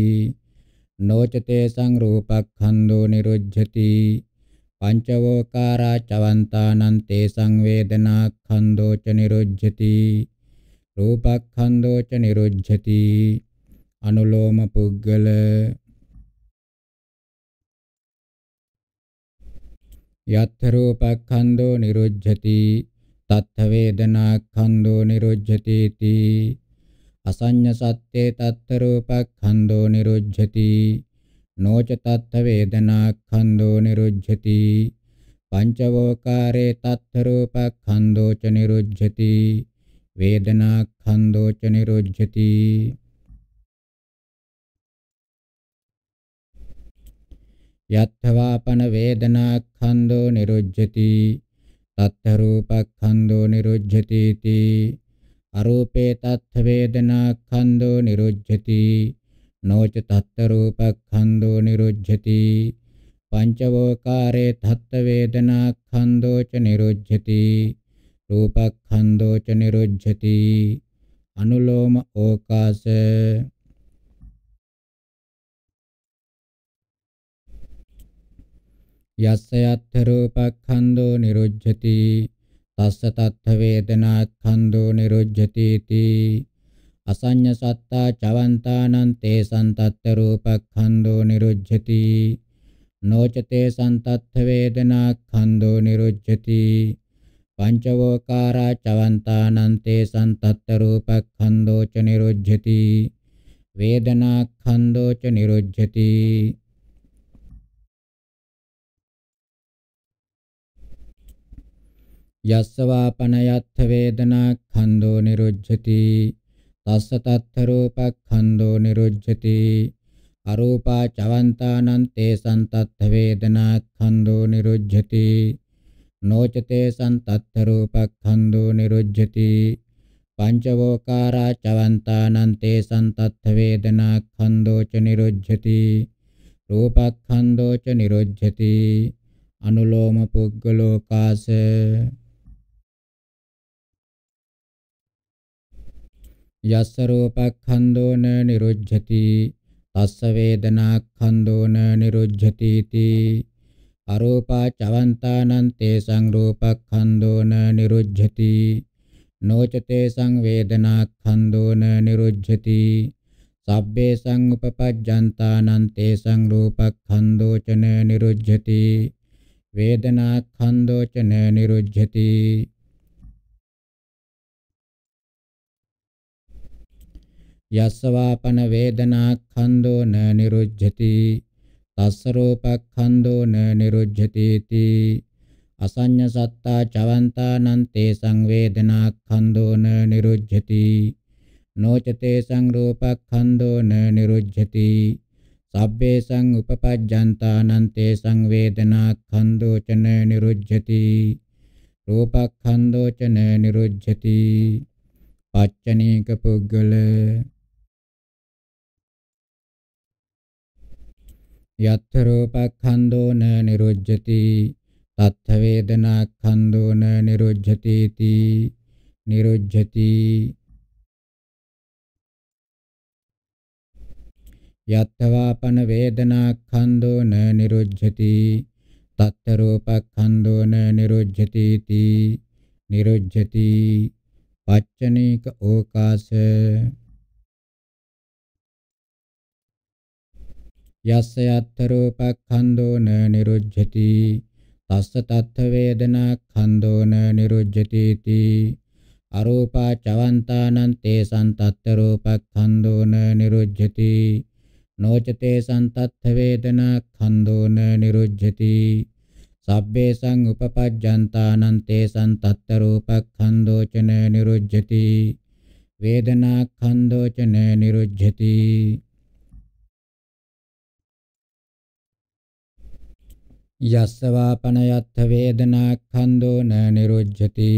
නොච තේසං රූපඛන්‍தෝ නිරුජ්ජති පංචවෝකාරා චවන්තානං තේසං වේදනාඛන්‍தෝ ච නිරුජ්ජති රූපක්ඛන්‍தෝ ච නිරුද්ධති අනුලෝම පුද්ගල යත් රූපක්ඛන්‍தෝ නිරුද්ධති තත්ථ වේදනාක්ඛන්‍தෝ නිරුද්ධති ති අසඤ්ඤ සත්‍යේ තත්ථ රූපක්ඛන්‍தෝ නිරුද්ධති නොච තත්ථ වේදනාක්ඛන්‍தෝ නිරුද්ධති පංචවෝකාරේ තත්ථ රූපක්ඛන්‍தෝ ච නිරුද්ධති වේදනා ඛන්தோච නිරුජ්ජති යත්ථවාපන වේදනා ඛන්தோ නිරුජ්ජති තත්ථ රූපඛන්தோ නිරුජ්ජති इति අරූපේ තත්ථ වේදනා ඛන්தோ නිරුජ්ජති නොච තත්ථ රූපඛන්தோ නිරුජ්ජති පංචවෝකාරේ තත්ථ වේදනා ඛන්தோ ච නිරුජ්ජති රූපක්ඛන්‍தෝ ච නිරුද්ධති අනුලෝම ඕකාස යස්ස යත්ථ රූපක්ඛන්‍தෝ නිරුද්ධති තස්ස තත්ථ වේදනාක්ඛන්‍தෝ නිරුද්ධති ති අසඤ්ඤ සත්තා චවන්තානං තේ සන්තත්ත රූපක්ඛන්‍தෝ නිරුද්ධති නොච තේ සන්තත්ථ වේදනාක්ඛන්‍தෝ නිරුද්ධති පංචවෝකාරා චවන්තානන්තේ සන්තත්ත රූපඛන්தோ ච නිරුජ්ජති වේදනාඛන්தோ ච නිරුජ්ජති යස්සවාපනයත්ථ වේදනාඛන්தோ නිරුජ්ජති තස්ස තත්ථ රූපඛන්தோ නිරුජ්ජති අරූපා චවන්තානන්තේ සන්තත්ත වේදනාඛන්தோ නිරුජ්ජති නොචතේ සන්තත්ත රූපක්ඛන්‍தோ නිරුජ්ජති පංචවෝකාරා චවන්තානන්තේ සන්තත්ත වේදනා ඛන්‍தோ ච නිරුජ්ජති රූපක්ඛන්‍தோ ච නිරුජ්ජති අනුලෝම පුග්ගලෝ කාස යස්ස රූපක්ඛන්‍தோන නිරුජ්ජති තස්ස වේදනාක්ඛන්‍தோන නිරුජ්ජති තී අරූපා චවන්තානං තේසං රූපක්ඛන්‍දෝන නිරුජ්ජති නොචතේ සංවේදනා ඛන්‍දෝන නිරුජ්ජති සබ්බේසං උපපජ්ජන්තානං තේසං රූපක්ඛන්‍දෝචන නිරුජ්ජති වේදනා ඛන්‍දෝචන නිරුජ්ජති යස්සවාපන වේදනා ඛන්‍දෝන නිරුජ්ජති තස්සරෝපක්ඛන්‍தோ න නිරුජ්ජති අසඤ්ඤ සත්තා චවන්තානං තේ සංවේදනාක්ඛන්‍தோ න නිරුජ්ජති නොචතේ සංරූපක්ඛන්‍தோ න නිරුජ්ජති සබ්බේ සං උපපජ්ජන්තානං තේ සංවේදනාක්ඛන්‍தோ ච න නිරුජ්ජති රූපක්ඛන්‍தோ ච න නිරුජ්ජති පච්චනීක පුද්ගල යත්ථ රූපක්ඛන්‍தෝ න නිරුජ්ජති තත්ථ වේදනාක්ඛන්‍தෝ න නිරුජ්ජති ති නිරුජ්ජති යත්තවාපන වේදනාක්ඛන්‍தෝ න නිරුජ්ජති තත්ත රූපක්ඛන්‍தෝ න නිරුජ්ජති ති නිරුජ්ජති පච්චනීක ඕකාශ යස්ස යත්ත රූපඛන්‍දෝන නිරුජ්ජති තස්ස තත්ථ වේදනා ඛන්‍දෝන නිරුජ්ජති තී අරූපා චවන්තානං තේසං තත්ත රූපඛන්‍දෝන නිරුජ්ජති නොචතේ සන්තත්ථ වේදනා ඛන්‍දෝන නිරුජ්ජති සබ්බේ සං උපපජ්ජන්තානං තේසං තත්ත රූපඛන්‍දෝචන නිරුජ්ජති වේදනා ඛන්‍දෝචන නිරුජ්ජති යස්සවාපනයත්ථ වේදනා ඛන්‍தோ න නිරුජ්ජති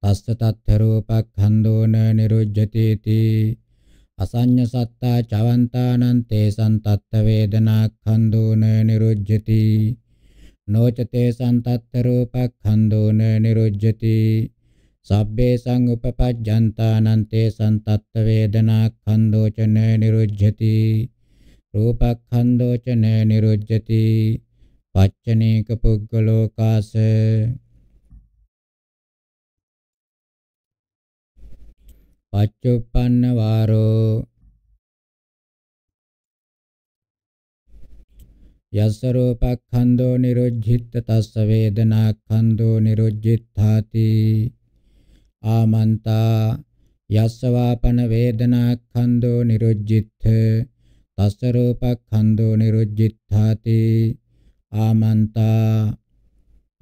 තස්ස තත්ථ රූපඛන්‍தோ න නිරුජ්ජති තී අසඤ්ඤ සත්තා චවන්තානං තේසං තත්ථ වේදනා ඛන්‍தோ න නිරුජ්ජති නොච තේසං තත්ථ රූපඛන්‍தோ න නිරුජ්ජති සබ්බේ සංඋපපජ්ජන්තානං තේසං තත්ථ වේදනා ඛන්‍தோ ච න නිරුජ්ජති රූපඛන්‍தோ ච න නිරුජ්ජති පච්චනීක පුද්ගලෝ කාස පච්චුප්පන්න වාරෝ යස්ස රූපඛන්‍தோ නිරුද්ධිත තස්ස වේදනාඛන්‍தோ නිරුද්ධිතාති ආමන්තා යස්ස වාපන වේදනාඛන්‍தோ නිරුද්ධිත තස්ස රූපඛන්‍தோ නිරුද්ධිතාති ආමන්තා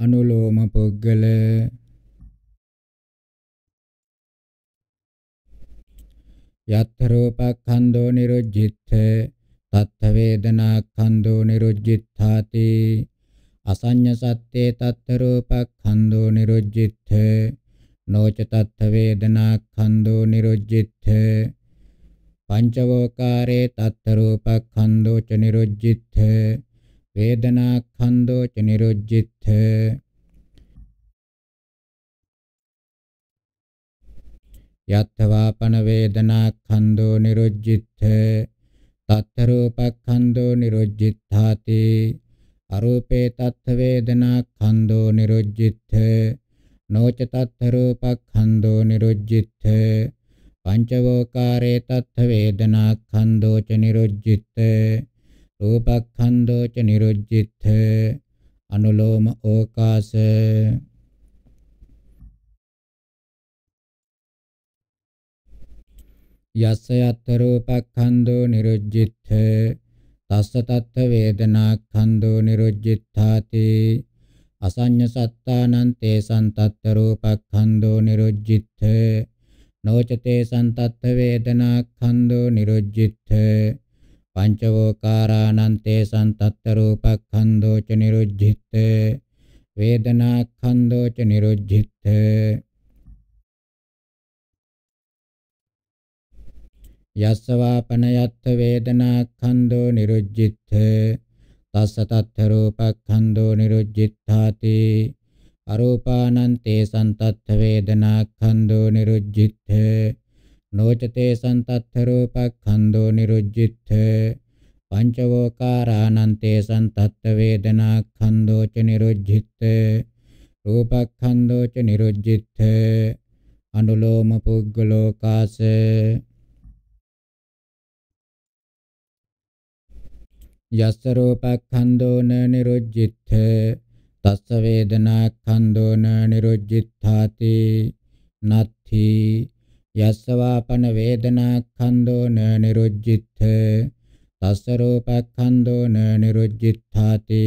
අනුලෝම පුද්ගල යත්තරූපක්ඛන්தோ නිරුජ්ජිත්ථ තත්ථ වේදනාක්ඛන්தோ නිරුජ්ජිත්ථාති අසඤ්ඤ සත්‍යේ තත්තරූපක්ඛන්தோ නිරුජ්ජිත්ථ නොච තත්ථ වේදනාක්ඛන්தோ නිරුජ්ජිත්ථ පංචවෝකාරේ තත්තරූපක්ඛන්தோ ච නිරුජ්ජිත්ථ වේදනා ඛණ්ඩෝ ච නිරුජ්ජිත යත්වාපන වේදනා ඛණ්ඩෝ නිරුජ්ජිත තත්ත රූපඛණ්ඩෝ නිරුජ්ජිතාති අරූපේ තත්ත වේදනා ඛණ්ඩෝ නිරුජ්ජිත නොච තත්ත රූපඛණ්ඩෝ නිරුජ්ජිත පංචවෝකාරේ තත්ත වේදනා ඛණ්ඩෝ ච නිරුජ්ජිත රූපක්ඛන්‍ධෝ ච නිරුද්ධිත්ථ අනුලෝම ඕකාස යස්ස යත් රූපක්ඛන්‍ධෝ නිරුද්ධිත්ථ තස්ස තත්ත වේදනාක්ඛන්‍ධෝ නිරුද්ධිත්ථාති අසඤ්ඤ සත්තානං තේ සන්තත්ත රූපක්ඛන්‍ධෝ නිරුද්ධිත්ථ නොචතේ සන්තත්ත වේදනාක්ඛන්‍ධෝ නිරුද්ධිත්ථ පංචවෝකාරානන්තේ සන්තත්ත රූපක්ඛන්தோ ච නිරුද්ධිත්තේ වේදනාක්ඛන්தோ ච නිරුද්ධිත්තේ යස්සවාපනයත්ථ වේදනාක්ඛන්தோ නිරුද්ධිත්තේ තස්ස තත්ථ රූපක්ඛන්தோ නිරුද්ධිත්තාති අරූපානන්තේ සන්තත්ත වේදනාක්ඛන්தோ නිරුද්ධිත්තේ නොචතේ සන්තත්තරෝපක්ඛන්தோ නිරුජ්ජිත්ථ පංචවෝකාරානන්තේ සන්තත්ත වේදනා ඛන්தோ ච නිරුජ්ජිත්ථ රූපක්ඛන්தோ ච නිරුජ්ජිත්ථ අනුලෝම පුග්ගලෝකාස යස්ස රූපක්ඛන්தோ න නිරුජ්ජිත්ථ තස්ස වේදනා ඛන්தோ න නිරුජ්ජිත්ථාති නත්ථී යස්සවාපන වේදනාඛන්‍தෝ න නිරුජ්ජිත්ථ තස්ස රූපඛන්‍தෝ න නිරුජ්ජිත්ථාති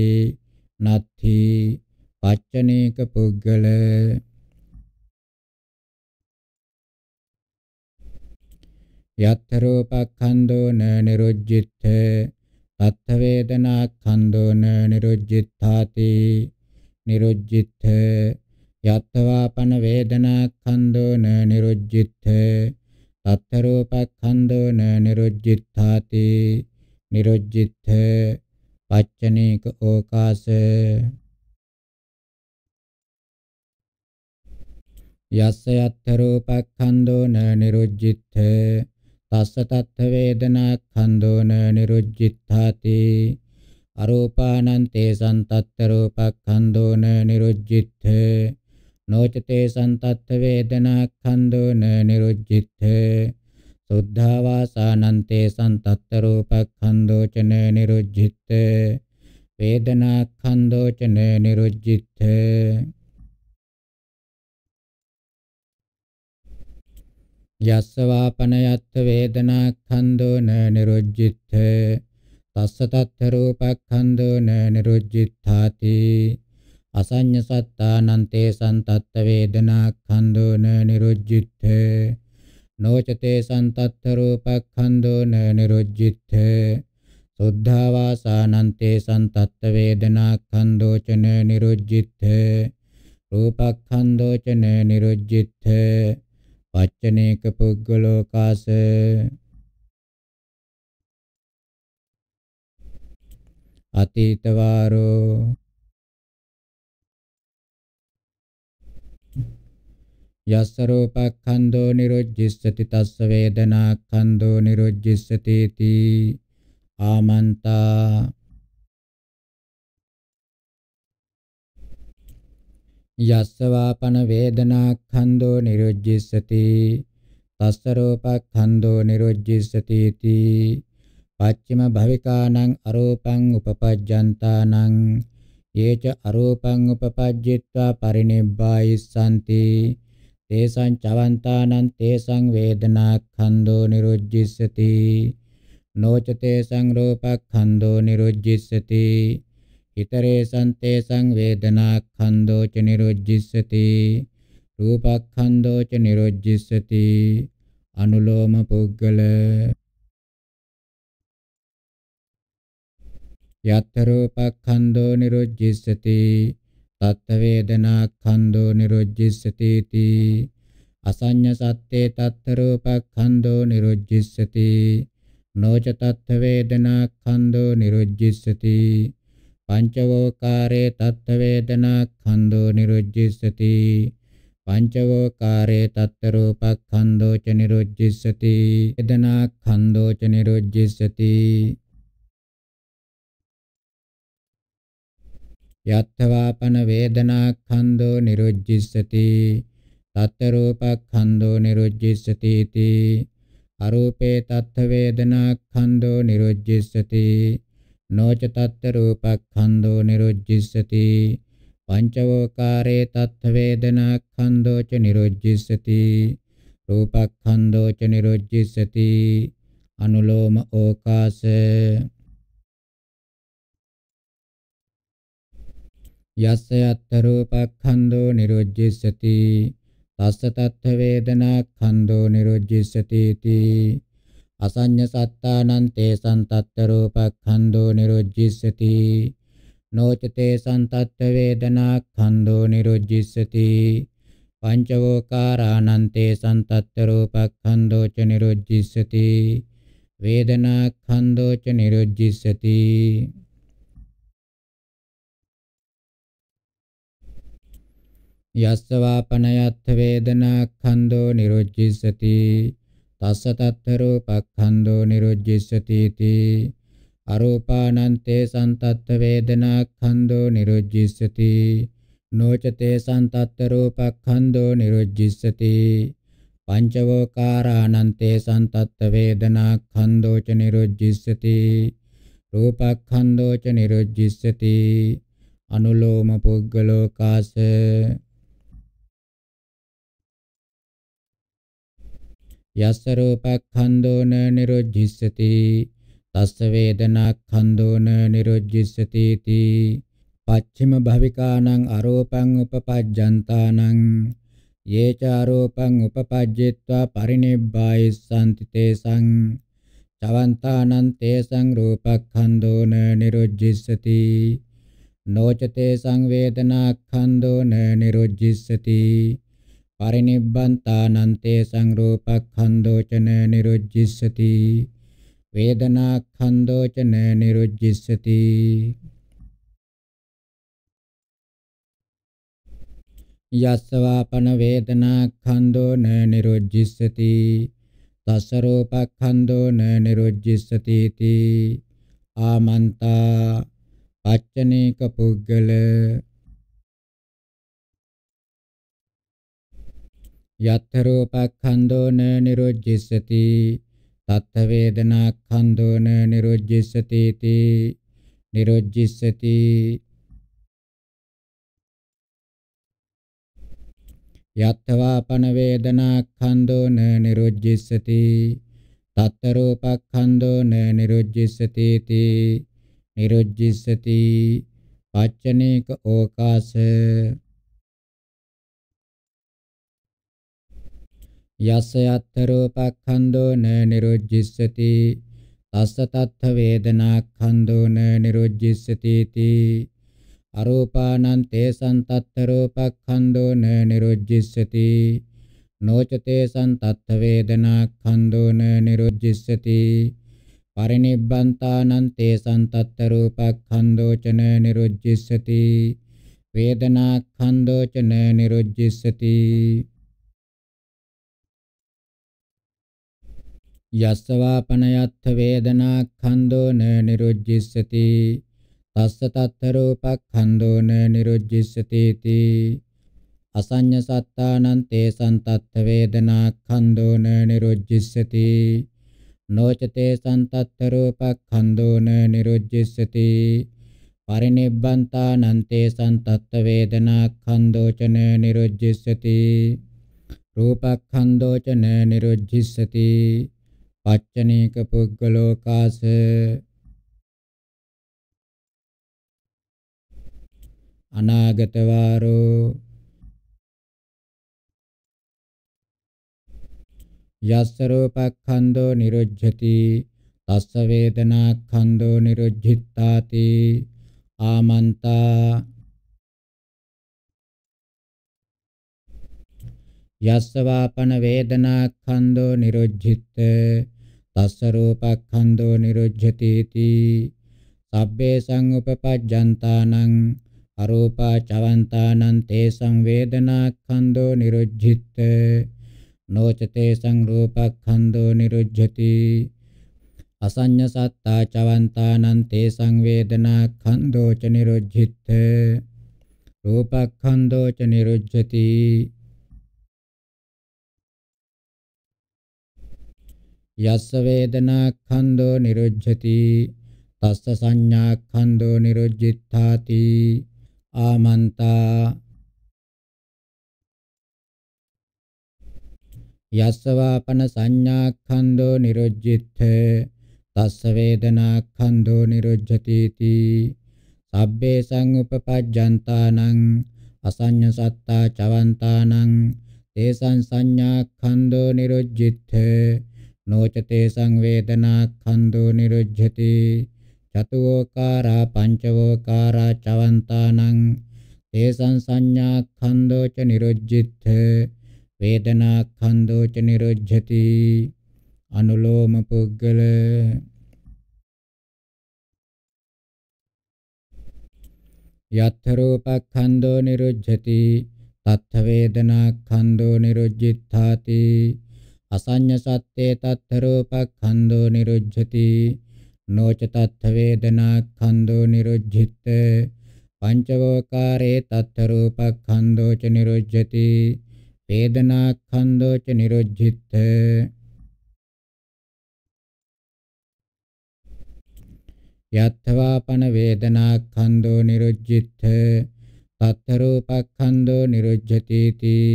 නත්ථි පච්චනේක පුද්ගල යත්ථ රූපඛන්‍தෝ න නිරුජ්ජිත්ථ තත්ථ වේදනාඛන්‍தෝ න නිරුජ්ජිත්ථාති නිරුජ්ජිත්ථ යත්තවාපන වේදනාඛන්‍தோ න නිරුජ්ජිත්තේ තත්තරූපඛන්‍தோ න නිරුජ්ජිත්තාති නිරුජ්ජිත්තේ පච්චනීක ඕකාස යස්ස යත්තරූපඛන්‍தோ න නිරුජ්ජිත්තේ තස්ස තත්ථ වේදනාඛන්‍தோ න නිරුජ්ජිත්තාති අරූපානන්තේ සන්තත්තරූපඛන්‍தோ න නිරුජ්ජිත්තේ නොචතේ සන්තත්ථ වේදනා ඛන්‍දෝන නිරුජ්ජිත්තේ සුද්ධාවාසානන්තේ සන්තත්ත රූපඛන්‍දෝචන නිරුජ්ජිත්තේ වේදනා ඛන්‍දෝචන නිරුජ්ජිත්තේ යස්සවාපනයත් වේදනා ඛන්‍දෝන නිරුජ්ජිත්තේ තස්ස තත්ත රූපඛන්‍දෝන නිරුජ්ජිත්තාති අසඤ්ඤ සත්තානන්තේ සන්තත්ත වේදනා ඛන්‍දෝන නිරුජ්ජිත්ථ නොචතේ සන්තත්ත රූපඛන්‍දෝන නිරුජ්ජිත්ථ සුද්ධාවාසානන්තේ සන්තත්ත වේදනා ඛන්‍දෝචන නිරුජ්ජිත්ථ රූපඛන්‍දෝචන නිරුජ්ජිත්ථ පච්චනේක පුග්ගලෝකාස අතීතවාරෝ යස්ස රූපක්ඛන්‍தோ නිරුජ්ජිස්සති තස්ස වේදනාක්ඛන්‍தோ නිරුජ්ජිස්සති තී ආමන්තා යස්ස වාපන වේදනාක්ඛන්‍தோ නිරුජ්ජිස්සති තස්ස රූපක්ඛන්‍தோ නිරුජ්ජිස්සති තී පච්චිම භවිකානං අරූපං උපපජ්ජන්තානං යේච අරූපං උපපජ්ජිත්වා පරිනිබ්බායිස්සන්ති තේසං චවන්තානං තේසං වේදනාඛන්‍தோ නිරුජ්ජිස්සති නොච තේසං රූපඛන්‍தோ නිරුජ්ජිස්සති හිතරේසං තේසං වේදනාඛන්‍தோ ච නිරුජ්ජිස්සති රූපඛන්‍தோ ච නිරුජ්ජිස්සති අනුලෝම පුද්ගල යත්තරෝපක්ඛන්‍தோ නිරුජ්ජිස්සති තත්ත වේදනා ඛණ්ඩෝ නිරුජ්ජිස්සති තී අසඤ්ඤ සත්තේ තත්ත රූපඛණ්ඩෝ නිරුජ්ජිස්සති නොච තත්ත වේදනා ඛණ්ඩෝ නිරුජ්ජිස්සති පංචවෝකාරේ තත්ත වේදනා ඛණ්ඩෝ නිරුජ්ජිස්සති පංචවෝකාරේ තත්ත රූපඛණ්ඩෝ ච නිරුජ්ජිස්සති වේදනා ඛණ්ඩෝ ච නිරුජ්ජිස්සති යත්වාපන වේදනාඛන්‍தோ නිරුජ්ජිස්සති තත්ත රූපඛන්‍தோ නිරුජ්ජිස්සති इति අරූපේ තත්ත වේදනාඛන්‍தோ නිරුජ්ජිස්සති නොච තත්ත රූපඛන්‍தோ නිරුජ්ජිස්සති පංචවෝකාරේ තත්ත වේදනාඛන්‍தோ ච නිරුජ්ජිස්සති රූපඛන්‍தோ ච නිරුජ්ජිස්සති අනුලෝම ඕකාස යස්ස යත්තරූපක්ඛන්தோ නිරුජ්ජිස්සති තස්ස තත්ථ වේදනා ඛන්தோ නිරුජ්ජිස්සති තී අසඤ්ඤ සත්තානං තේසං තත්තරූපක්ඛන්தோ නිරුජ්ජිස්සති නොචතේ සන්තත්ත වේදනා ඛන්தோ නිරුජ්ජිස්සති පංචවෝකාරාණං තේසං තත්තරූපක්ඛන්தோ ච නිරුජ්ජිස්සති වේදනා ඛන්தோ ච නිරුජ්ජිස්සති යස්සවා පනයත්ථ වේදනා ඛන්‍தோ නිරුජ්ජිස්සති තස්ස තත්ථ රූපඛන්‍தோ නිරුජ්ජිස්සති තී අරූපානන්තේ සන්තත්ථ වේදනා ඛන්‍தோ නිරුජ්ජිස්සති නොචතේ සන්තත්ථ රූපඛන්‍தோ නිරුජ්ජිස්සති පංචවෝකාරානන්තේ සන්තත්ථ වේදනා ඛන්‍தோ ච නිරුජ්ජිස්සති රූපඛන්‍தோ ච නිරුජ්ජිස්සති අනුලෝම පුග්ගලෝකාස යස්ස රූපඛන්‍දෝන නිරුජ්ජිස්සති තස්ස වේදනාඛන්‍දෝන නිරුජ්ජිස්සති තී පච්චිම භවිකානං අරෝපං උපපජ්ජන්තානං යේච අරෝපං උපපජ්ජිත්වා පරිනිබ්බායිස්සන්ති තේසං චවන්තානං තේසං රූපඛන්‍දෝන නිරුජ්ජිස්සති නොච තේසං වේදනාඛන්‍දෝන නිරුජ්ජිස්සති පරිනිබ්බන්තානන්තේ සංරූපක්ඛන්தோ චන නිරුජ්ජිස්සති වේදනාක්ඛන්தோ චන නිරුජ්ජිස්සති යස්සවාපන වේදනාක්ඛන්தோ න නිරුජ්ජිස්සති තස්ස රූපක්ඛන්தோ න නිරුජ්ජිස්සති ති ආමන්තා පච්චනේක පුද්ගල යත්තරෝපක්ඛන්‍දෝන නිරොජ්ජිස්සති තත්ථ වේදනාක්ඛන්‍දෝන නිරොජ්ජිස්සති තී නිරොජ්ජිස්සති යත්තවාපන වේදනාක්ඛන්‍දෝන නිරොජ්ජිස්සති තත්තරෝපක්ඛන්‍දෝන නිරොජ්ජිස්සති තී නිරොජ්ජිස්සති පච්චනේක ඕකාස යස්ස අත්තරූපක්ඛන්‍தோ න නිරුජ්ජිස්සති තස්ස තත්ථ වේදනාක්ඛන්‍தோ න නිරුජ්ජිස්සති තී අරූපානං තේසං තත්තරූපක්ඛන්‍தோ න නිරුජ්ජිස්සති නොචතේ සන්තත්ථ වේදනාක්ඛන්‍தோ න නිරුජ්ජිස්සති පරිනිබ්බන්තානං තේසං තත්ත රූපක්ඛන්‍தோ චන නිරුජ්ජිස්සති වේදනාක්ඛන්‍தோ චන නිරුජ්ජිස්සති යස්සවාපනයත්ථ වේදනා ඛන්‍தோන නිරුජ්ජිස්සති තස්ස තත්ථ රූපක් ඛන්‍தோන නිරුජ්ජිස්සතිති අසඤ්ඤ සත්තානං තේසං තත්ථ වේදනා ඛන්‍தோන නිරුජ්ජිස්සති නොචතේ සන්තත්ත රූපක් ඛන්‍தோන නිරුජ්ජිස්සති පරිනිබ්බන්තානං තේසං තත්ථ වේදනා ඛන්‍தோචන නිරුජ්ජිස්සති රූපක් ඛන්‍தோචන නිරුජ්ජිස්සති පච්චනීක පුද්ගලෝකාස අනාගත වාරෝ යස්ස රූපඛන්‍தோ නිරුජ්ජති තස්ස වේදනාඛන්‍தோ නිරුජ්ජිත්තාති ආමන්තා යස්ස වාපන වේදනාඛන්‍தோ නිරුජ්ජිත්තේ තස්ස රූපක්ඛන්‍தோ නිරුජ්ජති තී සබ්බේ සංඋපපජ්ජන්තානං අරූපා චවන්තානං තේසං වේදනාක්ඛන්‍தோ නිරුජ්ජිත නොචතේ සංරූපක්ඛන්‍தோ නිරුජ්ජති අසඤ්ඤ සත්තා චවන්තානං තේසං වේදනාක්ඛන්‍தோ ච නිරුජ්ජිත රූපක්ඛන්‍தோ ච නිරුජ්ජති යස්ස වේදනා ඛණ්ඩෝ නිරුජ්ජති තස්ස සංඥා ඛණ්ඩෝ නිරුජ්ජිත්තාති ආමන්තා යස්ස වාපන සංඥා ඛණ්ඩෝ නිරුජ්ජිත්ථ තස්ස වේදනා ඛණ්ඩෝ නිරුජ්ජති තී සබ්බේ සංඋපපජ්ජන්තානං අසඤ්ඤ සත්තා චවන්තානං තේසං සංඥා ඛණ්ඩෝ නිරුජ්ජිත්ථ නොචතේ සංවේදනා ඛන්‍தோ නිරුජ්ජති චතුෝකාරා පංචවෝකාරා චවන්තානං තේසං සංඥා ඛන්‍தோ ච නිරුජ්ජිත්ථ වේදනා ඛන්‍தோ ච නිරුජ්ජති අනුලෝම පුද්ගල යත්ථ රූපඛන්‍தோ නිරුජ්ජති තත්ථ වේදනා ඛන්‍தோ නිරුජ්ජිත්ථාති අසඤ්ඤ සත්‍යේ තත්ථ රූපක්ඛන්‍தோ නිරුද්ධති නොච තත්ථ වේදනාක්ඛන්‍தோ නිරුද්ධිත පංචවෝකාරේ තත්ථ රූපක්ඛන්‍தோ ච නිරුද්ධති වේදනාක්ඛන්‍தோ ච නිරුද්ධිත යත්වාපන වේදනාක්ඛන්‍தோ නිරුද්ධිත තත්ථ රූපක්ඛන්‍தோ නිරුද්ධති තී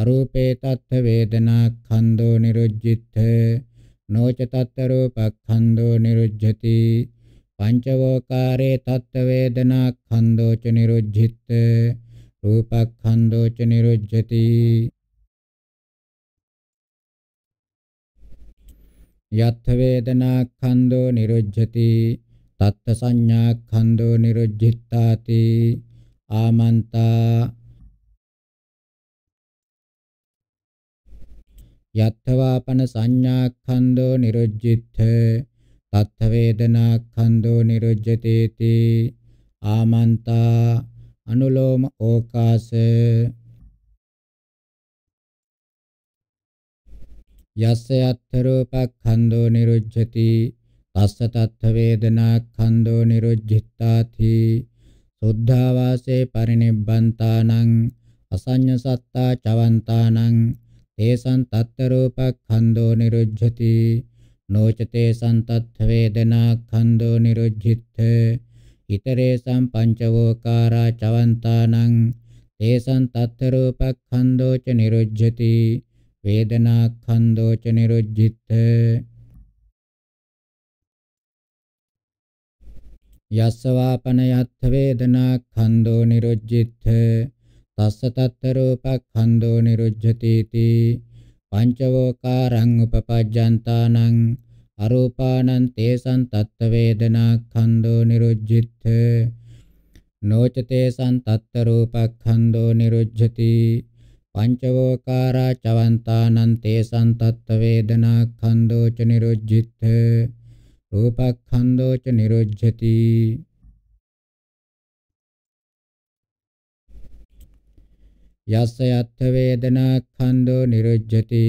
අරූපේ තත්ථ වේදනා ඛණ්ඩෝ නිරුජ්ජිත නොච තත්ත රූපඛණ්ඩෝ නිරුජ්ජති පංචවෝකාරේ තත්ත වේදනා ඛණ්ඩෝ ච නිරුජ්ජිත රූපඛණ්ඩෝ ච නිරුජ්ජති යත් වේදනා ඛණ්ඩෝ නිරුජ්ජති තත්ත සංඥා ඛණ්ඩෝ නිරුජ්ජිතාති ආමන්තා යත්තවාපන සංඥාක්ඛන්‍தோ නිරුජ්ජිත්ථ තත්ථ වේදනාක්ඛන්‍தோ නිරුජ්ජතේති ආමන්තා අනුලෝම ඕකාස යස්ස යත්ථ රූපක්ඛන්‍தோ නිරුජ්ජති තස්ස තත්ථ වේදනාක්ඛන්‍தோ නිරුජ්ජිත්තාති සුද්ධාවාසේ පරිනිබ්බන්තානං අසඤ්ඤ සත්තා චවන්තානං තේසං තත්ත රූපඛන්‍தோ නිරුද්ධති නොච තේසං තත් වේදනා ඛන්‍தோ නිරුද්ධිත ිතරේසං පංචවෝකාරා චවන්තානං තේසං තත්ත රූපඛන්‍தோ ච නිරුද්ධති වේදනා ඛන්‍தோ ච නිරුද්ධිත යස්සවාපනයත් වේදනා ඛන්‍தோ නිරුජ්ජිත්ථ තස්ස තත්ත රූපක්ඛන්‍தோ නිරුජ්ජති තී පංචවෝකාරං උපපජ්ජන්තානං අරූපානං තේසං තත්ත වේදනාක්ඛන්‍தோ නිරුජ්ජිත්ථ නොචතේ සන්තත්ත රූපක්ඛන්‍தோ නිරුජ්ජති පංචවෝකාරා චවන්තානං තේසං තත්ත වේදනා ඛන්‍தோ ච නිරුජ්ජිත රූපඛන්‍தோ ච නිරුජ්ජති යස්ස යත්ථ වේදනා ඛණ්ඩෝ නිරුජ්ජති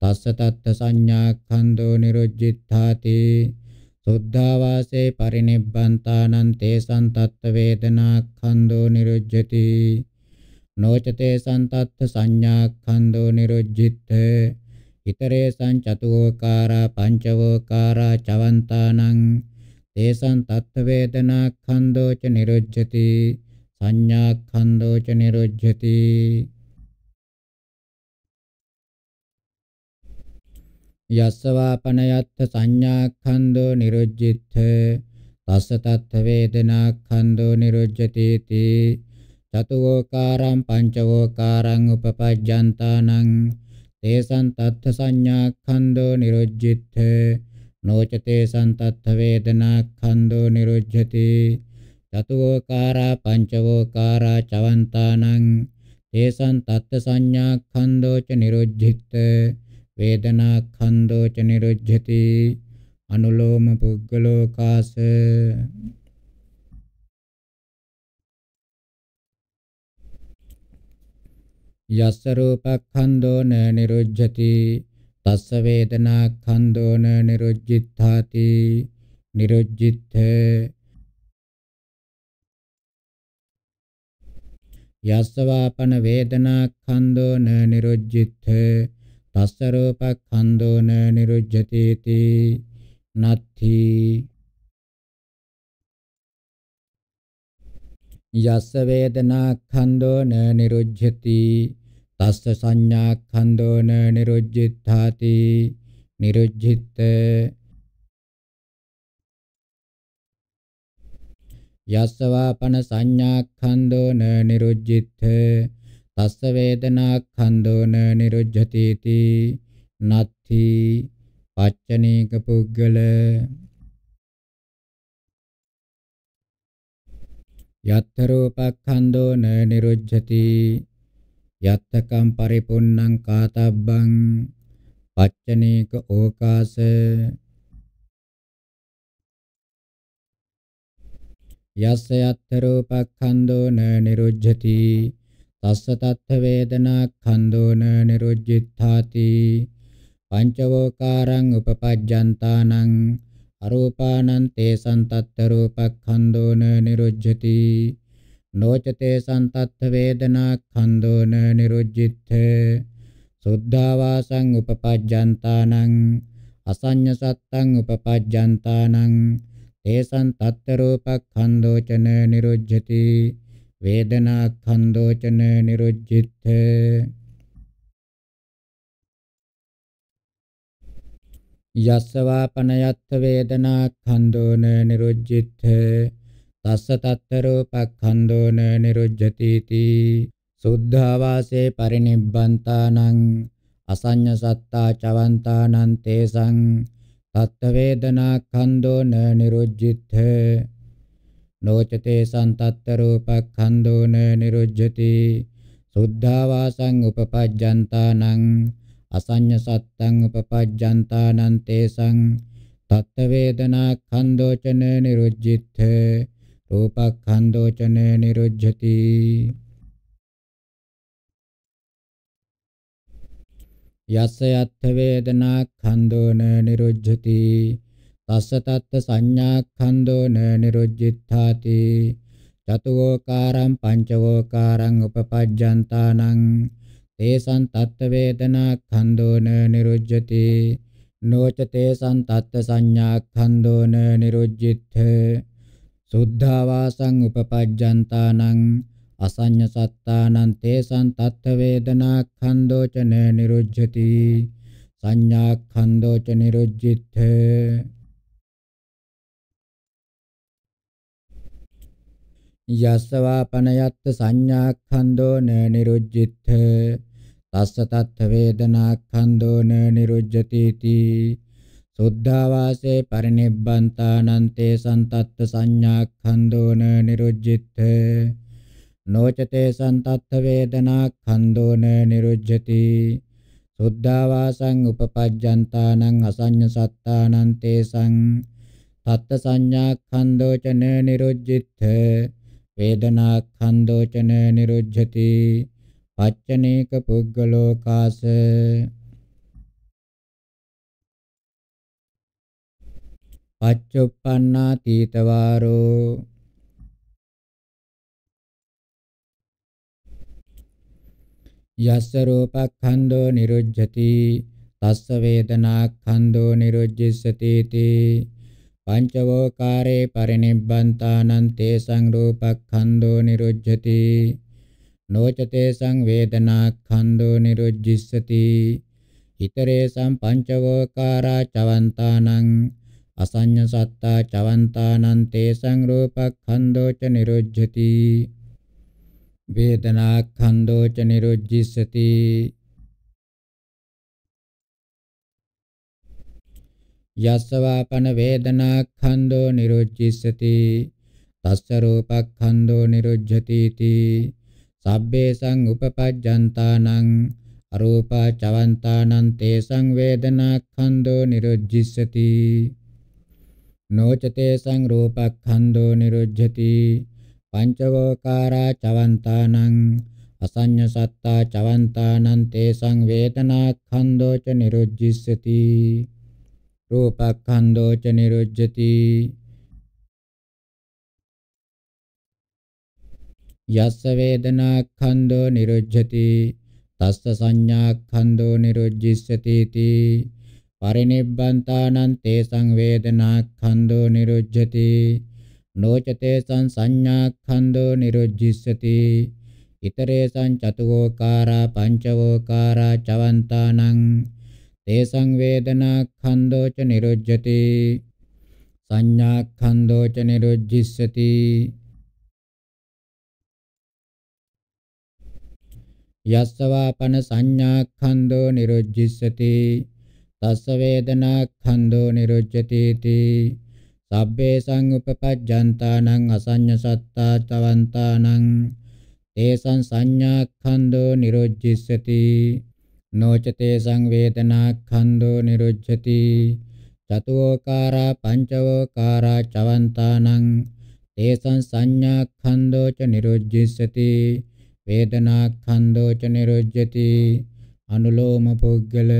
තස්ස තත්ථ සංඥා ඛණ්ඩෝ නිරුජ්ජිත්තාති සුද්ධාවාසේ පරිනිබ්බන්තානං තේසං තත්ථ වේදනා ඛණ්ඩෝ නිරුජ්ජති නොචතේ සන්තත්ථ සංඥා ඛණ්ඩෝ නිරුජ්ජිත ිතරේ සංචතුෝකාරා පංචවෝකාරා චවන්තානං තේසං තත්ථ වේදනා ඛණ්ඩෝ ච නිරුජ්ජති සංඥාඛණ්ඩෝ ච නිරුජ්ජති යස්සවාපනයත්ථ සංඥාඛණ්ඩෝ නිරුජ්ජිත්ථ තස්ස තත්ථ වේදනාඛණ්ඩෝ නිරුජ්ජති ති චතුෝකාරං පංචවෝකාරං උපපජ්ජන්තානං තේසං තත්ථ සංඥාඛණ්ඩෝ නිරුජ්ජිත්ථ නොච තේසං තත්ථ වේදනාඛණ්ඩෝ නිරුජ්ජති චතුෝකාරා පංචවෝකාරා චවන්තානං තේසං තත්ත සංඥා ඛන්‍தோ ච නිරුද්ධිත වේදනා ඛන්‍தோ ච නිරුද්ධති අනුලෝම පුද්ගලෝ කාස යස්ස රූපඛන්‍தோ න නිරුද්ධති තස්ස වේදනා ඛන්‍தோ න නිරුද්ධිත්තාති නිරුද්ධිත්තේ යස්සවාපන වේදනා ඛන්‍தோ න නිරුජ්ජිත තස්ස රූප ඛන්‍தோ න නිරුජ්ජති තී නත්ථි යස්ස වේදනා ඛන්‍தோ න නිරුජ්ජති තස්ස සංඥා ඛන්‍தோ න නිරුජ්ජිතාති නිරුජ්ජිත යස්සවාපන සංඥාක්ඛන්‍தோ න නිරුජ්ජිත තස්ස වේදනාක්ඛන්‍தோ න නිරුජ්ජති තී නත්ථි පච්චනීක පුද්ගල යත්ථ රූපක්ඛන්‍தோ න නිරුජ්ජති යත්තකම් පරිපුන්නං කාතබ්බං පච්චනීක ඕකාස යස්ස යත්ත රූපක්ඛන්‍தோ න නිරුජ්ජති තස්ස තත්ථ වේදනාක්ඛන්‍தோ න නිරුජ්ජිත්ථාති පංචවෝකාරං උපපජ්ජන්තානං අරූපානං තේ සන්තත්ත රූපක්ඛන්‍தோ න නිරුජ්ජති නොචතේ සන්තත්ත වේදනාක්ඛන්‍தோ න නිරුජ්ජිත්ථ සුද්ධාවාසං උපපජ්ජන්තානං අසඤ්ඤ සත්තං උපපජ්ජන්තානං තේසං තත්ත රූපක්ඛන්‍දෝචන නිරුජ්ජති වේදනාක්ඛන්‍දෝචන නිරුජ්ජිත්ථ යස්සවා පනයත්ථ වේදනාක්ඛන්‍දෝන නිරුජ්ජිත්ථ තස්ස තත්ත රූපක්ඛන්‍දෝන නිරුජ්ජති තී සුද්ධාවාසේ පරිනිබ්බන්තානං අසඤ්ඤ සත්තා චවන්තානං තේසං තත්ත්වේදනා කන්දෝ න නිරුජ්ජිත නෝචතේ සන්තත්ත රූපඛන්දෝ න නිරුජ්ජති සුද්ධාවාසං උපපජ්ජන්තානං අසඤ්ඤ සත්තං උපපජ්ජන්තානං තේසං තත්ත වේදනා ඛන්‍தோචන නිරුජ්ජිත රූපඛන්‍தோචන නිරුජ්ජති යස්ස යත්ථ වේදනා ඛණ්ඩෝන නිරුජ්ජති තස්ස තත්ත සංඥා ඛණ්ඩෝන නිරුජ්ජිත්තාති චතුෝකාරං පංචෝකාරං උපපජ්ජන්තානං තේසං තත්ත වේදනා ඛණ්ඩෝන නිරුජ්ජති නොච තේසං තත්ත සංඥා ඛණ්ඩෝන නිරුජ්ජිත්ථ සුද්ධාවාසං උපපජ්ජන්තානං අසඤ්ඤ සත්තානං තේසං තත්ථ වේදනා ඛන්‍தோ ච නිරුජ්ජති සංඥා ඛන්‍தோ ච නිරුජ්ජිත යස්සවා පනයත්ත සංඥා ඛන්‍தோ න නිරුජ්ජිත තස්ස තත්ථ වේදනා ඛන්‍தோ න නිරුජ්ජති තී සුද්ධාවාසේ පරිනිබ්බන්තානන්තේ සන්තත්ත සංඥා ඛන්‍தோ න නිරුජ්ජිත නොචතේ සන්තත්ථ වේදනා ඛන්‍தோන නිරුජ්ජති සුද්ධාවාසං උපපජ්ජන්තානං අසඤ්ඤ සත්තානං තේසං තත්ත සංඥා ඛන්‍தோචන නිරුජ්ජිත්ථ වේදනා ඛන්‍தோචන නිරුජ්ජති පච්චනේක පුද්ගලෝ කාස පච්චුප්පන්නා තීතවාරෝ යස්ස රූපඛන්‍தோ නිරුජ්ජති තස්ස වේදනාඛන්‍தோ නිරුජ්ජිස්සති තී පංචවෝකාරේ පරිනිබ්බන්තානං තේසං රූපඛන්‍தோ නිරුජ්ජති නෝචතේසං වේදනාඛන්‍தோ නිරුජ්ජිස්සති ිතරේසං පංචවෝකාරා චවන්තානං අසඤ්ඤ සත්තා චවන්තානං තේසං රූපඛන්‍தோ ච නිරුජ්ජති වේදනාඛණ්ඩෝ ච නිරුජ්ජිස්සති යස්සවාපන වේදනාඛණ්ඩෝ නිරුජ්ජිස්සති තස්ස රූපඛණ්ඩෝ නිරුජ්ජති इति සබ්බේසං උපපජ්ජන්තානං අරූපා චවන්තානං තේසං වේදනාඛණ්ඩෝ නිරුජ්ජිස්සති නොච තේසං රූපඛණ්ඩෝ නිරුජ්ජති පංචවෝකාරා චවන්තානං අසඤ්ඤ සත්තා චවන්තානං තේසං වේදනාඛන්‍தோ ච නිරුජ්ජිස්සති රූපඛන්‍தோ ච නිරුජ්ජති යස්ස වේදනාඛන්‍தோ නිරුජ්ජති තස්ස සංඥාඛන්‍தோ නිරුජ්ජිස්සති තී පරිනිබ්බන්තානං තේසං වේදනාඛන්‍தோ නිරුජ්ජති නොචතේ සංසඤ්ඤාඛන්‍தோ නිරුජ්ජිස්සති ඉතරේසං චතුෝකාරා පංචවෝකාරා චවන්තානං තේසං වේදනාඛන්‍தோ ච නිරුජ්ජති සංඥාඛන්‍தோ ච නිරුජ්ජිස්සති යස්සවාපන සංඥාඛන්‍தோ නිරුජ්ජිස්සති තස්ස වේදනාඛන්‍தோ නිරුජ්ජති තී sabbhe sanguppajjantānaṃ asañña sattā tavantānaṃ tesaṃ saññākkhando nirojjissati නොච තේසං වේදනාඛන්‍தோ නිරුච්ඡති චතෝකාරා පංචවෝකාරා චවන්තානං තේසං සංඥාඛන්‍தோ ච නිරුජ්ජිස්සති වේදනාඛන්‍தோ ච නිරුජ්ජති අනුලෝම පුද්ගල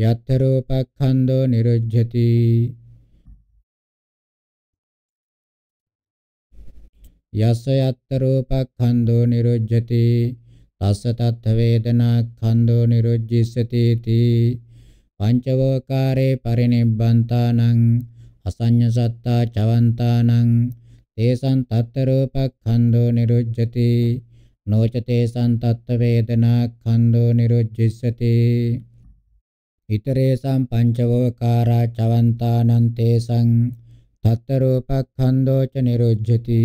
යත්ථ රූපක්ඛන්தோ නිරුජ්ජති යස්ස යත්ථ රූපක්ඛන්தோ නිරුජ්ජති තස්ස තත්ථ වේදනාක්ඛන්தோ නිරුජ්ජිස්සති තී පංචවෝකාරේ පරිනිබ්බන්තානං අසඤ්ඤ සත්තා චවන්තානං තේසං තත්ත රූපක්ඛන්தோ නිරුජ්ජති නොච තේසං තත්ත වේදනාක්ඛන්தோ නිරුජ්ජිස්සති ිතරේසම් පංචවෝකාරා චවන්තානං තේසං තතරූපඛන්‍தෝ ච නිරුජ්ජති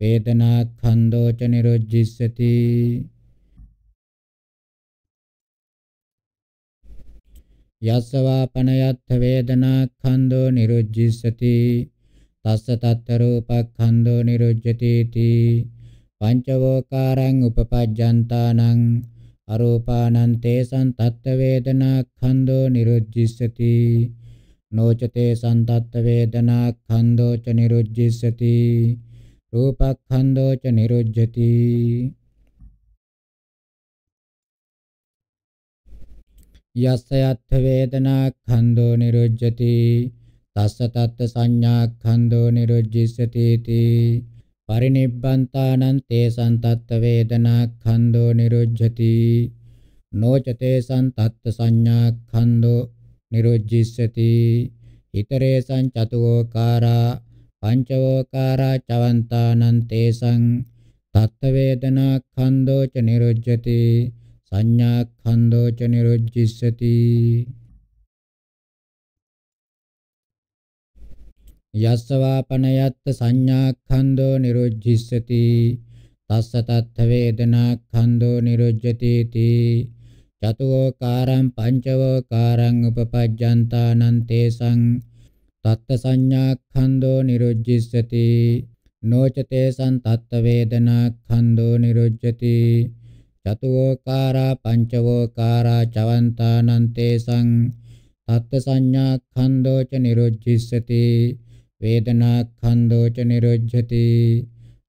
වේදනාඛන්‍தෝ ච නිරුජ්ජිස්සති යස්සවා පනයත්ථ වේදනාඛන්‍தෝ නිරුජ්ජිස්සති තස්ස තතරූපඛන්‍தෝ නිරුජ්ජති ති පංචවෝකාරං උපපජ්ජන්තානං අරූපානන්තේ සන්තත්ත වේදනා ඛන්‍தோ නිරුද්ධිස්සති නොචතේ සන්තත්ත වේදනා ඛන්‍தோ ච නිරුද්ධිස්සති රූපඛන්‍தோ ච නිරුද්ධති යස්සයත්ථ වේදනා ඛන්‍தோ නිරුද්ධති තස්ස තත්ත සංඥා ඛන්‍தோ නිරුද්ධිස්සති තී පරිනිබ්බන්තානං තේ සන්තත්ත වේදනා ඛන්‍தோ නිරුජ්ජති නොචතේ සන්තත්ත සංඥා ඛන්‍தோ නිරුජ්ජිස්සති ිතරේසං චතුෝකාරා පංචවෝකාරා චවන්තානං තේසං තත්ත වේදනා ඛන්‍தோ ච නිරුජ්ජති සංඥා ඛන්‍தோ ච නිරුජ්ජිස්සති යස්සවාපනයත්ත සංඥාක්ඛන්‍தோ නිරුජ්ජිස්සති තස්ස තත්ථ වේදනාක්ඛන්‍தோ නිරුජ්ජති තී චතුෝකාරං පංචවෝකාරං උපපජ්ජන්තානං තේසං තත්ත සංඥාක්ඛන්‍தோ නිරුජ්ජිස්සති නොචතේසං තත්ත වේදනාක්ඛන්‍தோ නිරුජ්ජති චතුෝකාරා පංචවෝකාරා චවන්තානං තේසං තත්ත සංඥාක්ඛන්‍தோ ච නිරුජ්ජිස්සති වේදනාඛන්‍தෝ ච නිරුජ්ජති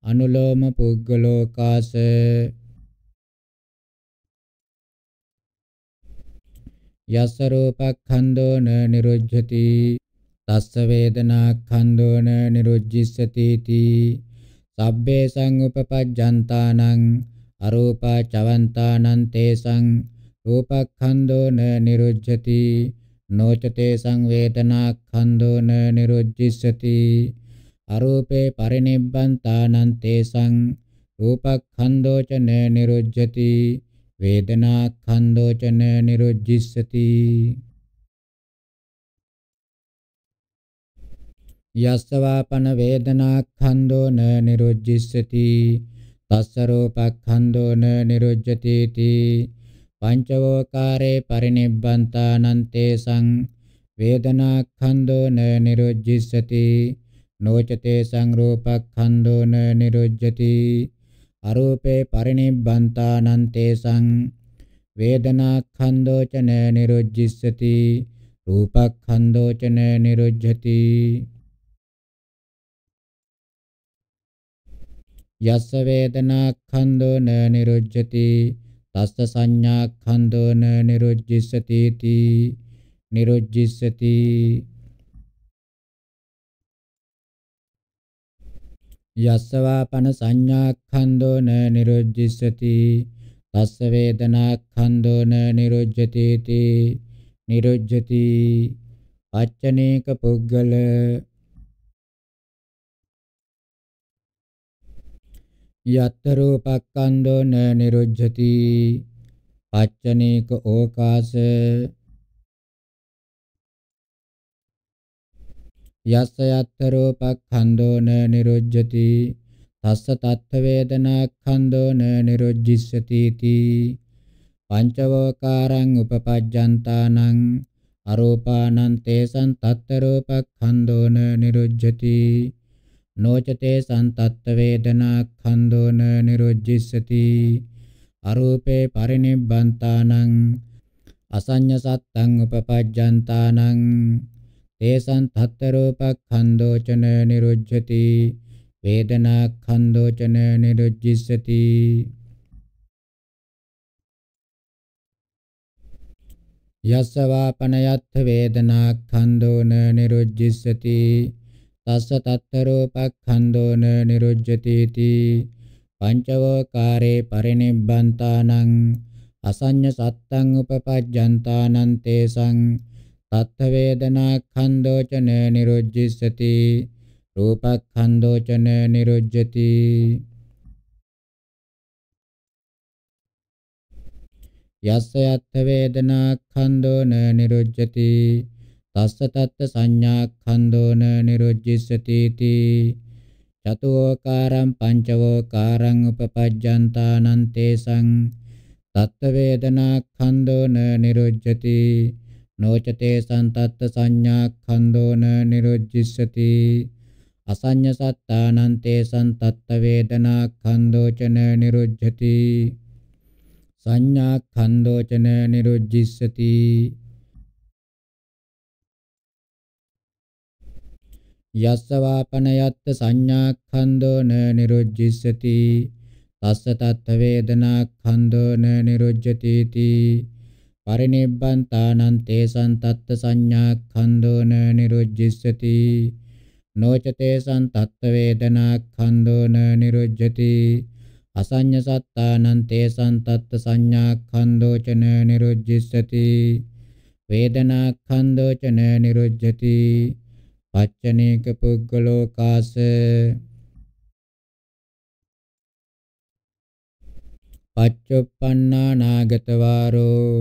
අනුලෝම පුග්ගලෝ කාස යස්ස රූපඛන්‍தෝ න නිරුජ්ජති තස්ස වේදනාඛන්‍தෝ න නිරුජ්ජිස්සති තී සබ්බේ සංඋපපජ්ජන්තානං අරූපා චවන්තානං තේසං රූපඛන්‍தෝ න නිරුජ්ජති නොචතේ සංවේදනා ඛන්‍දෝන නිරුජ්ජිස්සති අරූපේ පරිනිබ්බන්තානං තේසං රූපඛන්‍දෝචන නිරුජ්ජති වේදනා ඛන්‍දෝචන නිරුජ්ජිස්සති යස්සවාපන වේදනා ඛන්‍දෝ න නිරුජ්ජිස්සති තස්ස රූපඛන්‍දෝ න නිරුජ්ජති තී පංචවෝකාරේ පරිනිබ්බන්තානන්තේ සං වේදනාඛන්‍தோ න නිරුජ්ජිස්සති නොචතේ සංරූපඛන්‍தோ න නිරුජ්ජති අරූපේ පරිනිබ්බන්තානන්තේ සං වේදනාඛන්‍தோ ච න නිරුජ්ජිස්සති රූපඛන්‍தோ ච න නිරුජ්ජති යස්ස වේදනාඛන්‍தோ න නිරුජ්ජති තස්ස සංඥා ඛණ්ඩෝන නිරුජ්ජිස්සති තී නිරුජ්ජිස්සති යස්සවාපන සංඥා ඛණ්ඩෝන නිරුජ්ජිස්සති තස්ස වේදනා ඛණ්ඩෝන නිරුජ්ජති තී නිරුජ්ජති පච්චනේක පුද්ගල යත්ත රූපක්ඛන්‍தோ න නිරුජ්ජති පච්චනේක ඕකාස යස්ස යත්ත රූපක්ඛන්‍தோ න නිරුජ්ජති තස්ස තත්ථ වේදනාක්ඛන්‍தோ න නිරුජ්ජිස්සති තී පංචවකාරං උපපජ්ජන්තානං අරෝපානං තේසං තත්ත රූපක්ඛන්‍தோ න නිරුජ්ජති නොචතේ සන්තත්ත වේදනා ඛන්‍தோන නිරුජ්ජිස්සති අරූපේ පරිනිබ්බන්තානං අසඤ්ඤ සත්තං උපපජ්ජන්තානං තේසං තත්ත රූපඛන්‍தோචන නිරුජ්ජති වේදනා ඛන්‍தோචන නිරුජ්ජිස්සති යස්සවාපනයත් වේදනා ඛන්‍தோන නිරුජ්ජිස්සති තස්ස තත්තරෝපක්ඛන්தோන නිරුජ්ජති ති පංචවකාරේ පරිනිබ්බන්තානං අසඤ්ඤ සත්තං උපපජ්ජන්තානං තේසං තත්ථ වේදනා ඛන්தோචන නිරුජ්ජිස්සති රූපක්ඛන්தோචන නිරුජ්ජති යස්ස යත්ථ වේදනා ඛන්தோන නිරුජ්ජති තස්ස තත්ත සංඥාක්ඛන්‍දෝන නිරුජ්ජිස්සතිති චතෝකාරම් පංචවෝකාරං උපපජ්ජන්තානං තේසං තත්ත වේදනාක්ඛන්‍දෝන නිරුජ්ජති නොචතේ සන්තත්ත සංඥාක්ඛන්‍දෝන නිරුජ්ජිස්සති අසඤ්ඤ සත්තානං තේසං තත්ත වේදනාක්ඛන්‍දෝචන නිරුජ්ජති සංඥාක්ඛන්‍දෝචන නිරුජ්ජිස්සති යස්සවාපනයත්ත සංඥාක්ඛන්‍දෝන නිරුජ්ජිස්සති තස්ස තත්ථ වේදනාක්ඛන්‍දෝන නිරුජ්ජති තී පරිනිබ්බන්තානං තේසං තත්ථ සංඥාක්ඛන්‍දෝන නිරුජ්ජිස්සති නොච තේසං තත්ථ වේදනාක්ඛන්‍දෝන නිරුජ්ජති අසඤ්ඤ සත්තානං තේසං තත්ථ සංඥාක්ඛන්‍දෝචන නිරුජ්ජිස්සති වේදනාක්ඛන්‍දෝචන නිරුජ්ජති පච්චනේක පුද්ගලෝ කාස පච්චුප්පන්නා නාගත වාරෝ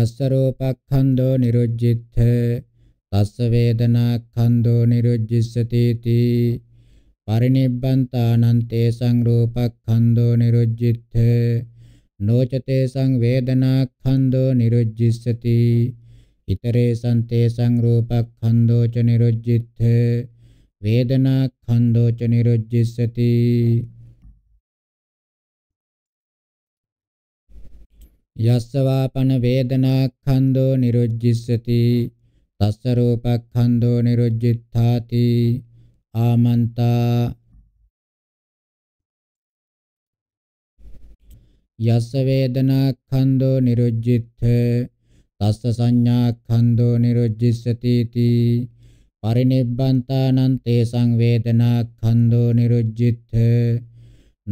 යස්ස රූපක්ඛන්தோ නිරුජ්ජිත්ථ තස්ස වේදනාක්ඛන්தோ නිරුජ්ජිස්සති තී පරිනිබ්බන්තානන්තේ සංරූපක්ඛන්தோ නිරුජ්ජිත්ථ නොචතේ සංවේදනා ඛන්‍தோ නිරුජ්ජිස්සති ඉතරේ සන්තේ සංරූපක්ඛන්‍தோ ච නිරුජ්ජිත්ථ වේදනා ඛන්‍தோ ච නිරුජ්ජිස්සති යස්සවාපන වේදනා ඛන්‍தோ නිරුජ්ජිස්සති තස්ස රූපක්ඛන්‍தோ නිරුජ්ජිත්ථාති ආමන්තා යස්ස වේදනා ඛණ්ඩෝ නිරුජ්ජිත්ථ තස්ස සංඥා ඛණ්ඩෝ නිරුජ්ජිස්සති තී පරිනිබ්බන්තානං තේසං වේදනා ඛණ්ඩෝ නිරුජ්ජිත්ථ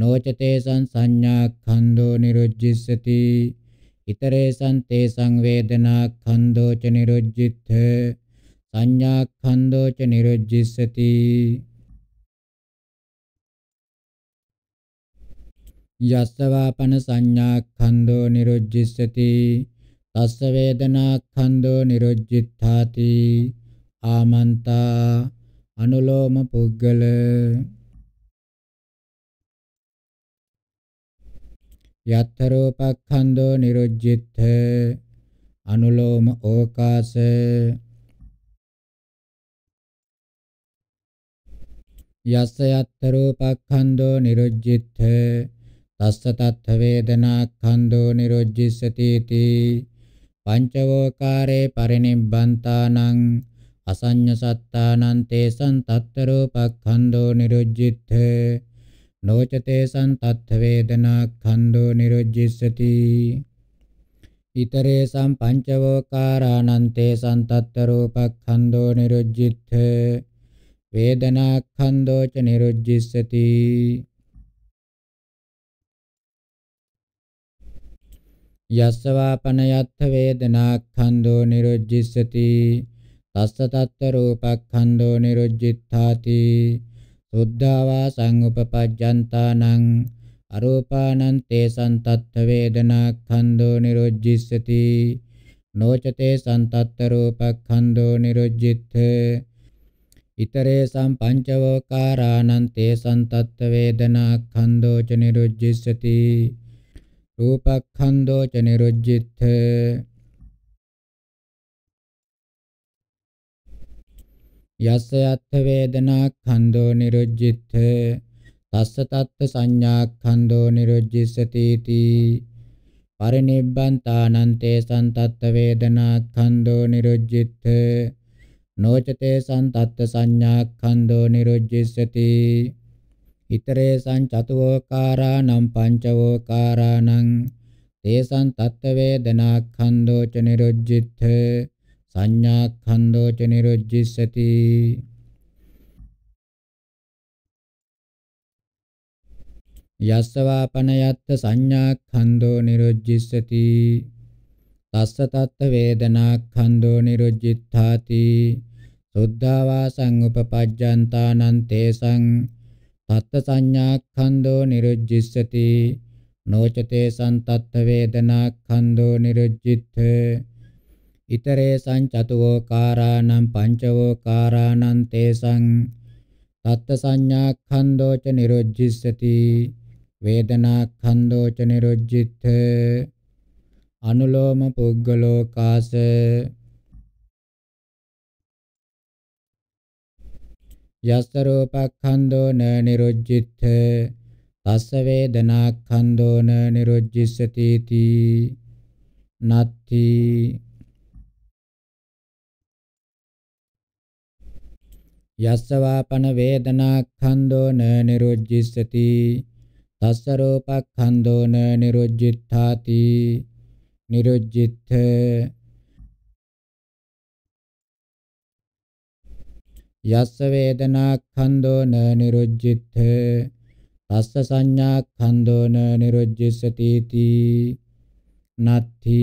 නොචතේසං සංඥා ඛණ්ඩෝ නිරුජ්ජිස්සති ඉතරේසං තේසං වේදනා ඛණ්ඩෝ ච නිරුජ්ජිත්ථ සංඥා ඛණ්ඩෝ ච නිරුජ්ජිස්සති යස්සවාපන සංඥාක්ඛන්‍தோ නිරුජ්ජිස්සති තස්ස වේදනාක්ඛන්‍தோ නිරුජ්ජිත්තාති ආමන්තා අනුලෝම පුද්ගල යත්තරෝපක්ඛන්‍தோ නිරුජ්ජිත්ථ අනුලෝම ඕකාස යස්ස යත්තරෝපක්ඛන්‍தோ නිරුජ්ජිත්ථ තස්ස තත්ථ වේදනා ඛන්‍தோ නිරොජ්ජිස්සති තී පංචවෝකාරේ පරිනිබ්බන්තානං අසඤ්ඤ සත්තානං තේසං තත්ත රූපඛන්‍தோ නිරොජ්ජිත්ථ නොච තේසං තත්ථ වේදනා ඛන්‍தோ නිරොජ්ජිස්සති ඉතරේ සම් පංචවෝකාරානං තේසං තත්ත රූපඛන්‍தோ නිරොජ්ජිත්ථ වේදනා ඛන්‍தோ ච නිරොජ්ජිස්සති යස්සවාපනයත්ථ වේදනාඛන්‍தோ නිරුජ්ජිස්සති තස්ස තත්ත රූපඛන්‍தோ නිරුජ්ජිත්තාති සුද්ධාවා සංඋපපජ්ජන්තානං අරූපානං තේසං තත්ත වේදනාඛන්‍தோ නිරුජ්ජිස්සති නොචතේ සන්තත්ත රූපඛන්‍தோ නිරුජ්ජිත්තේ ඉතරේසම් පංචවෝකාරානං තේසං තත්ත වේදනා ඛන්‍தோච නිරුජ්ජිස්සති රූපක්ඛන්‍தෝ ච නිරුජ්ජිත යස්ස අත්ථ වේදනා ඛන්‍தෝ නිරුජ්ජිත තස්ස තත්ත සංඥා ඛන්‍தෝ නිරුජ්ජිසති තී පරිනිබ්බන්තානන්තේ සන්තත්ත වේදනා ඛන්‍தෝ නිරුජ්ජිත නොචතේ සන්තත්ත සංඥා ඛන්‍தෝ නිරුජ්ජිසති ඉතරේසං චතුෝකාරානම් පංචවෝකාරානම් තේසං තත්ත වේදනාඛන්‍தோ ච නිරුජ්ජිත සංඥාඛන්‍தோ ච නිරුජ්ජිසති යස්සවාපනයත්ත සංඥාඛන්‍தோ නිරුජ්ජිසති තස්ස තත්ත වේදනාඛන්‍தோ නිරුජ්ජිත්තාති සුද්ධාවා සංඋපපජ්ජන්තානං තේසං තත්ත සංඥාක්ඛන්‍தோ නිරුජ්ජිස්සති නොචතේ සන්තත්ත වේදනාක්ඛන්‍தோ නිරුජ්ජිත්ථ ඉතරේ සංචතෝ කාරාණං පංචවෝ කාරාණං තේසං තත්ත සංඥාක්ඛන්‍தோ ච නිරුජ්ජිස්සති වේදනාක්ඛන්‍தோ ච නිරුජ්ජිත්ථ අනුලෝම පුග්ගලෝකාස යස්ස රූපක්ඛන්‍தோ න නිරුජ්ජිත තස්ස වේදනාක්ඛන්‍தோ න නිරුජ්ජිසති තී නත්ති යස්ස වාපන වේදනාක්ඛන්‍தோ න නිරුජ්ජිසති තස්ස රූපක්ඛන්‍தோ න නිරුජ්ජිත්තාති නිරුජ්ජිත්ථ යස්ස වේදනා ඛන්‍தோන නිරුජ්ජිත තස්ස සංඥා ඛන්‍தோන නිරුජ්ජසති තී නත්ථි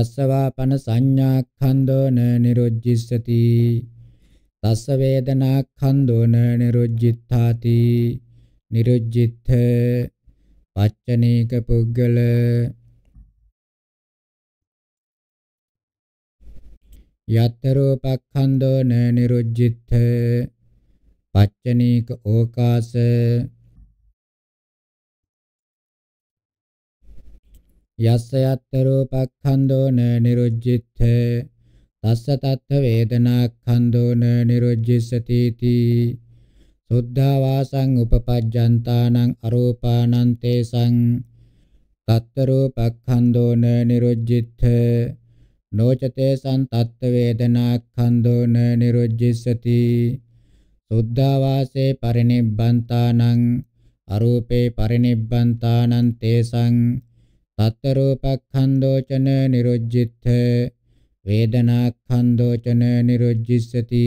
යස්ස වාපන සංඥා ඛන්‍தோන නිරුජ්ජසති තස්ස වේදනා ඛන්‍தோන නිරුජ්ජිතාති නිරුජ්ජිත පච්චනීක පුද්ගල යත්තරෝපක්ඛන්දෝ න නිරුජ්ජිත්ථ පච්චනීක ඕකාස යස්ස යත්තරෝපක්ඛන්දෝ න නිරුජ්ජිත්ථ තස්ස තත්ථ වේදනාක්ඛන්දෝ න නිරුජ්ජිස්සති තී සුද්ධා වාසං උපපජ්ජන්තානං අරෝපානං තේසං තත්තරෝපක්ඛන්දෝ න නිරුජ්ජිත්ථ නොචතේ සන්තත්ත වේදනා ඛන්‍දෝන නිරුජ්ජසති සුද්ධාවාසේ පරිනිබ්බන්තානං අරූපේ පරිනිබ්බන්තානං තේසං තත්ත රූපඛන්‍දෝචන නිරුජ්ජිත වේදනා ඛන්‍දෝචන නිරුජ්ජසති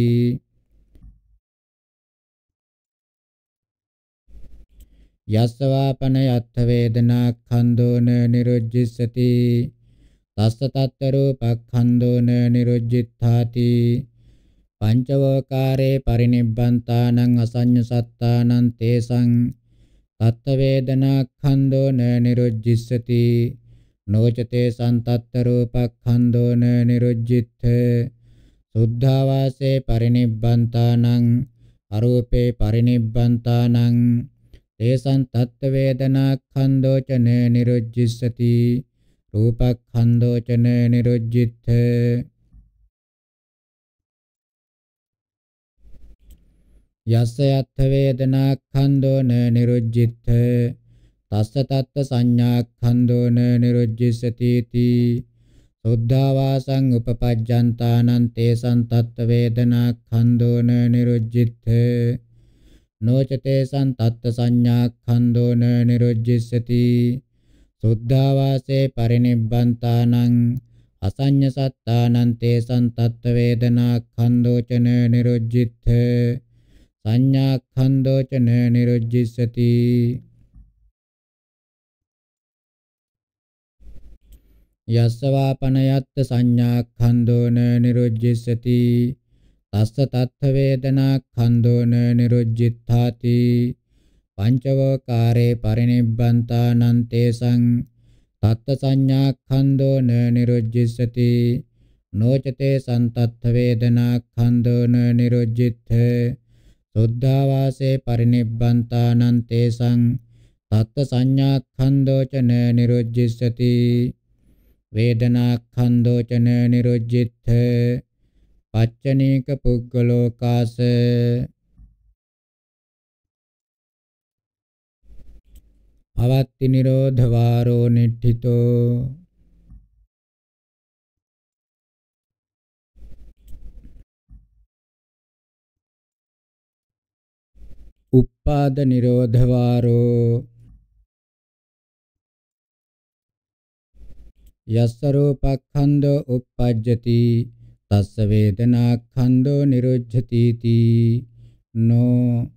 යස්සවාපන යත්ථ වේදනා ඛන්‍දෝන නිරුජ්ජසති තස්ස තත්තරූපක්ඛන්‍தோන නිරුජ්ජිත්තාති පංචවකාරේ පරිනිබ්බන්තානං අසඤ්ඤ සත්තානං තේසං තත්ත වේදනාක්ඛන්‍தோන නිරුජ්ජිස්සති නොචතේ සන්තත්තරූපක්ඛන්‍தோන නිරුජ්ජිත්ථ සුද්ධාවාසේ පරිනිබ්බන්තානං අරූපේ පරිනිබ්බන්තානං තේසං තත්ත වේදනාක්ඛන්‍தோචන නිරුජ්ජිස්සති රූපක්ඛන්‍தෝ චන නිරුජ්ජිත යස්ස යත්ථ වේදනාක්ඛන්‍தෝ න නිරුජ්ජිත තස්ස තත්ත සංඥාක්ඛන්‍தෝ න නිරුජ්ජිසති තී සුද්ධාවාසං උපපජ්ජන්තානං තේසං තත්ත වේදනාක්ඛන්‍தෝ න නිරුජ්ජිත නොචතේසං තත්ත සංඥාක්ඛන්‍தෝ න නිරුජ්ජිසති සුද්ධාවාසේ පරිනිබ්බන්තානං අසඤ්ඤ සත්තානං තේසං තත්ත වේදනා ඛන්‍දෝචන නිරුජ්ජිත සංඥා ඛන්‍දෝචන නිරුජ්ජිස්සති යස්සවාපනයත්ත සංඥා ඛන්‍දෝන නිරුජ්ජිස්සති තස්ස තත්ත වේදනා ඛන්‍දෝන නිරුජ්ජිත්තාති පංචවකාරේ පරිනිබ්බන්තානං තේසං තත්ත සංඥාඛන්‍தோ න නිරුජ්ජිස්සති නොචතේ සන්තත්ථ වේදනාඛන්‍தோ න නිරුජ්ජිත්ථ සුද්ධාවාසේ පරිනිබ්බන්තානං තේසං තත්ත සංඥාඛන්‍தோ ච න නිරුජ්ජිස්සති වේදනාඛන්‍தோ ච න නිරුජ්ජිත්ථ පච්චනීක පුග්ගලෝකාසේ අවත්ති නිරෝධ වාරෝ නිට්ඨිතෝ උප්පාද නිරෝධ වාරෝ යස්ස රූපඛන්‍தோ uppajjati තස්ස වේදනාඛන්‍தோ නිරුජ්ජති තී නෝ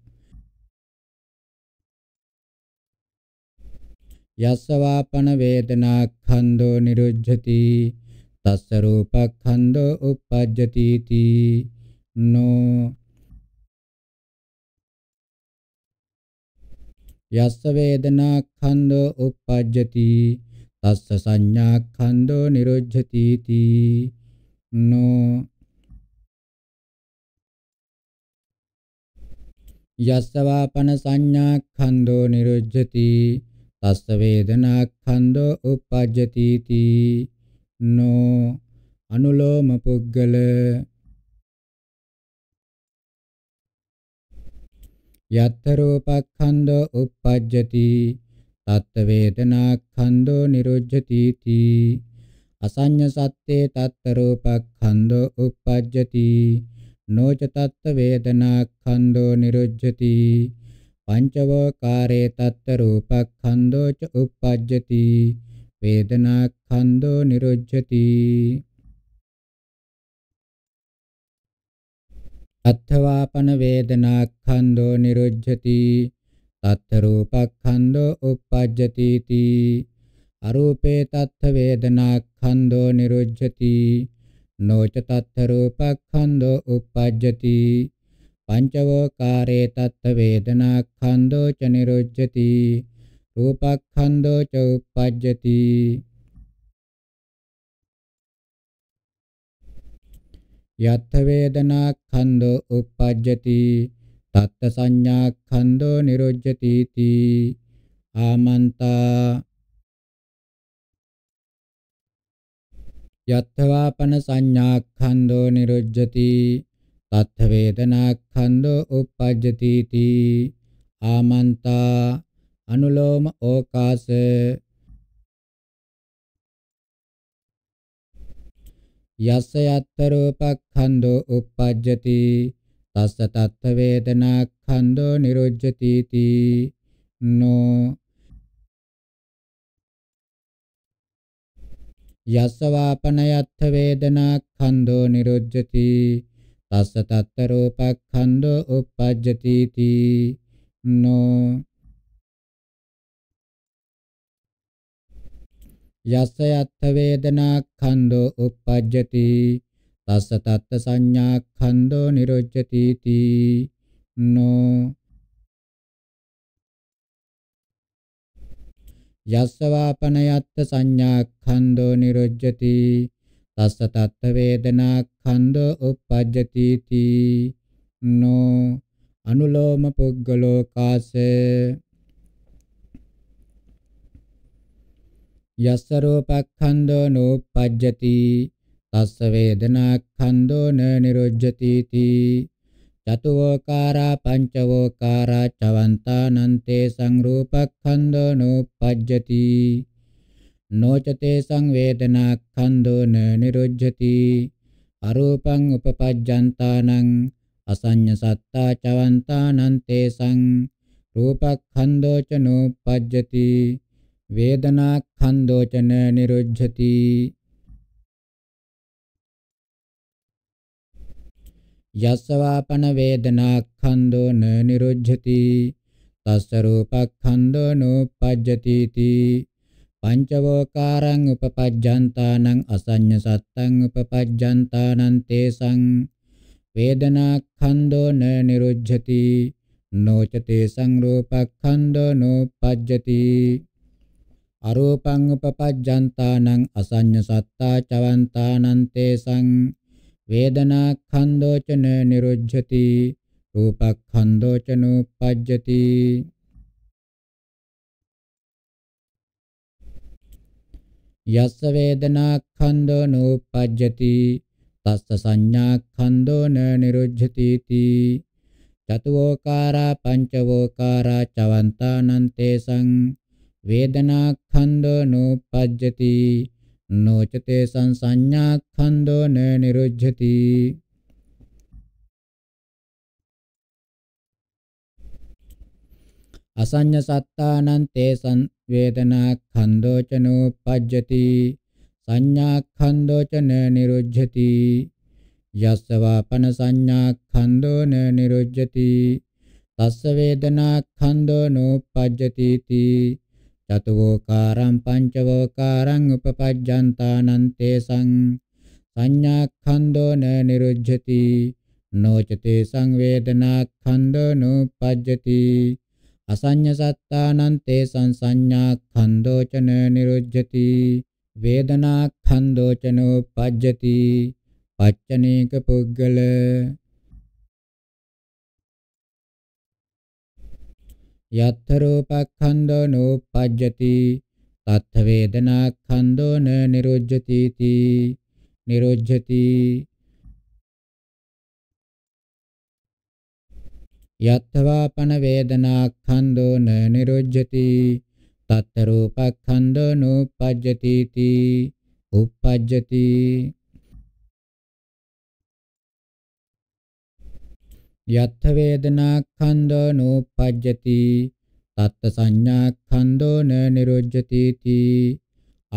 යස්සවාපන වේදනා ඛණ්ඩෝ නිරුජ්ජති තස්ස රූප ඛණ්ඩෝ uppajjati ti නෝ යස්ස වේදනා ඛණ්ඩෝ uppajjati තස්ස සංඥා ඛණ්ඩෝ නිරුජ්ජති ti නෝ යස්සවාපන සංඥා ඛණ්ඩෝ නිරුජ්ජති තස්ස වේදනා ඛණ්ඩෝ uppajjati ti නෝ අනුලෝම පුද්ගල යත්ත රූපඛණ්ඩෝ uppajjati තත්ත වේදනා ඛණ්ඩෝ නිරුජ්ජති ti අසඤ්ඤ සත්‍යේ තත්ත රූපඛණ්ඩෝ uppajjati නොච තත්ත වේදනා ඛණ්ඩෝ නිරුජ්ජති ti පංචවකාරේ තත්ත රූපක්ඛන්‍தோ ච uppajjati වේදනාක්ඛන්‍தோ නිරුජ්ජති අත්ථවාපන වේදනාක්ඛන්‍தோ නිරුජ්ජති තත්ත රූපක්ඛන්‍தோ uppajjati තී අරූපේ තත්ථ වේදනාක්ඛන්‍தோ නිරුජ්ජති නොච තත්ථ රූපක්ඛන්‍தோ uppajjati පංචවෝකාරේ තත්ත වේදනා ඛණ්ඩෝ ච නිරුජ්ජති රූපඛණ්ඩෝ ච උපජ්ජති යත්ථ වේදනා ඛණ්ඩෝ උපජ්ජති තත්ත සංඥා ඛණ්ඩෝ නිරුජ්ජති තී ආමන්තා යත්ථවාපන සංඥා ඛණ්ඩෝ නිරුජ්ජති තත්ථ වේදනාඛන්‍தෝ uppajjati ti ආමන්තා අනුලෝම ඕකාස යස්ස යත්ත රූපක්ඛන්‍தෝ uppajjati තස්ස තත්ථ වේදනාඛන්‍தෝ නිරුජ්ජති ti නෝ යස්ස වාපනයත්ථ වේදනාඛන්‍தෝ නිරුජ්ජති තස්ස තත්ත රූපක්ඛන්‍தෝ uppajjati ti නෝ යස්ස යත්ථ වේදනාක්ඛන්‍தෝ uppajjati තස්ස තත්ත සංඥාක්ඛන්‍தෝ නිරුජ්ජති ti නෝ යස්ස වාපන යත්ථ සංඥාක්ඛන්‍தෝ නිරුජ්ජති තස්ස තත්ත වේදනා ඛණ්ඩෝ uppajjati ti no අනුලෝම පුද්ගලෝ කාස යස්ස රූපඛණ්ඩෝ නෝපජ්ජති තස්ස වේදනා ඛණ්ඩෝ න නිරුජ්ජති ti චතුෝකාරා පංචවෝකාරා චවන්තානන්තේ සංරූපඛණ්ඩෝ නෝපජ්ජති නොචතේ සංවේදනා ඛන්‍දෝන නිරුජ්ජති අරූපං උපපජ්ජන්තානං අසඤ්ඤ සත්තා චවන්තානං තේසං රූපඛන්‍දෝ ච නෝපජ්ජති වේදනා ඛන්‍දෝ ච නිරුජ්ජති යස්සවාපන වේදනා ඛන්‍දෝ නිරුජ්ජති තස්ස රූපඛන්‍දෝ නෝපජ්ජති තී පංචවෝකාරං උපපජ්ජන්තානං අසඤ්ඤ සත්තං උපපජ්ජන්තානං තේසං වේදනාඛන්‍தோ න නිරුජ්ජති නොච තේසං රූපඛන්‍தோ නොපජ්ජති අරූපං උපපජ්ජන්තානං අසඤ්ඤ සත්තා චවන්තානං තේසං වේදනාඛන්‍தோ ච න නිරුජ්ජති රූපඛන්‍தோ ච නොපජ්ජති යස්ස වේදනා ඛණ්ඩෝ නූපජ්ජති තස්ස සංඥා ඛණ්ඩෝ න නිරුජ්ජති තී චතුෝකාරා පංචවෝකාරා චවන්තානන්තේ සං වේදනා ඛණ්ඩෝ නූපජ්ජති නොචතේ සං සංඥා ඛණ්ඩෝ න නිරුජ්ජති අසඤ්ඤ සත්තානං තේසං වේදනා ඛණ්ඩෝචනෝ පජ්ජති සංඥා ඛණ්ඩෝචන නිරුජ්ජති යස්සවාපන සංඥා ඛණ්ඩෝන නිරුජ්ජති තස්ස වේදනා ඛණ්ඩෝනෝ පජ්ජති තී චතවෝකාරං පංචවෝකාරං උපපජ්ජන්තානං තේසං සංඥා ඛණ්ඩෝන නිරුජ්ජති නොචතේ සංවේදනා ඛණ්ඩෝනෝ පජ්ජති අසඤ්ඤ සත්තානං තේ සංසඤ්ඤා ඛණ්ඩෝචන නිරුජ්ජති වේදනා ඛණ්ඩෝචනෝ පජ්ජති පච්චනේක පුද්ගල යත්ථ රූපඛණ්ඩෝ නෝපජ්ජති තත්ථ වේදනා ඛණ්ඩෝ නිරුජ්ජති තී නිරුජ්ජති යත්වා පන වේදනා ඛණ්ඩෝ න නිරුජ්ජති තත් රූපඛණ්ඩෝ නුපජ්ජති තී උපජ්ජති යත් වේදනා ඛණ්ඩෝ නුපජ්ජති තත් සංඥා ඛණ්ඩෝ න නිරුජ්ජති තී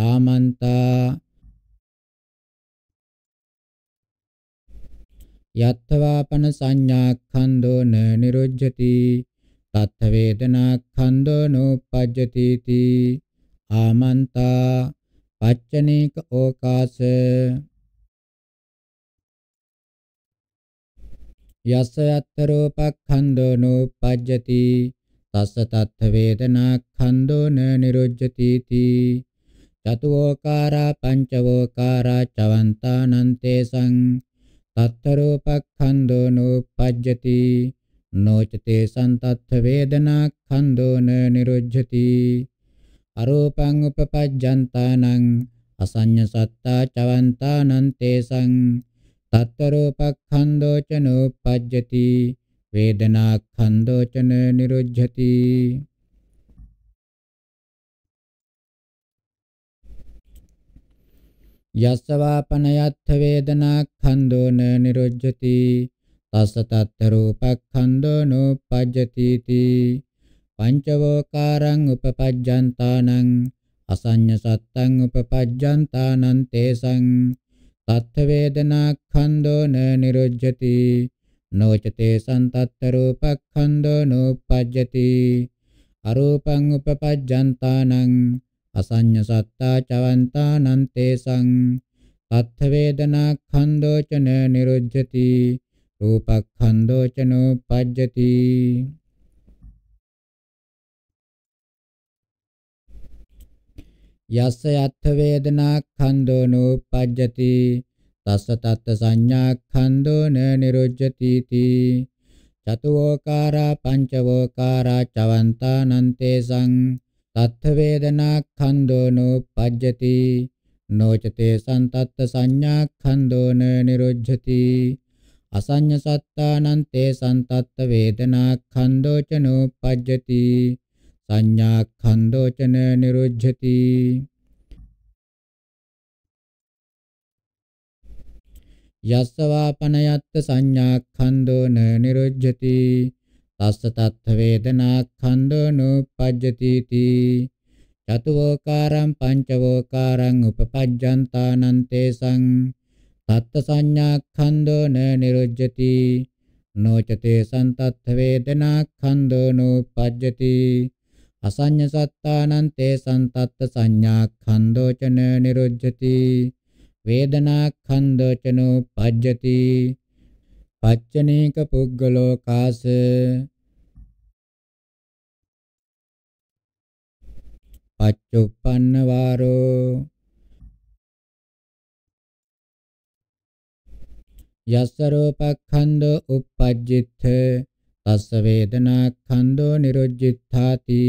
ආමන්තා යත්තවාපන සංඥාක්ඛන්‍தோ න නිරුජ්ජති තත්ථ වේදනාක්ඛන්‍தோ නෝපජ්ජති තී ආමන්තා පච්චනීක ඕකාස යස්ස යත්ත රූපක්ඛන්‍தோ නෝපජ්ජති තස්ස තත්ථ වේදනාක්ඛන්‍தோ න නිරුජ්ජති තී චතුෝකාරා පංචවෝකාරා චවන්තානන්තේසං තත්තරෝපක්ඛන්தோ නෝපජ්ජති නොචතේ සන්තත්ථ වේදනා ඛන්தோන නිරුජ්ජති අරෝපං උපපජ්ජන්තානං අසඤ්ඤ සත්තා චවන්තානං තේසං තත්තරෝපක්ඛන්தோ ච නෝපජ්ජති වේදනා ඛන්தோචන නිරුජ්ජති යස්සවාපනයත්ථ වේදනා ඛන්‍දෝන නිරුජ්ජති තස්ස තත්ත රූපඛන්‍දෝ නෝපජ්ජති තී පංචවෝකාරං උපපජ්ජන්තානං අසඤ්ඤ සත්තං උපපජ්ජන්තානං තේසං තත්ථ වේදනා ඛන්‍දෝන නිරුජ්ජති නොචතේ සන්තත්ත රූපඛන්‍දෝ නෝපජ්ජති අරූපං උපපජ්ජන්තානං අසඤ්ඤ සත්තා චවන්තා නන්තේසං තත්ථ වේදනා ඛණ්ඩෝචන නිරුජ්ජති රූපඛණ්ඩෝචනෝ පජ්ජති යස්ස යත්ථ වේදනා ඛණ්ඩෝ නූපජ්ජති තස්ස තත්ත සංඥා ඛණ්ඩෝ න නිරුජ්ජති තී චතුෝකාරා පංචවෝකාරා චවන්තා නන්තේසං තත්ථ වේදනා ඛණ්ඩෝනෝ පජ්ජති නොචතේ සන්තත්ත සංඥා ඛණ්ඩෝන නිරුජ්ජති අසඤ්ඤ සත්තානං තේ සන්තත්ත වේදනා ඛණ්ඩෝචනෝ පජ්ජති සංඥා ඛණ්ඩෝචන නිරුජ්ජති යස්සවාපනයත්ත සංඥා ඛණ්ඩෝන නිරුජ්ජති තස්ස තත්ථ වේදනා ඛණ්ඩෝනුපජ්ජති තී චතුවෝකාරං පංචවෝකාරං උපපජ්ජන්තානං තේසං තත්ත සංඥා ඛණ්ඩෝන නිරුජ්ජති නොචතේ සන්තත්ථ වේදනා ඛණ්ඩෝනුපජ්ජති අසඤ්ඤ සත්තානං තේ සන්තත්ත සංඥා ඛණ්ඩෝචන නිරුජ්ජති වේදනා ඛණ්ඩෝචනෝ පජ්ජති පච්චනේක පුග්ගලෝ කාස පච්චුප්පන්න වාරෝ යස්ස රූපඛන්‍தோ uppajjitt තස්ස වේදනාඛන්‍தோ නිරුජ්ජිත්තාති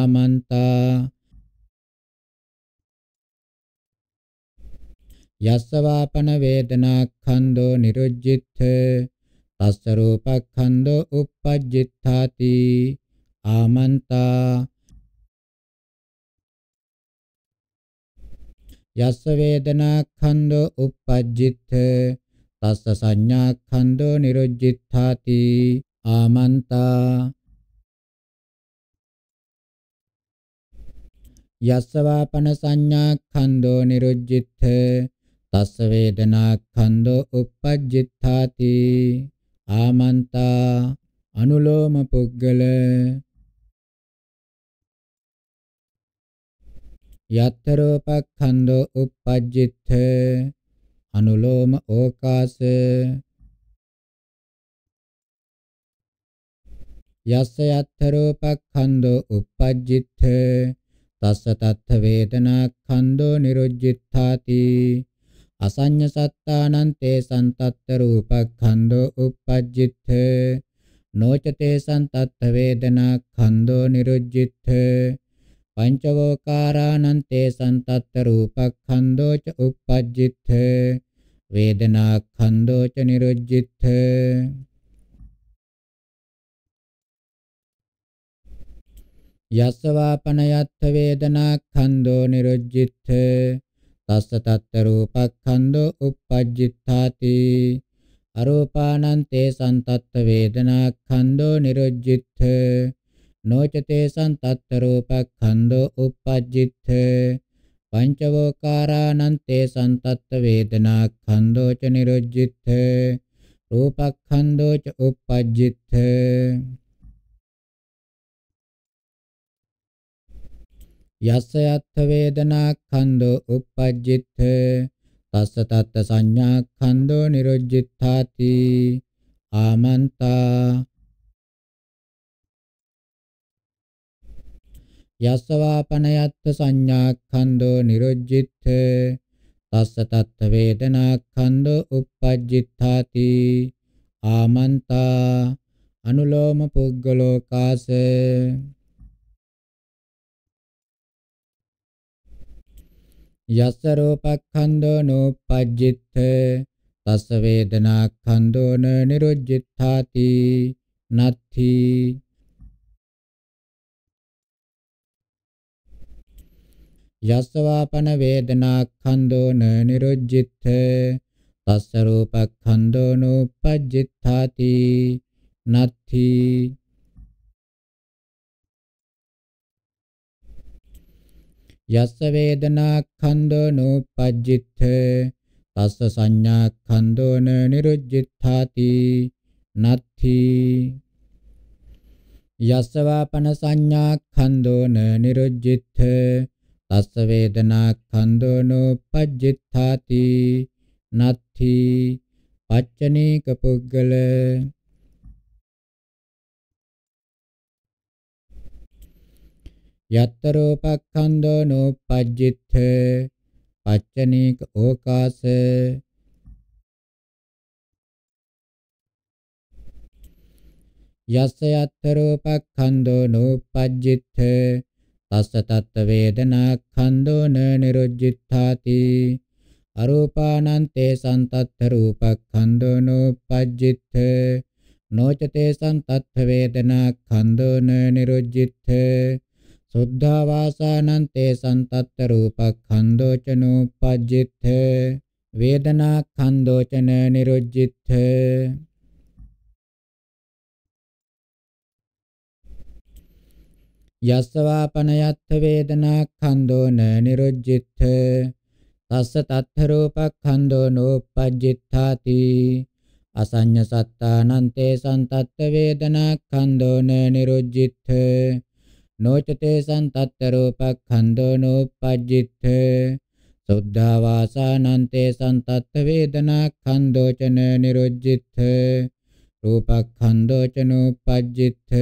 ආමන්තා යස්ස වාපන වේදනාඛන්‍தோ නිරුජ්ජිත්ත තස්ස රූපඛන්‍தோ uppajjittaati ආමන්තා යස්ස වේදනා ඛණ්ඩෝ uppajjitte තස්ස සංඥා ඛණ්ඩෝ නිරුජ්ජිත්තාති ආමන්තා යස්ස වාපන සංඥා ඛණ්ඩෝ නිරුජ්ජිtte තස්ස වේදනා ඛණ්ඩෝ uppajjitthati ආමන්තා අනුලෝම පුද්ගල යත්තරෝපක්ඛන්‍தෝ uppajjitt අනුලෝම ඕකාස යස්ස යත්තරෝපක්ඛන්‍தෝ uppajjitt තස්ස තත්ථ වේදනා ඛන්‍தෝ නිරුජ්ජිත්තාති අසඤ්ඤ සත්තානං තේ සන්තත්ත රූපක්ඛන්‍தෝ uppajjitt නොච තේ සන්තත්ත වේදනා ඛන්‍தෝ නිරුජ්ජිත්තා පංචවෝකාරානන්තේ සන්තත්ත රූපක්ඛන්தோ ච uppajjitt වේදනාක්ඛන්தோ ච නිරුජ්ජිත් යස්සවාපනයත්ථ වේදනාක්ඛන්தோ නිරුජ්ජිත් තස්ස තත්ත රූපක්ඛන්தோ uppajjitthාති අරූපානන්තේ සන්තත්ත වේදනාක්ඛන්தோ නිරුජ්ජිත් නොචතේසං තත්තරූපක්ඛන්‍தෝ uppajjitth පංචවෝකාරානන්තේ සන්තත්ත වේදනා ඛන්‍தෝ ච නිරුජ්ජිත්ථ රූපක්ඛන්‍தෝ ච uppajjitth යස්ස යත්ථ වේදනා ඛන්‍தෝ uppajjitth තස්ස තත්ත සංඥා ඛන්‍தෝ නිරුජ්ජිත්තාති ආමන්තා යස්සවාපනයත්ත සංඥාක්ඛන්‍தோ නිරුජ්ජිත්ථ තස්ස තත්ත වේදනාක්ඛන්‍தோ uppajjitthati ආමන්තා අනුලෝම පුග්ගලෝ කාස යස්ස රූපක්ඛන්‍தோ නෝපජ්ජිත්ථ තස්ස වේදනාක්ඛන්‍தோ නිරුජ්ජිත්ථාති නත්ථී යස්සවාපන වේදනා ඛන්‍දෝන නිරුජ්ජිත තස්ස රූපඛන්‍දෝන උපජ්ජිතාති නත්ථි යස්ස වේදනා ඛන්‍දෝ නූපජ්ජිත තස්ස සංඥා ඛන්‍දෝන නිරුජ්ජිතාති නත්ථි යස්ස වාපන සංඥා ඛන්‍දෝන නිරුජ්ජිත තස්ස වේදනා ඛණ්ඩෝනෝපජ්ජිත්තාති නත්ථි පච්චනීක පුද්ගල යත්තරෝපක්ඛන්දෝනෝපජ්ජිත්ථ පච්චනීක ඕකාස යස්ස යත්තරෝපක්ඛන්දෝනෝපජ්ජිත්ථ තස්ස තත්ත වේදනා ඛන්‍දෝන නිරුජ්ජිත්තාති අරූපානන්තේ සන්තත්ත රූපඛන්‍දෝනෝ පජ්ජිත්ථ නොචතේ සන්තත්ත වේදනා ඛන්‍දෝන නිරුජ්ජිත්ථ සුද්ධා වාසානන්තේ සන්තත්ත රූපඛන්‍දෝචනෝ පජ්ජිත්ථ වේදනා ඛන්‍දෝචන නිරුජ්ජිත්ථ යස්සවාපනයත්ථ වේදනා ඛන්‍දෝන නිරුජ්ජිත්ථ තස්ස තත්ථ රූපඛන්‍දෝ නෝපජ්ජිත්ථාති අසඤ්ඤ සත්තානන්තේ සන්තත්ත වේදනා ඛන්‍දෝන නිරුජ්ජිත්ථ නොචතේ සන්තත්ත රූපඛන්‍දෝ නෝපජ්ජිත්ථ සුද්ධා වාසානන්තේ සන්තත්ත වේදනා ඛන්‍දෝචන නිරුජ්ජිත්ථ රූපඛන්‍දෝචනෝපජ්ජිත්ථ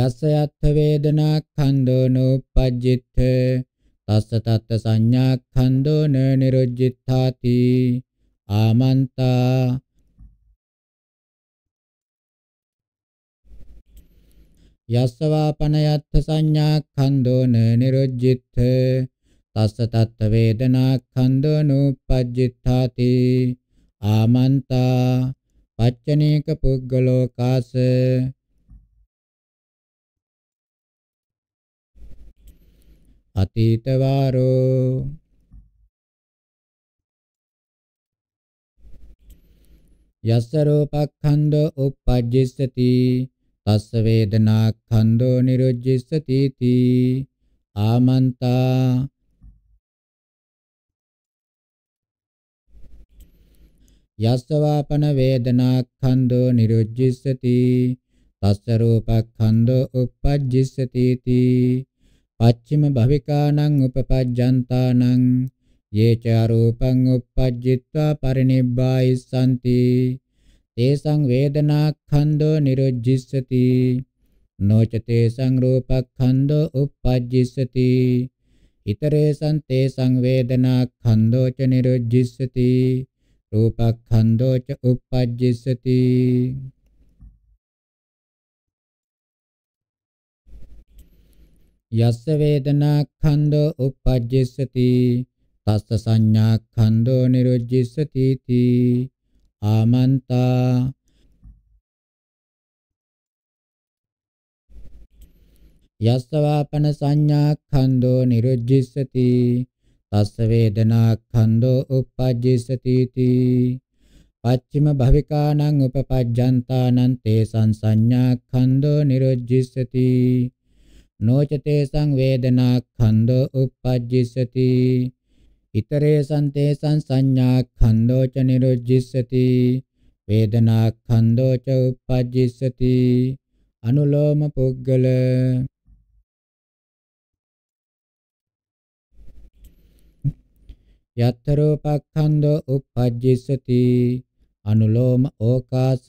යස්ස යත්ථ වේදනා ඛණ්ඩෝනුපජ්ජිත තස්ස තත්ත සංඥා ඛණ්ඩෝන නිරුජ්ජිතාති ආමන්තා යස්සවාපනයත්ථ සංඥා ඛණ්ඩෝන නිරුජ්ජිත තස්ස තත්ත වේදනා ඛණ්ඩෝනුපජ්ජිතාති ආමන්තා පච්චනීක පුග්ගලෝකාස අතීතවාරෝ යස්ස රූපක්ඛන්‍தோ uppajjissati තස්ස වේදනාක්ඛන්‍தோ නිරුජ්ජිස්සති තී ආමන්තා යස්ස වාපන වේදනාක්ඛන්‍தோ නිරුජ්ජිස්සති තස්ස රූපක්ඛන්‍தோ uppajjissati තී පච්චිම භවිකානං උපපජ්ජන්තානං යේච අරූපං උප්පජ්ජිත්වා පරිනිබ්බායිසanti තේසං වේදනාඛන්‍தோ නිරුජ්ජිස්සති නොච තේසං රූපඛන්‍தோ උප්පජ්ජිස්සති ඉතරේසං තේසං වේදනාඛන්‍தோ ච නිරුජ්ජිස්සති රූපඛන්‍தோ ච උප්පජ්ජිස්සති යස්ස වේදනා ඛණ්ඩෝ uppajjissati තස්ස සංඥා ඛණ්ඩෝ නිරුජ්ජිස්සති තී ආමන්තා යස්ස වාපන සංඥා ඛණ්ඩෝ නිරුජ්ජිස්සති තස්ස වේදනා ඛණ්ඩෝ uppajjissati තී පච්චිම භවිකානං උපපජ්ජන්තානං තේසං සංඥා ඛණ්ඩෝ නිරුජ්ජිස්සති තී නොචතේ සංවේදනා ඛණ්ඩෝ uppajjissati ඉතරේ සන්තේ සංසඤ්ඤා ඛණ්ඩෝ ච නිරුජ්ජිස්සති වේදනා ඛණ්ඩෝ ච uppajjissati අනුලෝම පුද්ගල යත්තරෝපක්ඛන්‍தோ uppajjissati අනුලෝම ඕකාස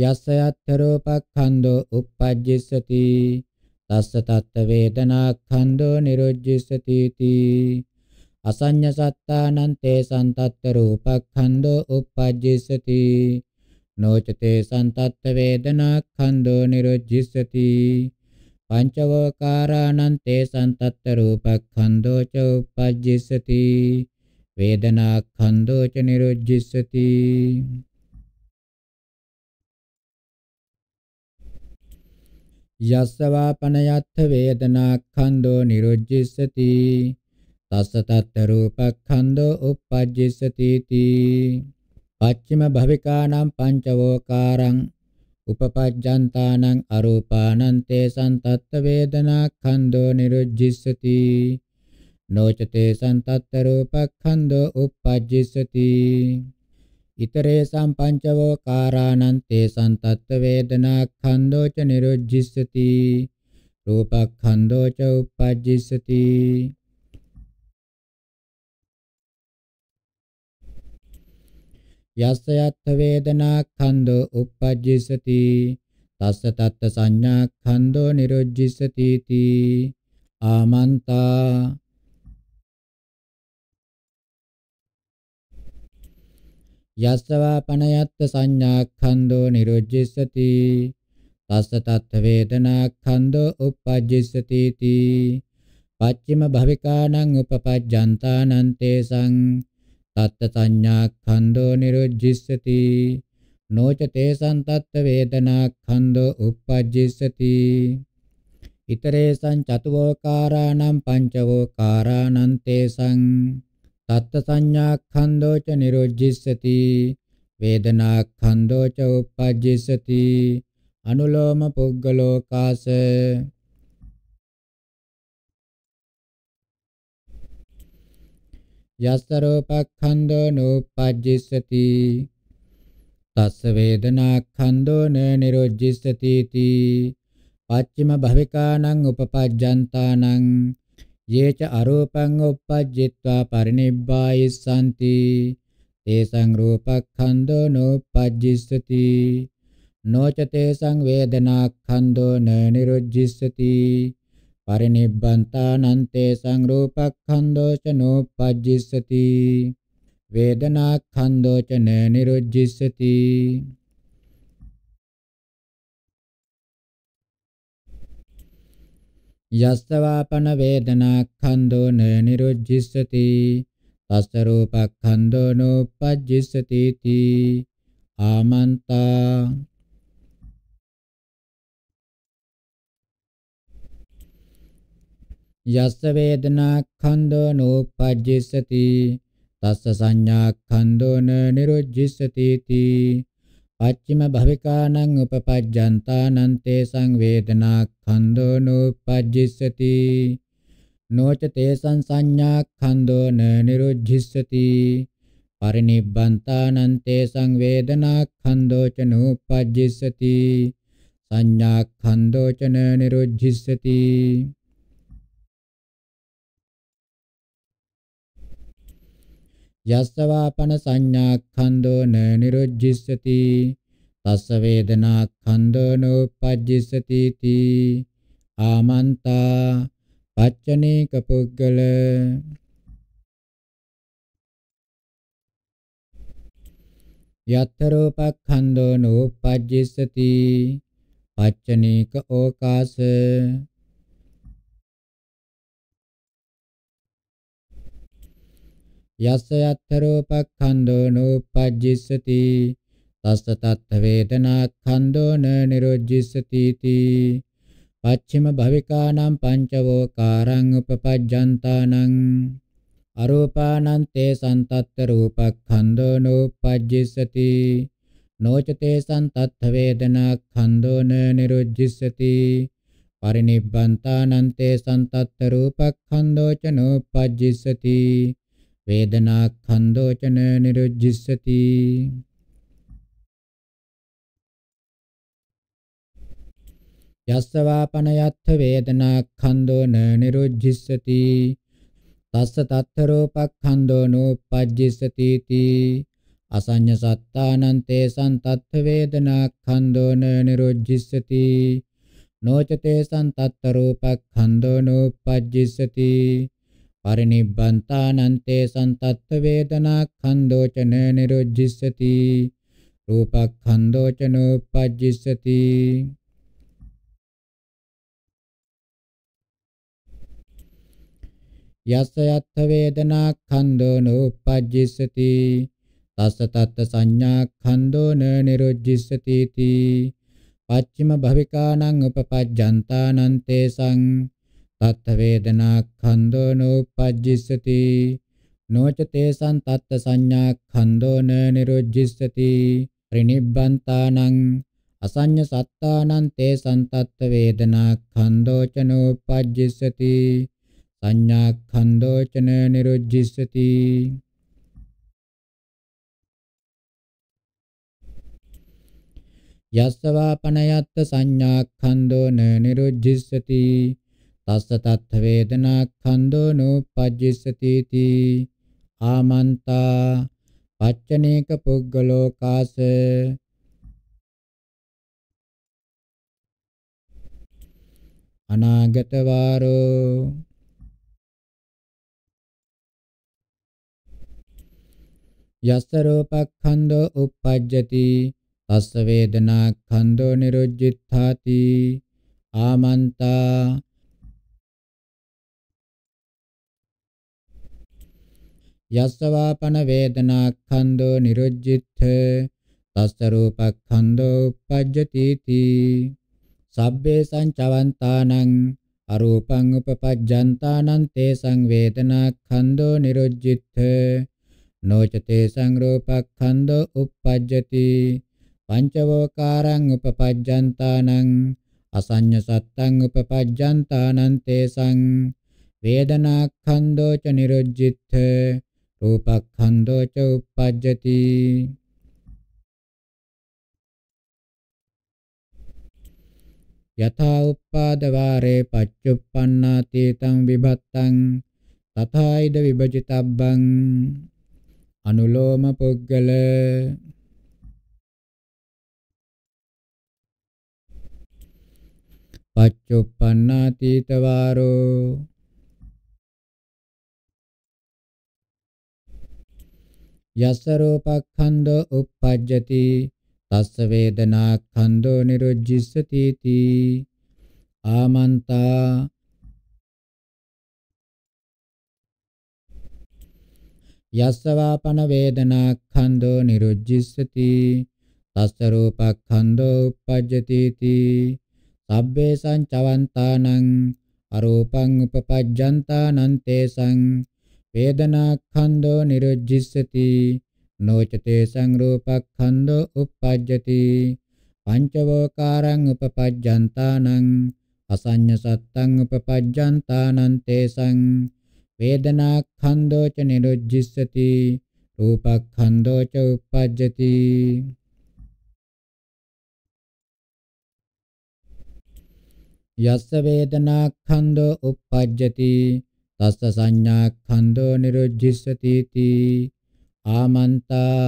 යස්ස යත්තරෝපක්ඛන්தோ uppajjissati තස්ස තත්ත වේදනාක්ඛන්தோ නිරුජ්ජිස්සති තී අසඤ්ඤ සත්තානං තේ සන්තත්ත රූපක්ඛන්தோ uppajjissati නොචතේ සන්තත්ත වේදනාක්ඛන්தோ නිරුජ්ජිස්සති පංචවකාරාණං තේ සන්තත්ත රූපක්ඛන්தோ ච uppajjissati වේදනාක්ඛන්தோ ච නිරුජ්ජිස්සති යස්සවා පනයත්ථ වේදනාඛන්‍தோ නිරුජ්ජිස්සති තස්ස තත්ත රූපඛන්‍தோ uppajjissati ti පච්චිම භවිකානම් පංචවෝකාරං උපපජ්ජන්තානං අරූපානං තේසං තත්ත වේදනාඛන්‍தோ නිරුජ්ජිස්සති නොච තේසං තත්ත රූපඛන්‍தோ uppajjissati ඉතරේ සම්පංචවෝ කාරානන්තේ සන්තත්ත වේදනා ඛන්‍தோච නිරුජ්ජිස්සති රූපඛන්‍தோච උපජ්ජිස්සති යස්ස යත්ථ වේදනා ඛන්‍தோ උපජ්ජිස්සති තස්ස තත්ත සංඥා ඛන්‍தோ නිරුජ්ජිස්සති තී ආමන්තා යස්සවා පනයත්ත සංඥාක්ඛන්‍தோ නිරුජ්ජිස්සති තස්ස තත් වේදනාක්ඛන්‍தோ uppajjissati ti පච්චිම භවිකානං උපපජ්ජන්තානං තේසං තත්ත සංඥාක්ඛන්‍தோ නිරුජ්ජිස්සති නොච තේසං තත්ත වේදනාක්ඛන්‍தோ uppajjissati ඉතරේසං චතුවෝකාරාණං පංචවෝකාරාණං තේසං තත්ත සංඥාඛන්‍தෝ ච නිරෝජ්ජිස්සති වේදනාඛන්‍தෝ ච උපජ්ජිස්සති අනුලෝම පුග්ගලෝ කාස යස්සරෝපක්ඛන්‍தෝ නෝපජ්ජිස්සති තස්ස වේදනාඛන්‍தෝ න නිරෝජ්ජිස්සති තී පච්චිම භවිකානං උපපජ්ජන්තානං යේච අරූපං uppajjitva parinibbāyissanti තේසං රූපක්ඛන්‍தோ නොuppajjissati නොච තේසං වේදනාක්ඛන්‍தோ න නිරුජ්ජිස්සති පරිනිබ්බන්තානං තේසං රූපක්ඛන්‍தோ ච නොuppajjissati වේදනාක්ඛන්‍தோ ච න නිරුජ්ජිස්සති යස්සවාපන වේදනා ඛන්‍தோ නිරුජ්ජිස්සති තස්ස රූපඛන්‍தோ නෝපජ්ජිස්සති තී ආමන්තා යස්ස වේදනා ඛන්‍தோ නෝපජ්ජිස්සති තස්ස සංඥා ඛන්‍தோ නිරුජ්ජිස්සති තී පච්චිම භවිකානං උපපජ්ජන්තානං තේසං වේදනා ඛන්‍දෝනුපජ්ජිස්සති නොච තේසං සංඥා ඛන්‍දෝන නිරුද්ධිස්සති පරිනිබ්බන්තානං තේසං වේදනා ඛන්‍දෝච නුපජ්ජිස්සති සංඥා ඛන්‍දෝචන නිරුද්ධිස්සති යස්සවාපන සංඥාක්ඛන්‍தோ න නිරුජ්ජිස්සති තස්ස වේදනාක්ඛන්‍தோ නෝපජ්ජිස්සති තී ආමන්තා පච්චනේක පුද්ගල යත්තරෝපක්ඛන්‍தோ නෝපජ්ජිස්සති පච්චනේක ඕකාස යස්ස යත්තරෝපක්ඛන්‍தோ නෝපජ්ජිස්සති තස්ස තත්ථ වේදනා ඛන්‍தோ න නිරොජ්ජිස්සති තී පච්චිම භවිකානම් පංචවෝකාරං උපපජ්ජන්තානං අරූපානං තේ සන්තත්ත රූපක්ඛන්‍தோ නෝපජ්ජිස්සති නොචතේ සන්තත්ථ වේදනා ඛන්‍தோ න නිරොජ්ජිස්සති පරිනිබ්බන්තානන්තේ සන්තත්ත රූපක්ඛන්‍தோ ච නෝපජ්ජිස්සති වේදනා ඛණ්ඩෝචන නිරුජ්ජිස්සති යස්සවාපන යත්ථ වේදනා ඛණ්ඩෝ නිරුජ්ජිස්සති තස්ස තත්ථ රූපඛණ්ඩෝ නෝපජ්ජිස්සති තී අසඤ්ඤ සත්තානන්තේ සන්තත්ථ වේදනා ඛණ්ඩෝ නිරුජ්ජිස්සති නොචතේ සන්තත්ථ රූපඛණ්ඩෝ නෝපජ්ජිස්සති පරිනිබ්බන්තානන්තේ සන්තත්ත වේදනා ඛන්‍දෝචන නිරුජ්ජිස්සති රූපඛන්‍දෝචනෝපජ්ජිස්සති යස්ස යත්ථ වේදනා ඛන්‍දෝ නෝපජ්ජිස්සති තස්ස තත්ත සංඥා ඛන්‍දෝ න නිරුජ්ජිස්සති තී පච්චිම භවිකානං උපපජ්ජන්තානන්තේ සං තත්ත වේදනා ඛණ්ඩෝනුපජ්ජිස්සති නොච තේසං තත්ත සංඥා ඛණ්ඩෝන නිරුජ්ජිස්සති ත්‍රිනිබ්බන්තානං අසඤ්ඤ සත්තානං තේසං තත්ත වේදනා ඛණ්ඩෝචනෝපජ්ජිස්සති සංඥා ඛණ්ඩෝචන නිරුජ්ජිස්සති යස්සවාපනයත්ත සංඥාක්ඛන්‍தோ න නිරුජ්ජිස්සති තස්ස තත්ථ වේදනා ඛණ්ඩෝ නූපජ්ජිස්සති තී ආමන්තා පච්චනේක පුග්ගලෝ කාස අනාගත වාරෝ යස්ස රූපක්ඛන්‍தோ uppajjati තස්ස වේදනාක්ඛන්‍தோ නිරුජ්ජිත්තාති ආමන්තා යස්සවාපන වේදනා ඛන්‍தோ නිරුජ්ජිත්ථ තස්ස රූපඛන්‍தோ uppajjati ti sabbhe sancavantanaං අරූපං උපපජ්ජන්තානං තේසං වේදනා ඛන්‍தோ නිරුජ්ජිත්ථ නොචතේ සංරූපඛන්‍தோ uppajjati පංචවෝකාරං උපපජ්ජන්තානං අසඤ්ඤ සත්තං උපපජ්ජන්තානං තේසං වේදනාඛන්‍தோ ච නිරුජ්ජිත්ථ රූපක්ඛන්‍தෝ ච uppajjati යථා uppādavārē paccupannāti tam vibhattaṃ තථායිද විභජිතබ්බං අනුලෝම පුද්ගල පච්චුප්පන්නාතීත වාරෝ යස්ස රූපඛන්‍ධෝ uppajjati තස්ස වේදනාඛන්‍ධෝ නිරුජ්ජිස්සති තී ආමන්තා යස්ස වාපන වේදනාඛන්‍ධෝ නිරුජ්ජිස්සති තස්ස රූපඛන්‍ධෝ uppajjati තී සබ්බේ සංචවන්තානං අරූපං උපපජ්ජන්තානං තේසං වේදනාඛන්‍தෝ නිරුජ්ජිස්සති නොචතේ සංරූපඛන්‍தෝ uppajjati පංචවෝකාරං උපපජ්ජන්තානං අසඤ්ඤ සත්තං උපපජ්ජන්තානං තේසං වේදනාඛන්‍தෝ ච නිරුජ්ජිස්සති රූපඛන්‍தෝ ච uppajjati යස්ස වේදනාඛන්‍தෝ uppajjati තස්ස සංඥාඛන්‍தோ නිරුද්ධිස්සති තී ආමන්තා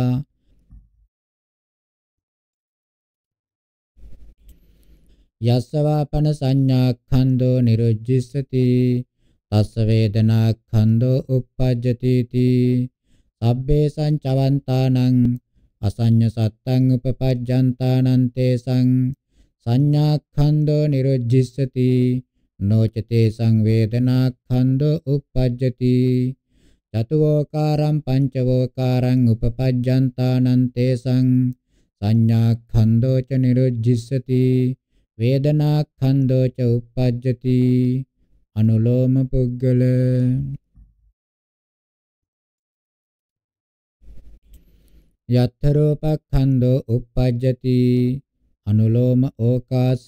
යස්සවාපන සංඥාඛන්‍தோ නිරුද්ධිස්සති තස්ස වේදනාඛන්‍தோ uppajjati තී සබ්බේ සංචවන්තානං අසඤ්ඤ සත්තං උපපජ්ජන්තානං තේසං සංඥාඛන්‍தோ නිරුද්ධිස්සති නොචතේ සංවේදනා ඛණ්ඩෝ uppajjati චතුෝකාරං පංචවෝකාරං උපපජ්ජන්තානං තේසං සංඥා ඛණ්ඩෝ ච නිරුද්ධිස්සති වේදනා ඛණ්ඩෝ ච uppajjati අනුලෝම පුද්ගල යත්ථ රූපඛණ්ඩෝ uppajjati අනුලෝම ඕකාස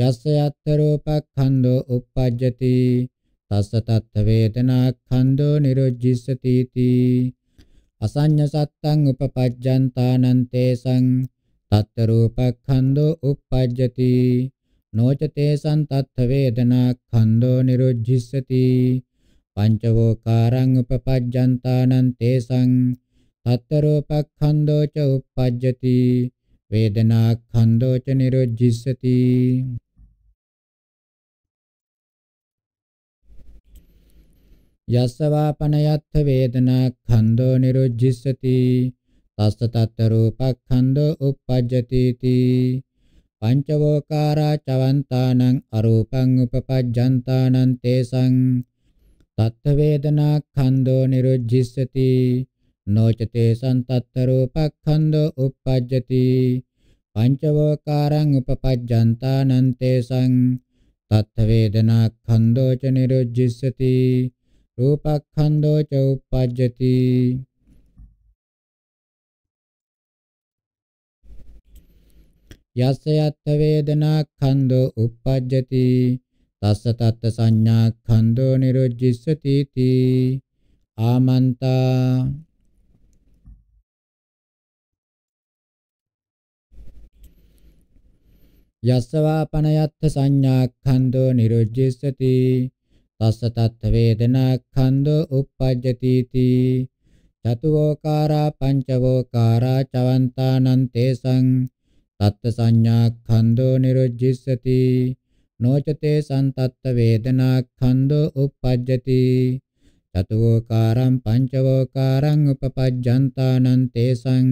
යස්ස යත්ත රූපක්ඛන්‍தோ uppajjati තස්ස තත්ත වේදනාක්ඛන්‍தோ නිරුජ්ජිස්සති තී අසඤ්ඤ සත්තං උපපජ්ජන්තානං තේසං තත්ත රූපක්ඛන්‍தோ uppajjati නොච තේසං තත්ත වේදනාක්ඛන්‍தோ නිරුජ්ජිස්සති පංචවෝකාරං උපපජ්ජන්තානං තේසං තත්ත රූපක්ඛන්‍தோ ච uppajjati වේදනාක්ඛන්‍தோ ච නිරුජ්ජිස්සති යස්සවාපනයත්ථ වේදනා ඛණ්ඩෝ නිරුජ්ජිස්සති තස්ස තත්ත රූපඛණ්ඩෝ uppajjati ti පංචවෝකාරා චවන්තානං අරූපං උපපජ්ජන්තානං තේසං තත්ත වේදනා ඛණ්ඩෝ නිරුජ්ජිස්සති නොචතේ සන්තත්ත රූපඛණ්ඩෝ uppajjati පංචවෝකාරං උපපජ්ජන්තානං තේසං තත්ත වේදනා ඛණ්ඩෝ ච නිරුජ්ජිස්සති රූපක්ඛන්‍தෝ ච උප්පජ්ජති යස්ස යත්ථ වේදනා ඛන්‍தෝ උප්පජ්ජති තස්ස තත්ත සංඥා ඛන්‍தෝ නිරුජ්ජිස්සති තී ආමන්තා යස්සවා පනයත්ථ සංඥා ඛන්‍தෝ නිරුජ්ජිස්සති තස්ස තත් වේදනා ඛන්‍தோ uppajjati ti චතුෝකාරා පංචවෝකාරා චවන්තානං තේසං තත්ත සංඥා ඛන්‍தோ නිරුජ්ජිස්සති නොචතේ සන්තත්ත වේදනා ඛන්‍தோ uppajjati චතුෝකාරං පංචවෝකාරං උපපජ්ජන්තානං තේසං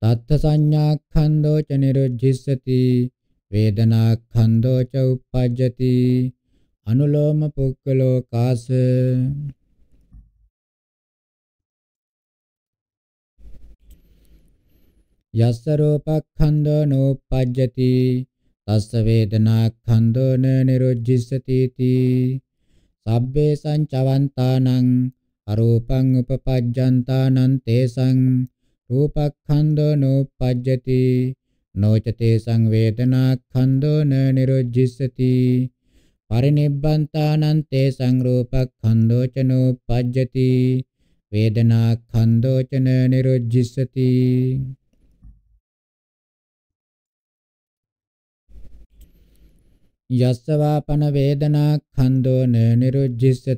තත්ත සංඥා ඛන්‍தோ ච නිරුජ්ජිස්සති වේදනා ඛන්‍தோ ච uppajjati අනුලෝම පුක්කලෝකාස යස්ස රූපඛන්‍දෝ නෝපජ්ජති තස්ස වේදනාඛන්‍දෝ න නිරුජ්ජිස්සති තී සබ්බේ සංචවන්තානං අරූපං උපපජ්ජන්තානං තේසං රූපඛන්‍දෝ නෝපජ්ජති නොච තේසං වේදනාඛන්‍දෝ න නිරුජ්ජිස්සති පරිනිබ්බන්තානන්තේ සංරූපක්ඛන්‍தோ චනෝපජ්ජති වේදනාඛන්‍தோ චන නිරුජ්ජිස්සති යස්සවාපන වේදනා ඛන්‍தோ න නිරුජ්ජිස්සති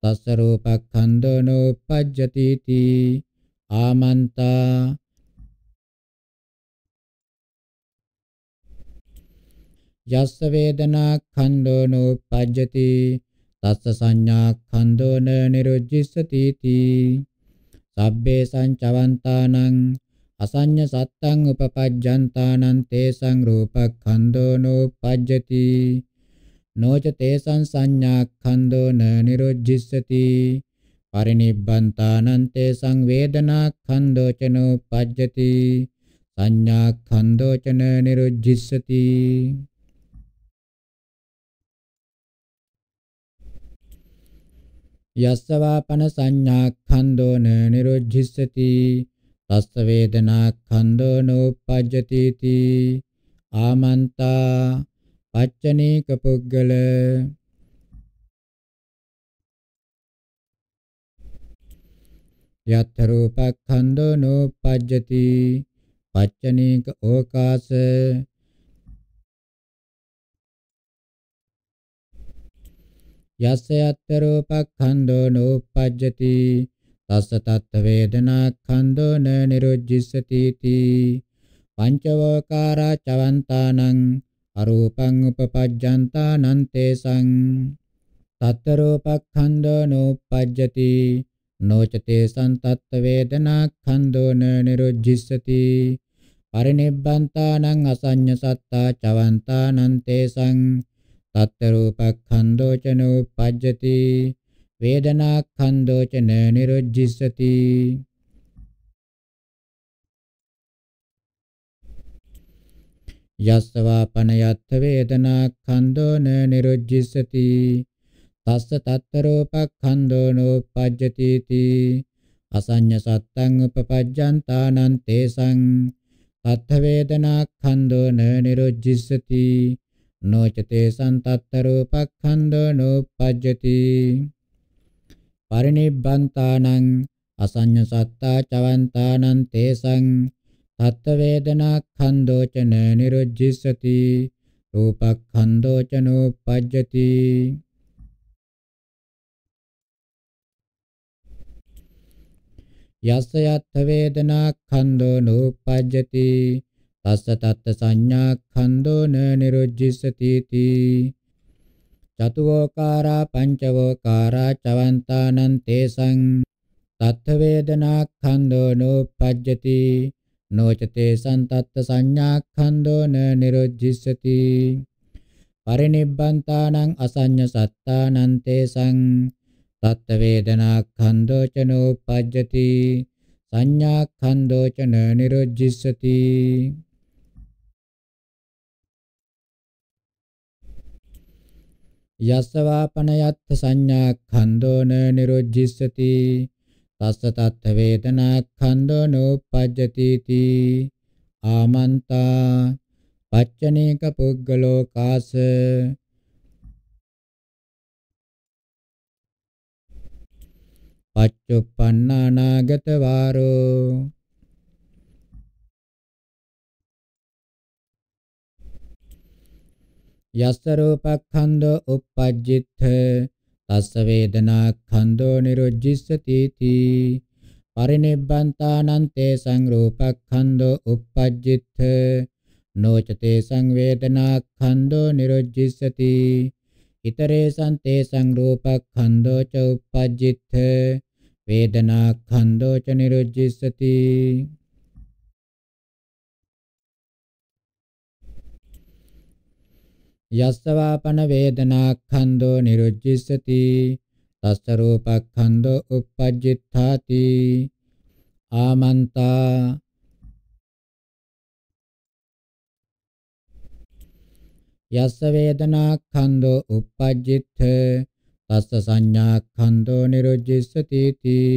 තස්ස රූප ඛන්‍தோ නෝපජ්ජති ආමන්තා යස්ස වේදනා ඛණ්ඩෝනෝ පජ්ජති තස්ස සංඥා ඛණ්ඩෝන නිරුජ්ජිස්සති තී සබ්බේ සංචවන්තානං අසඤ්ඤ සත්තං උපපජ්ජන්තානං තේසං රූපඛණ්ඩෝනෝ පජ්ජති නොච තේසං සංඥා ඛණ්ඩෝන නිරුජ්ජිස්සති පරිනිබ්බන්තානං තේසං වේදනා ඛණ්ඩෝචනෝ පජ්ජති සංඥා ඛණ්ඩෝචන නිරුජ්ජිස්සති යස්සවාපන සංඥාක්ඛන්‍தோ න නිරුද්ධිස්සති තස්ස වේදනාක්ඛන්‍தோ නෝපජ්ජති තී ආමන්තා පච්චනීක පුද්ගල යත් රූපක්ඛන්‍தோ නෝපජ්ජති පච්චනීක ඕකාස යස්ස යත්ත රූපක්ඛන්‍தோ නෝපජ්ජති තස්ස තත් වේදනා ඛන්‍தோ න නිරුජ්ජිස්සති තී පංචවකාරා චවන්තානං අරූපං උපපජ්ජන්තානං තේසං තත් රූපක්ඛන්‍தோ නෝපජ්ජති නොචතේ සන්තත් වේදනා ඛන්‍தோ න නිරුජ්ජිස්සති පරිනිබ්බන්තානං අසඤ්ඤ සත්තා චවන්තානං තේසං තත්ත රූපඛන්‍தෝ චනෝ පජ්ජති වේදනා ඛන්‍தෝ චන නිරුජ්ජිස්සති යස්සවා පනයත්ථ වේදනා ඛන්‍தෝ න නිරුජ්ජිස්සති තස්ස තත්ත රූපඛන්‍தෝ නෝපජ්ජති තී අසඤ්ඤ සත්තං උපපජ්ජන්තානං තේසං තත්ථ වේදනා ඛන්‍தෝ න නිරුජ්ජිස්සති නොචතේ සන්තත්තරූපක්ඛන්ධෝ නූපජ්ජති පරිනිබ්බන්තානං අසඤ්ඤ සත්තා චවන්තානං තේසං තත්ත වේදනා ඛන්‍தோචන නිරුජ්ජිස්සති රූපක්ඛන්‍தோච නූපජ්ජති යස්ස යත්ථ වේදනා ඛන්‍தோ නූපජ්ජති තස්ස තත්ත සංඥාඛන්‍தோන නිරුජ්ජිස්සති තී චතුවෝකාරා පංචවෝකාරා චවන්තානං තේසං තත්ථ වේදනාඛන්‍தோනෝ පජ්ජති නොචතේ සන්තත්ත සංඥාඛන්‍தோන නිරුජ්ජිස්සති පරිනිබ්බන්තානං අසඤ්ඤ සත්තානං තේසං තත්ථ වේදනාඛන්‍தோ චනෝ පජ්ජති සංඥාඛන්‍தோ චන නිරුජ්ජිස්සති යස්සවාපනයත්ථ සංඥාක්ඛන්‍දෝන නිරුජ්ජිස්සති තස්ස තත්ථ වේදනාක්ඛන්‍දෝ නෝපජ්ජති තී ආමන්තා පච්චනේක පුග්ගලෝ කාස පච්චුප්පන්නානාගත වාරෝ යස්ස රූපක්ඛන්‍தෝ uppajjith තස්ස වේදනාක්ඛන්‍தෝ නිරුජ්ජිස්සති තී පරිනිබ්බන්තානං තේ සංරූපක්ඛන්‍தෝ uppajjith නොචතේ සංවේදනාක්ඛන්‍தෝ නිරුජ්ජිස්සති ඉතරේසං තේ සංරූපක්ඛන්‍தෝ ච uppajjith වේදනාක්ඛන්‍தෝ ච නිරුජ්ජිස්සති යස්සවාපන වේදනාඛන්‍தோ නිරුජ්ජිස්සති තස්ස රූපඛන්‍தோ uppajjitthati ආමන්තා යස්ස වේදනාඛන්‍தோ uppajjitth තස්ස සංඥාඛන්‍தோ නිරුජ්ජිස්සති තී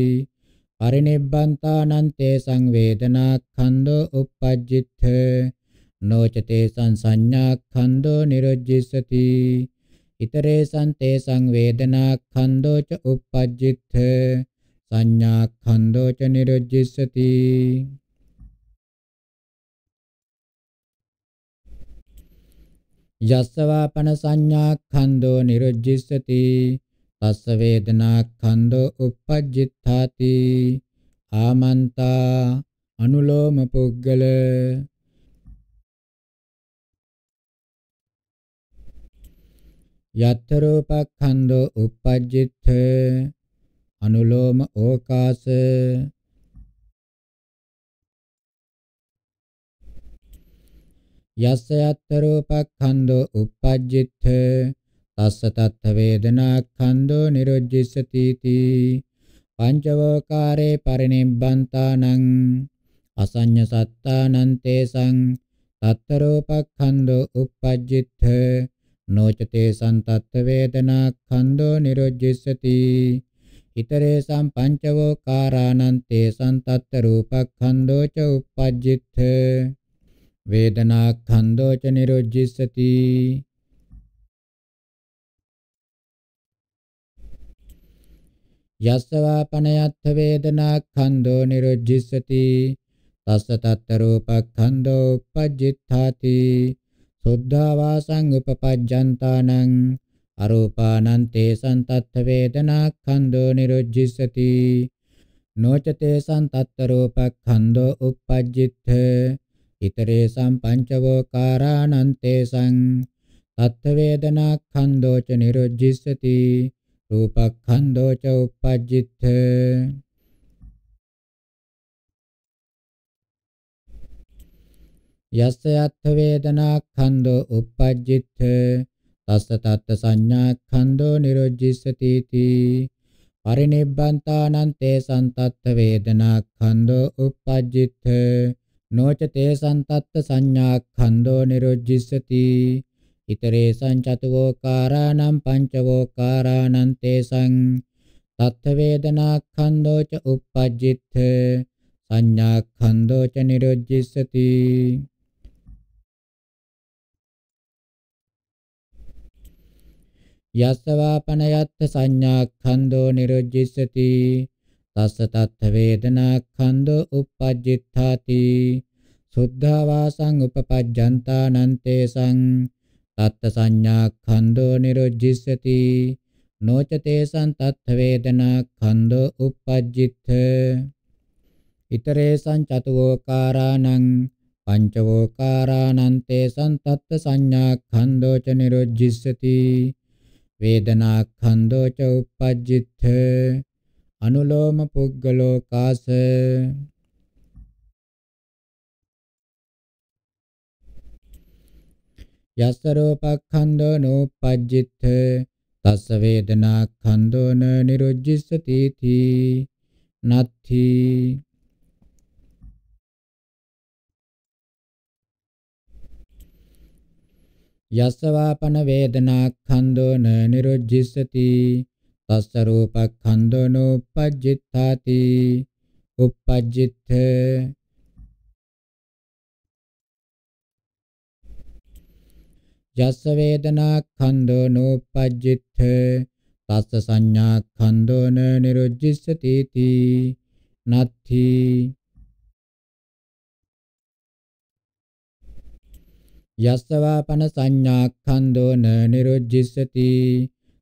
පරිනිබ්බන්තානන්තේ සංවේදනාඛන්‍தோ uppajjitth නොචතේ සංසඤ්ඤාඛන්‍தோ නිරුජ්ජිසති ඉතරේ සන්තේ සංවේදනාඛන්‍தோ ච uppajjith සංඥාඛන්‍தோ ච නිරුජ්ජිසති යස්සවාපන සංඥාඛන්‍தோ නිරුජ්ජිසති තස්ස වේදනාඛන්‍தோ uppajjitthati ආමන්තා අනුලෝම පුද්ගල යත්ථ රූපඛන්‍தෝ uppajjitt අනුලෝම ඕකාස යස්ස යත්ථ රූපඛන්‍தෝ uppajjitt තස්ස තත්ථ වේදනාඛන්‍தෝ නිරුජ්ජිස්සති තී පංචවෝකාරේ පරිනිබ්බන්තානං අසඤ්ඤ සත්තානං තේසං තත්තරෝපක්ඛන්‍தෝ uppajjitt නොචතේ සන්තත්ත වේදනා ඛන්‍தோ නිරොජ්ජසති ඉතරේ සම්පංචවෝ කාරානන්තේ සන්තත්ත රූපඛන්‍தோ ච uppajjitt වේදනා ඛන්‍தோ ච නිරොජ්ජසති යස්සවා පනයත්ථ වේදනා ඛන්‍தோ නිරොජ්ජසති තස්ස තත්ත රූපඛන්‍தோ uppajjitthati සුද්ධාවා සංඋපපජ්ජන්තානං අරූපානං තේසං තත්ථ වේදනා ඛන්‍தோ නිරුජ්ජිසති නොචතේ සන්තත්ත රූපඛන්‍தோ uppajjitte ිතරේසං පංචවෝකාරාණං තේසං තත්ථ වේදනා ඛන්‍தோ ච නිරුජ්ජිසති රූපඛන්‍தோ ච uppajjitte යස්ස අත්ථ වේදනා ඛණ්ඩෝ uppajjitte තස්ස තත්ත සංඥා ඛණ්ඩෝ නිරොජ්ජිස්සති තී පරිනිබ්බන්තානං තේ සන්තත්ත වේදනා ඛණ්ඩෝ uppajjitte නොච තේ සන්තත්ත සංඥා ඛණ්ඩෝ නිරොජ්ජිස්සති ඉතරේ සංචතවෝකාරාණං පංචවෝකාරාණං තේසං තත්ථ වේදනා ඛණ්ඩෝ ච uppajjitte සංඥා ඛණ්ඩෝ ච නිරොජ්ජිස්සති යස්සවාපනයත්ත සංඥාක්ඛන්‍தோ නිරුජ්ජිස්සති තස්ස තත්ථ වේදනාක්ඛන්‍தோ uppajjitthati සුද්ධාවාසං උපපජ්ජන්තානන්තේසං තත්ත සංඥාක්ඛන්‍தோ නිරුජ්ජිස්සති නොචතේසං තත්ථ වේදනාක්ඛන්‍தோ uppajjitth ඉතරේසං චතුෝකාරාණං පංචවෝකාරාණන්තේසං තත්ත සංඥාක්ඛන්‍தோ ච නිරුජ්ජිස්සති වේදනා ඛන්‍தෝ ච uppajjith අනුලෝම පුග්ගලෝ කාස යස්ස රූපඛන්‍தෝ නොuppajjith තස්ස වේදනා ඛන්‍தෝ න නිරුජ්ජිස්සති තී නත්ථී යස්සවාපන වේදනාඛන්‍දෝන නිරුජ්ජිස්සති තස්ස රූපඛන්‍දෝනෝ uppajjitthati uppajjitth යස්ස වේදනාඛන්‍දෝනෝ uppajjitth තස්ස සංඥාඛන්‍දෝන නිරුජ්ජිස්සති නත්ථි යස්සවාපන සංඥාක්ඛන්‍දෝන නිරුජ්ජිස්සති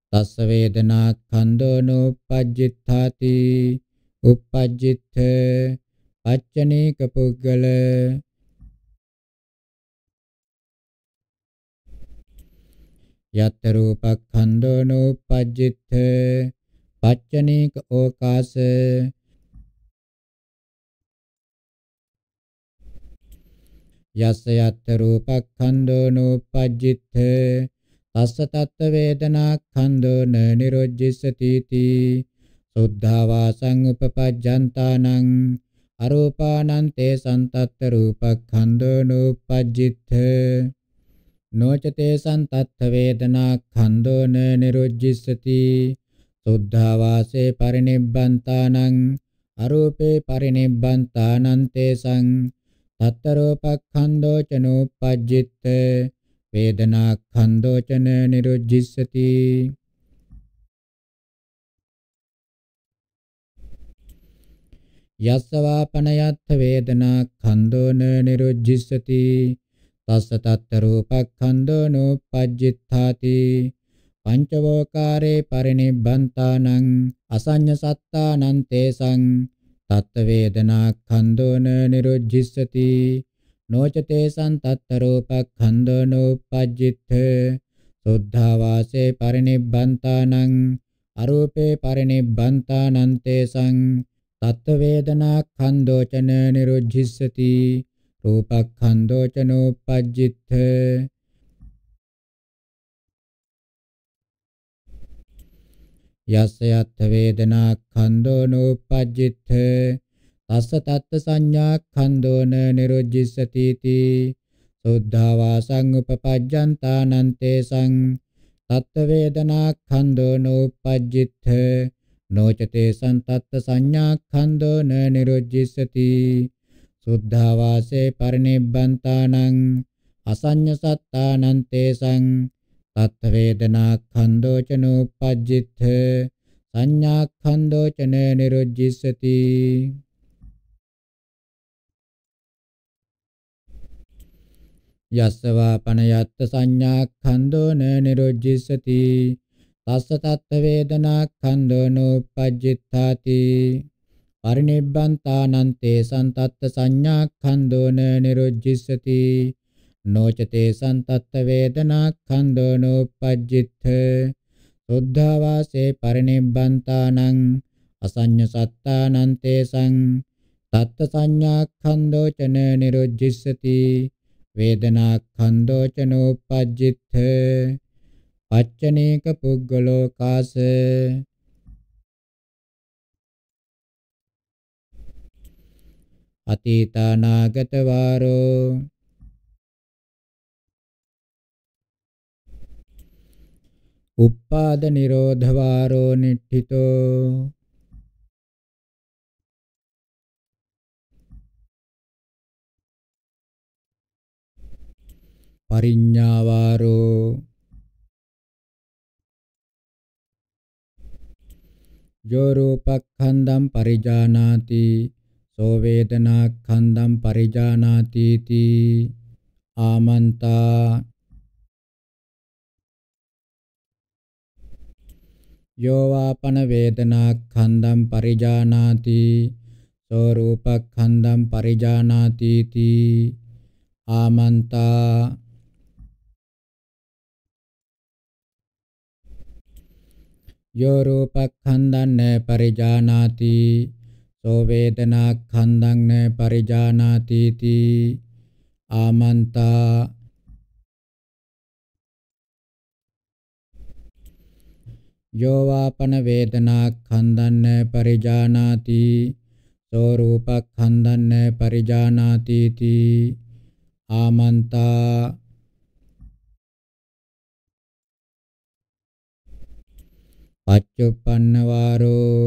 තස්ස වේදනාක්ඛන්‍දෝන උපජ්ජිත්තාති උපජ්ජිත්ථ පච්චනීක පුද්ගල යත් රූපක්ඛන්‍දෝන උපජ්ජිත්ථ පච්චනීක ඕකාස යස්ස යත්ත රූපක්ඛන්‍தோ නෝපජ්ජිත තස්ස තත්ත වේදනාක්ඛන්‍தோ න නිරොජ්ජිසති තී සුද්ධා වාසං උපපජ්ජන්තානං අරූපානං තේ සන්තත්ත රූපක්ඛන්‍தோ නෝපජ්ජිත නොචතේ සන්තත්ත වේදනාක්ඛන්‍தோ න නිරොජ්ජිසති සුද්ධා වාසේ පරිනිබ්බන්තානං අරූපේ පරිනිබ්බන්තානං තේසං අත්තරෝපක්ඛන්தோ චනෝපජ්ජිත වේදනාඛන්தோ චන නිරුජ්ජිස්සති යස්සවාපනයත් වේදනාඛන්தோ න නිරුජ්ජිස්සති තස්ස තත්තරෝපක්ඛන්தோ නෝපජ්ජිත්තාති පංචවෝකාරේ පරිනිබ්බන්තානං අසඤ්ඤ සත්තානං තේසං තත්ත වේදනා ඛන්‍දෝන නිරුජ්ජිස්සති නොචතේ සම්තත්ත රූපඛන්‍දෝන උපජ්ජිත සුද්ධා වාසේ පරිනිබ්බන්තානං අරූපේ පරිනිබ්බන්තානං තේසං තත්ත වේදනා ඛන්‍දෝචන නිරුජ්ජිස්සති රූපඛන්‍දෝචනෝපජ්ජිත යස්ස යත් වේදනා ඛණ්ඩෝ නෝපජ්ජිත තස්ස තත්ත සංඥා ඛණ්ඩෝන නිරුජ්ජිසති තී සුද්ධා වාසං උපපජ්ජන්තානන්තේ සං තත්ත වේදනා ඛණ්ඩෝ නෝපජ්ජිත නොචතේ සන්තත්ත සංඥා ඛණ්ඩෝන නිරුජ්ජිසති සුද්ධා වාසේ පරිනිබ්බන්තානං අසඤ්ඤ සත්තානන්තේ සං තත් වේදනා ඛණ්ඩෝචනෝපජ්ජිත සංඥා ඛණ්ඩෝචන නිරුජ්ජිස්සති යස්සවා පනයත්ත සංඥා ඛණ්ඩෝන නිරුජ්ජිස්සති තස්ස තත් වේදනා ඛණ්ඩෝනෝපජ්ජිතාති පරිනිබ්බන්තානන්තේ සන්තත්ත සංඥා ඛණ්ඩෝන නිරුජ්ජිස්සති නොචතේ සන්තත්ත වේදනා ඛන්‍දෝනුපජ්ජිත සුද්ධවාසේ පරිනිබ්බන්තානං අසඤ්ඤ සත්තානං තේසං තත්ත සංඥා ඛන්‍දෝචන නිරුජ්ජිස්සති වේදනා ඛන්‍දෝචනෝපජ්ජිත පච්චනේක පුග්ගලෝ කාස අතීතානාගත වාරෝ උප්පාද නිරෝධ වාරෝ නිට්ඨිතෝ පරිඤ්ඤා වාරෝ යෝ රූපඛණ්ඩම් පරිජානාති සෝ වේදනාඛණ්ඩම් පරිජානාති තී ආමන්තා යෝවාපන වේදනා ඛණ්ඩම් පරිජානාති සෝ රූප ඛණ්ඩම් පරිජානාති තී ආමන්තා යෝ රූප ඛණ්ඩං න පරිජානාති සෝ වේදනා ඛණ්ඩං න පරිජානාති තී ආමන්තා යෝවාපන වේදනා ඛණ්ඩන්න පරිජානාති සෝ රූප ඛණ්ඩන්න පරිජානාති තී ආමන්තා පච්චුප්පන්න වාරෝ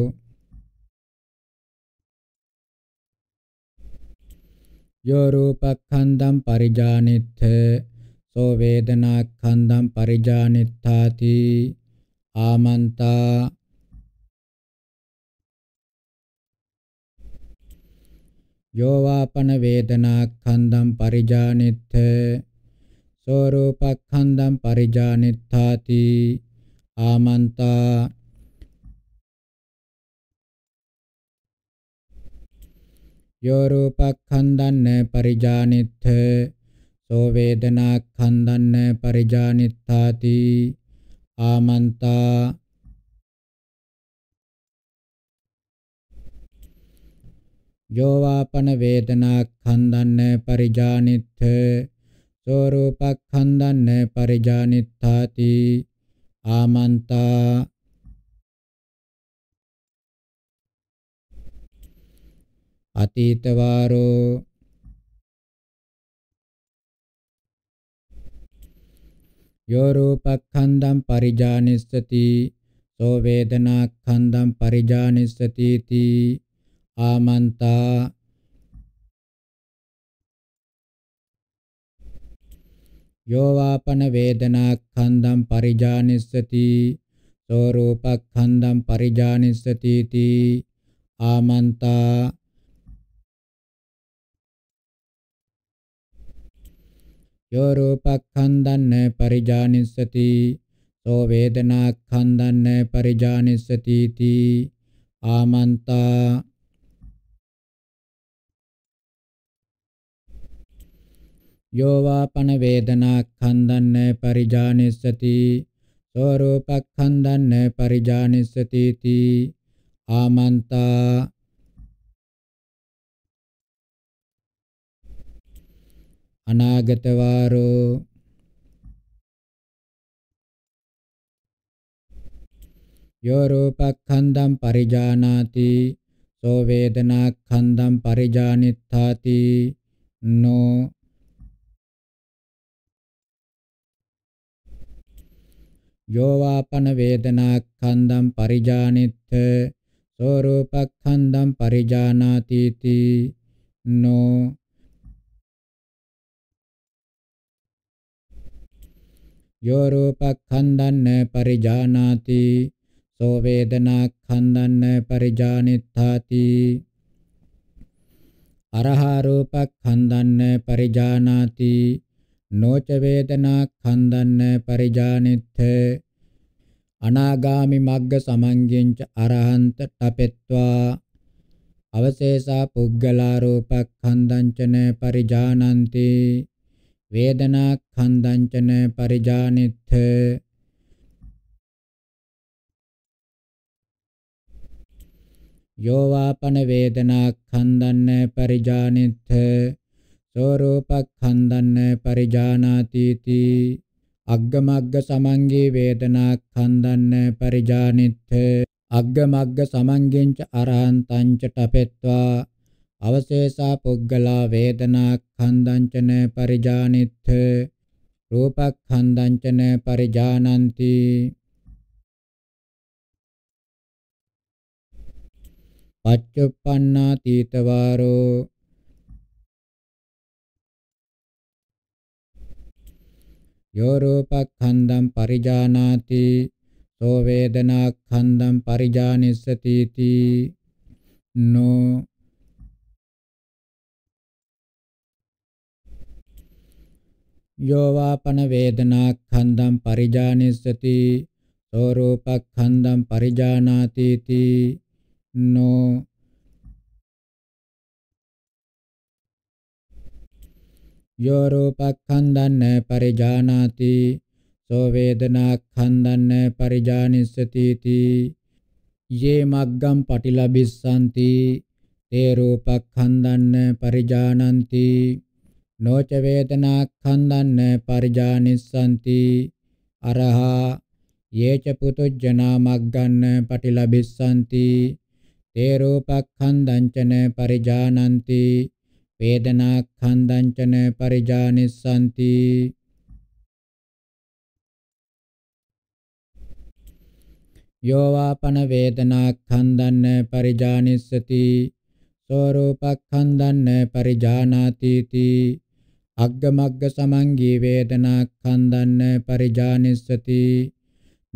යෝ රූපඛණ්ඩම් පරිජානිත්ථ සෝ වේදනාඛණ්ඩම් පරිජානිත්තාති ආමන්තා යෝවාපන වේදනා කන්දම් පරිජානිත්ථ සෝරූපක්ඛන්දම් පරිජානිත්තාති ආමන්තා යෝ රූපක්ඛන්දන්න පරිජානිත්ථ සෝ වේදනාක්ඛන්දන්න පරිජානිත්තාති ආමන්තා යෝවාපන වේදනා ඛණ්ඩන්න පරිජානිත්ථ සෝරූපක්ඛණ්ඩන්න පරිජානිත්තාති ආමන්තා අතීත වාරෝ යෝ රූපක්ඛන්දම් පරිජානිස්සති සෝ වේදනාක්ඛන්දම් පරිජානිස්සති තී ආමන්තා යෝ වාපන වේදනාක්ඛන්දම් පරිජානිස්සති සෝ රූපක්ඛන්දම් පරිජානිස්සති තී ආමන්තා යෝ රූපක්ඛන්දන්න පරිජානිස්සති සෝ වේදනාක්ඛන්දන්න පරිජානිස්සති තී ආමන්තා යෝ වාපන වේදනාක්ඛන්දන්න පරිජානිස්සති සෝ රූපක්ඛන්දන්න පරිජානිස්සති තී ආමන්තා අනාගත වාරෝ යෝ රූපඛණ්ඩම් පරිජානාති සෝ වේදනාඛණ්ඩම් පරිජානිත්තාති නෝ යෝ වාපන වේදනාඛණ්ඩම් පරිජානිත්ත සෝ රූපඛණ්ඩම් පරිජානාති තී නෝ යෝ රූපඛණ්ඩන්න පරිජානාති සෝ වේදනාඛණ්ඩන්න පරිජානිත්තාති අරහා රූපඛණ්ඩන්න පරිජානාති නොච වේදනාඛණ්ඩන්න පරිජානිත්ථ අනාගාමි මග්ග සමංගෙන්ච අරහන්ත තපෙත්වා අවශේෂා පුග්ගලා රූපඛණ්ඩංචන පරිජානන්ති වේදනා ඛණ්ඩංචන පරිජානෙත්ථ යෝවාපන වේදනා ඛණ්ඩන්න පරිජානෙත්ථ සෝරූප ඛණ්ඩන්න පරිජානාති තී අග්ගමග්ග සමංගේ වේදනා ඛණ්ඩන්න පරිජානෙත්ථ අග්ගමග්ග සමංගෙන්ච අරහන්තං ච තපෙත්වා අවශේෂා පුද්ගලා වේදනා ඛණ්ඩංචන පරිජානිත්ථ රූප ඛණ්ඩංචන පරිජානಂತಿ පච්චුප්පන්නාතීතවාරෝ යෝ රූප ඛණ්ඩං පරිජානාති සෝ වේදනා ඛණ්ඩං පරිජානිස්සති තී නෝ යෝවාපන වේදනා ඛණ්ඩම් පරිජානිස්සති සෝරූප ඛණ්ඩම් පරිජානාති තී නෝ යෝ රූප ඛණ්ඩන්න පරිජානාති සෝ වේදනා ඛණ්ඩන්න පරිජානිස්සති තී යේ මග්ගම් පටිලබිස්සanti තේ රූප ඛණ්ඩන්න පරිජානಂತಿ නොච වේදනාඛන්දන්න පරිජානිස්සanti අරහා යේච පුතුජ්ජනා මග්ගන්න පටිලබිස්සanti තේ රූපඛන්දං චන පරිජානಂತಿ වේදනාඛන්දං චන පරිජානිස්සanti යෝවාපන වේදනාඛන්දන්න පරිජානිස්සති සෝරූපඛන්දන්න පරිජානාති තී අග්ගමග්ග සමංගී වේදනා ඛණ්ඩන්න පරිජානිස්සති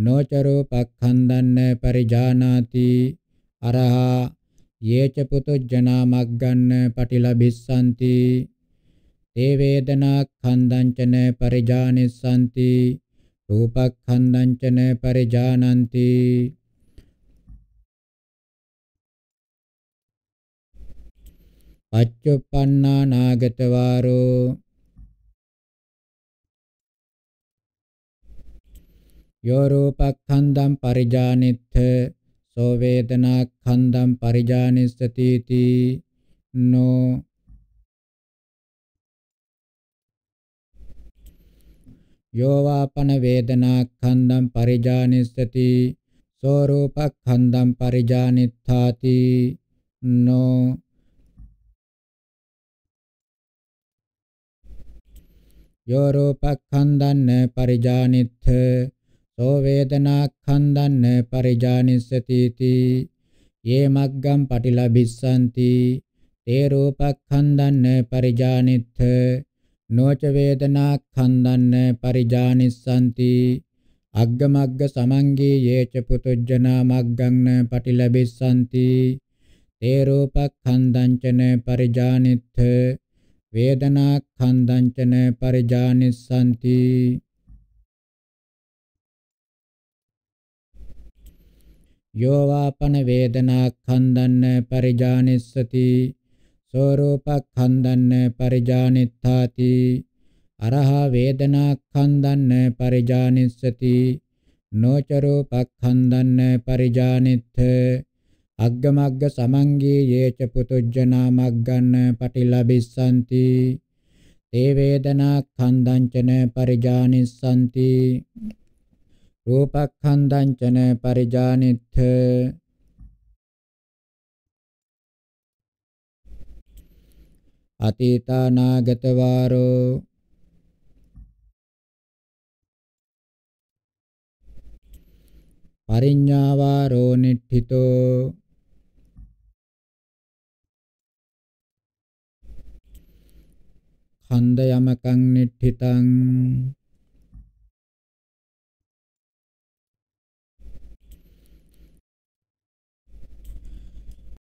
නොචරෝ පක්ඛණ්ඩන්න පරිජානාති අරහා යේච පුතුජනා මග්ගන්න පටිලබිස්සanti තේ වේදනා ඛණ්ඩංචන පරිජානිස්සanti රූපඛණ්ඩංචන පරිජානಂತಿ පච්චුප්පන්නා නාගත වාරෝ යෝ රූපක්ඛන්දම් පරිජානිත්ථ සෝ වේදනාක්ඛන්දම් පරිජානිස්සති තී නෝ යෝ වාපන වේදනාක්ඛන්දම් පරිජානිස්සති සෝ රූපක්ඛන්දම් පරිජානිත්ථාති නෝ යෝ රූපක්ඛන්දන්න පරිජානිත්ථ සෝ වේදනාඛන්දන්න පරිජානිස්සති තී යේ මග්ගම් පටිලබිස්සanti තේ රූපඛන්දන්න පරිජානිත්ථ නොච වේදනාඛන්දන්න පරිජානිස්සanti අග්ගමග්ග සමංගී යේච පුතුජ්ජනා මග්ගං පටිලබිස්සanti තේ රූපඛන්දංචන පරිජානිත්ථ වේදනාඛන්දංචන පරිජානිස්සanti යෝවාපන වේදනා ඛණ්ඩන්න පරිජානිස්සති සෝරූප ඛණ්ඩන්න පරිජානිත්තාති අරහ වේදනා ඛණ්ඩන්න පරිජානිස්සති නොච රූප ඛණ්ඩන්න පරිජානිත්ථ අග්ගමග්ග සමංගේ යේච පුතුජ්ජනා මග්ගන්න පටිලබිස්සanti තේ වේදනා ඛණ්ඩංචන පරිජානිස්සanti රූපක්ඛන්දං චන පරිජානිත්ථ අතීතානාගත වාරෝ පරිඤ්ඤාවාරෝ නිට්ඨිතෝ ඛණ්ඩ යමකං නිට්ඨිතං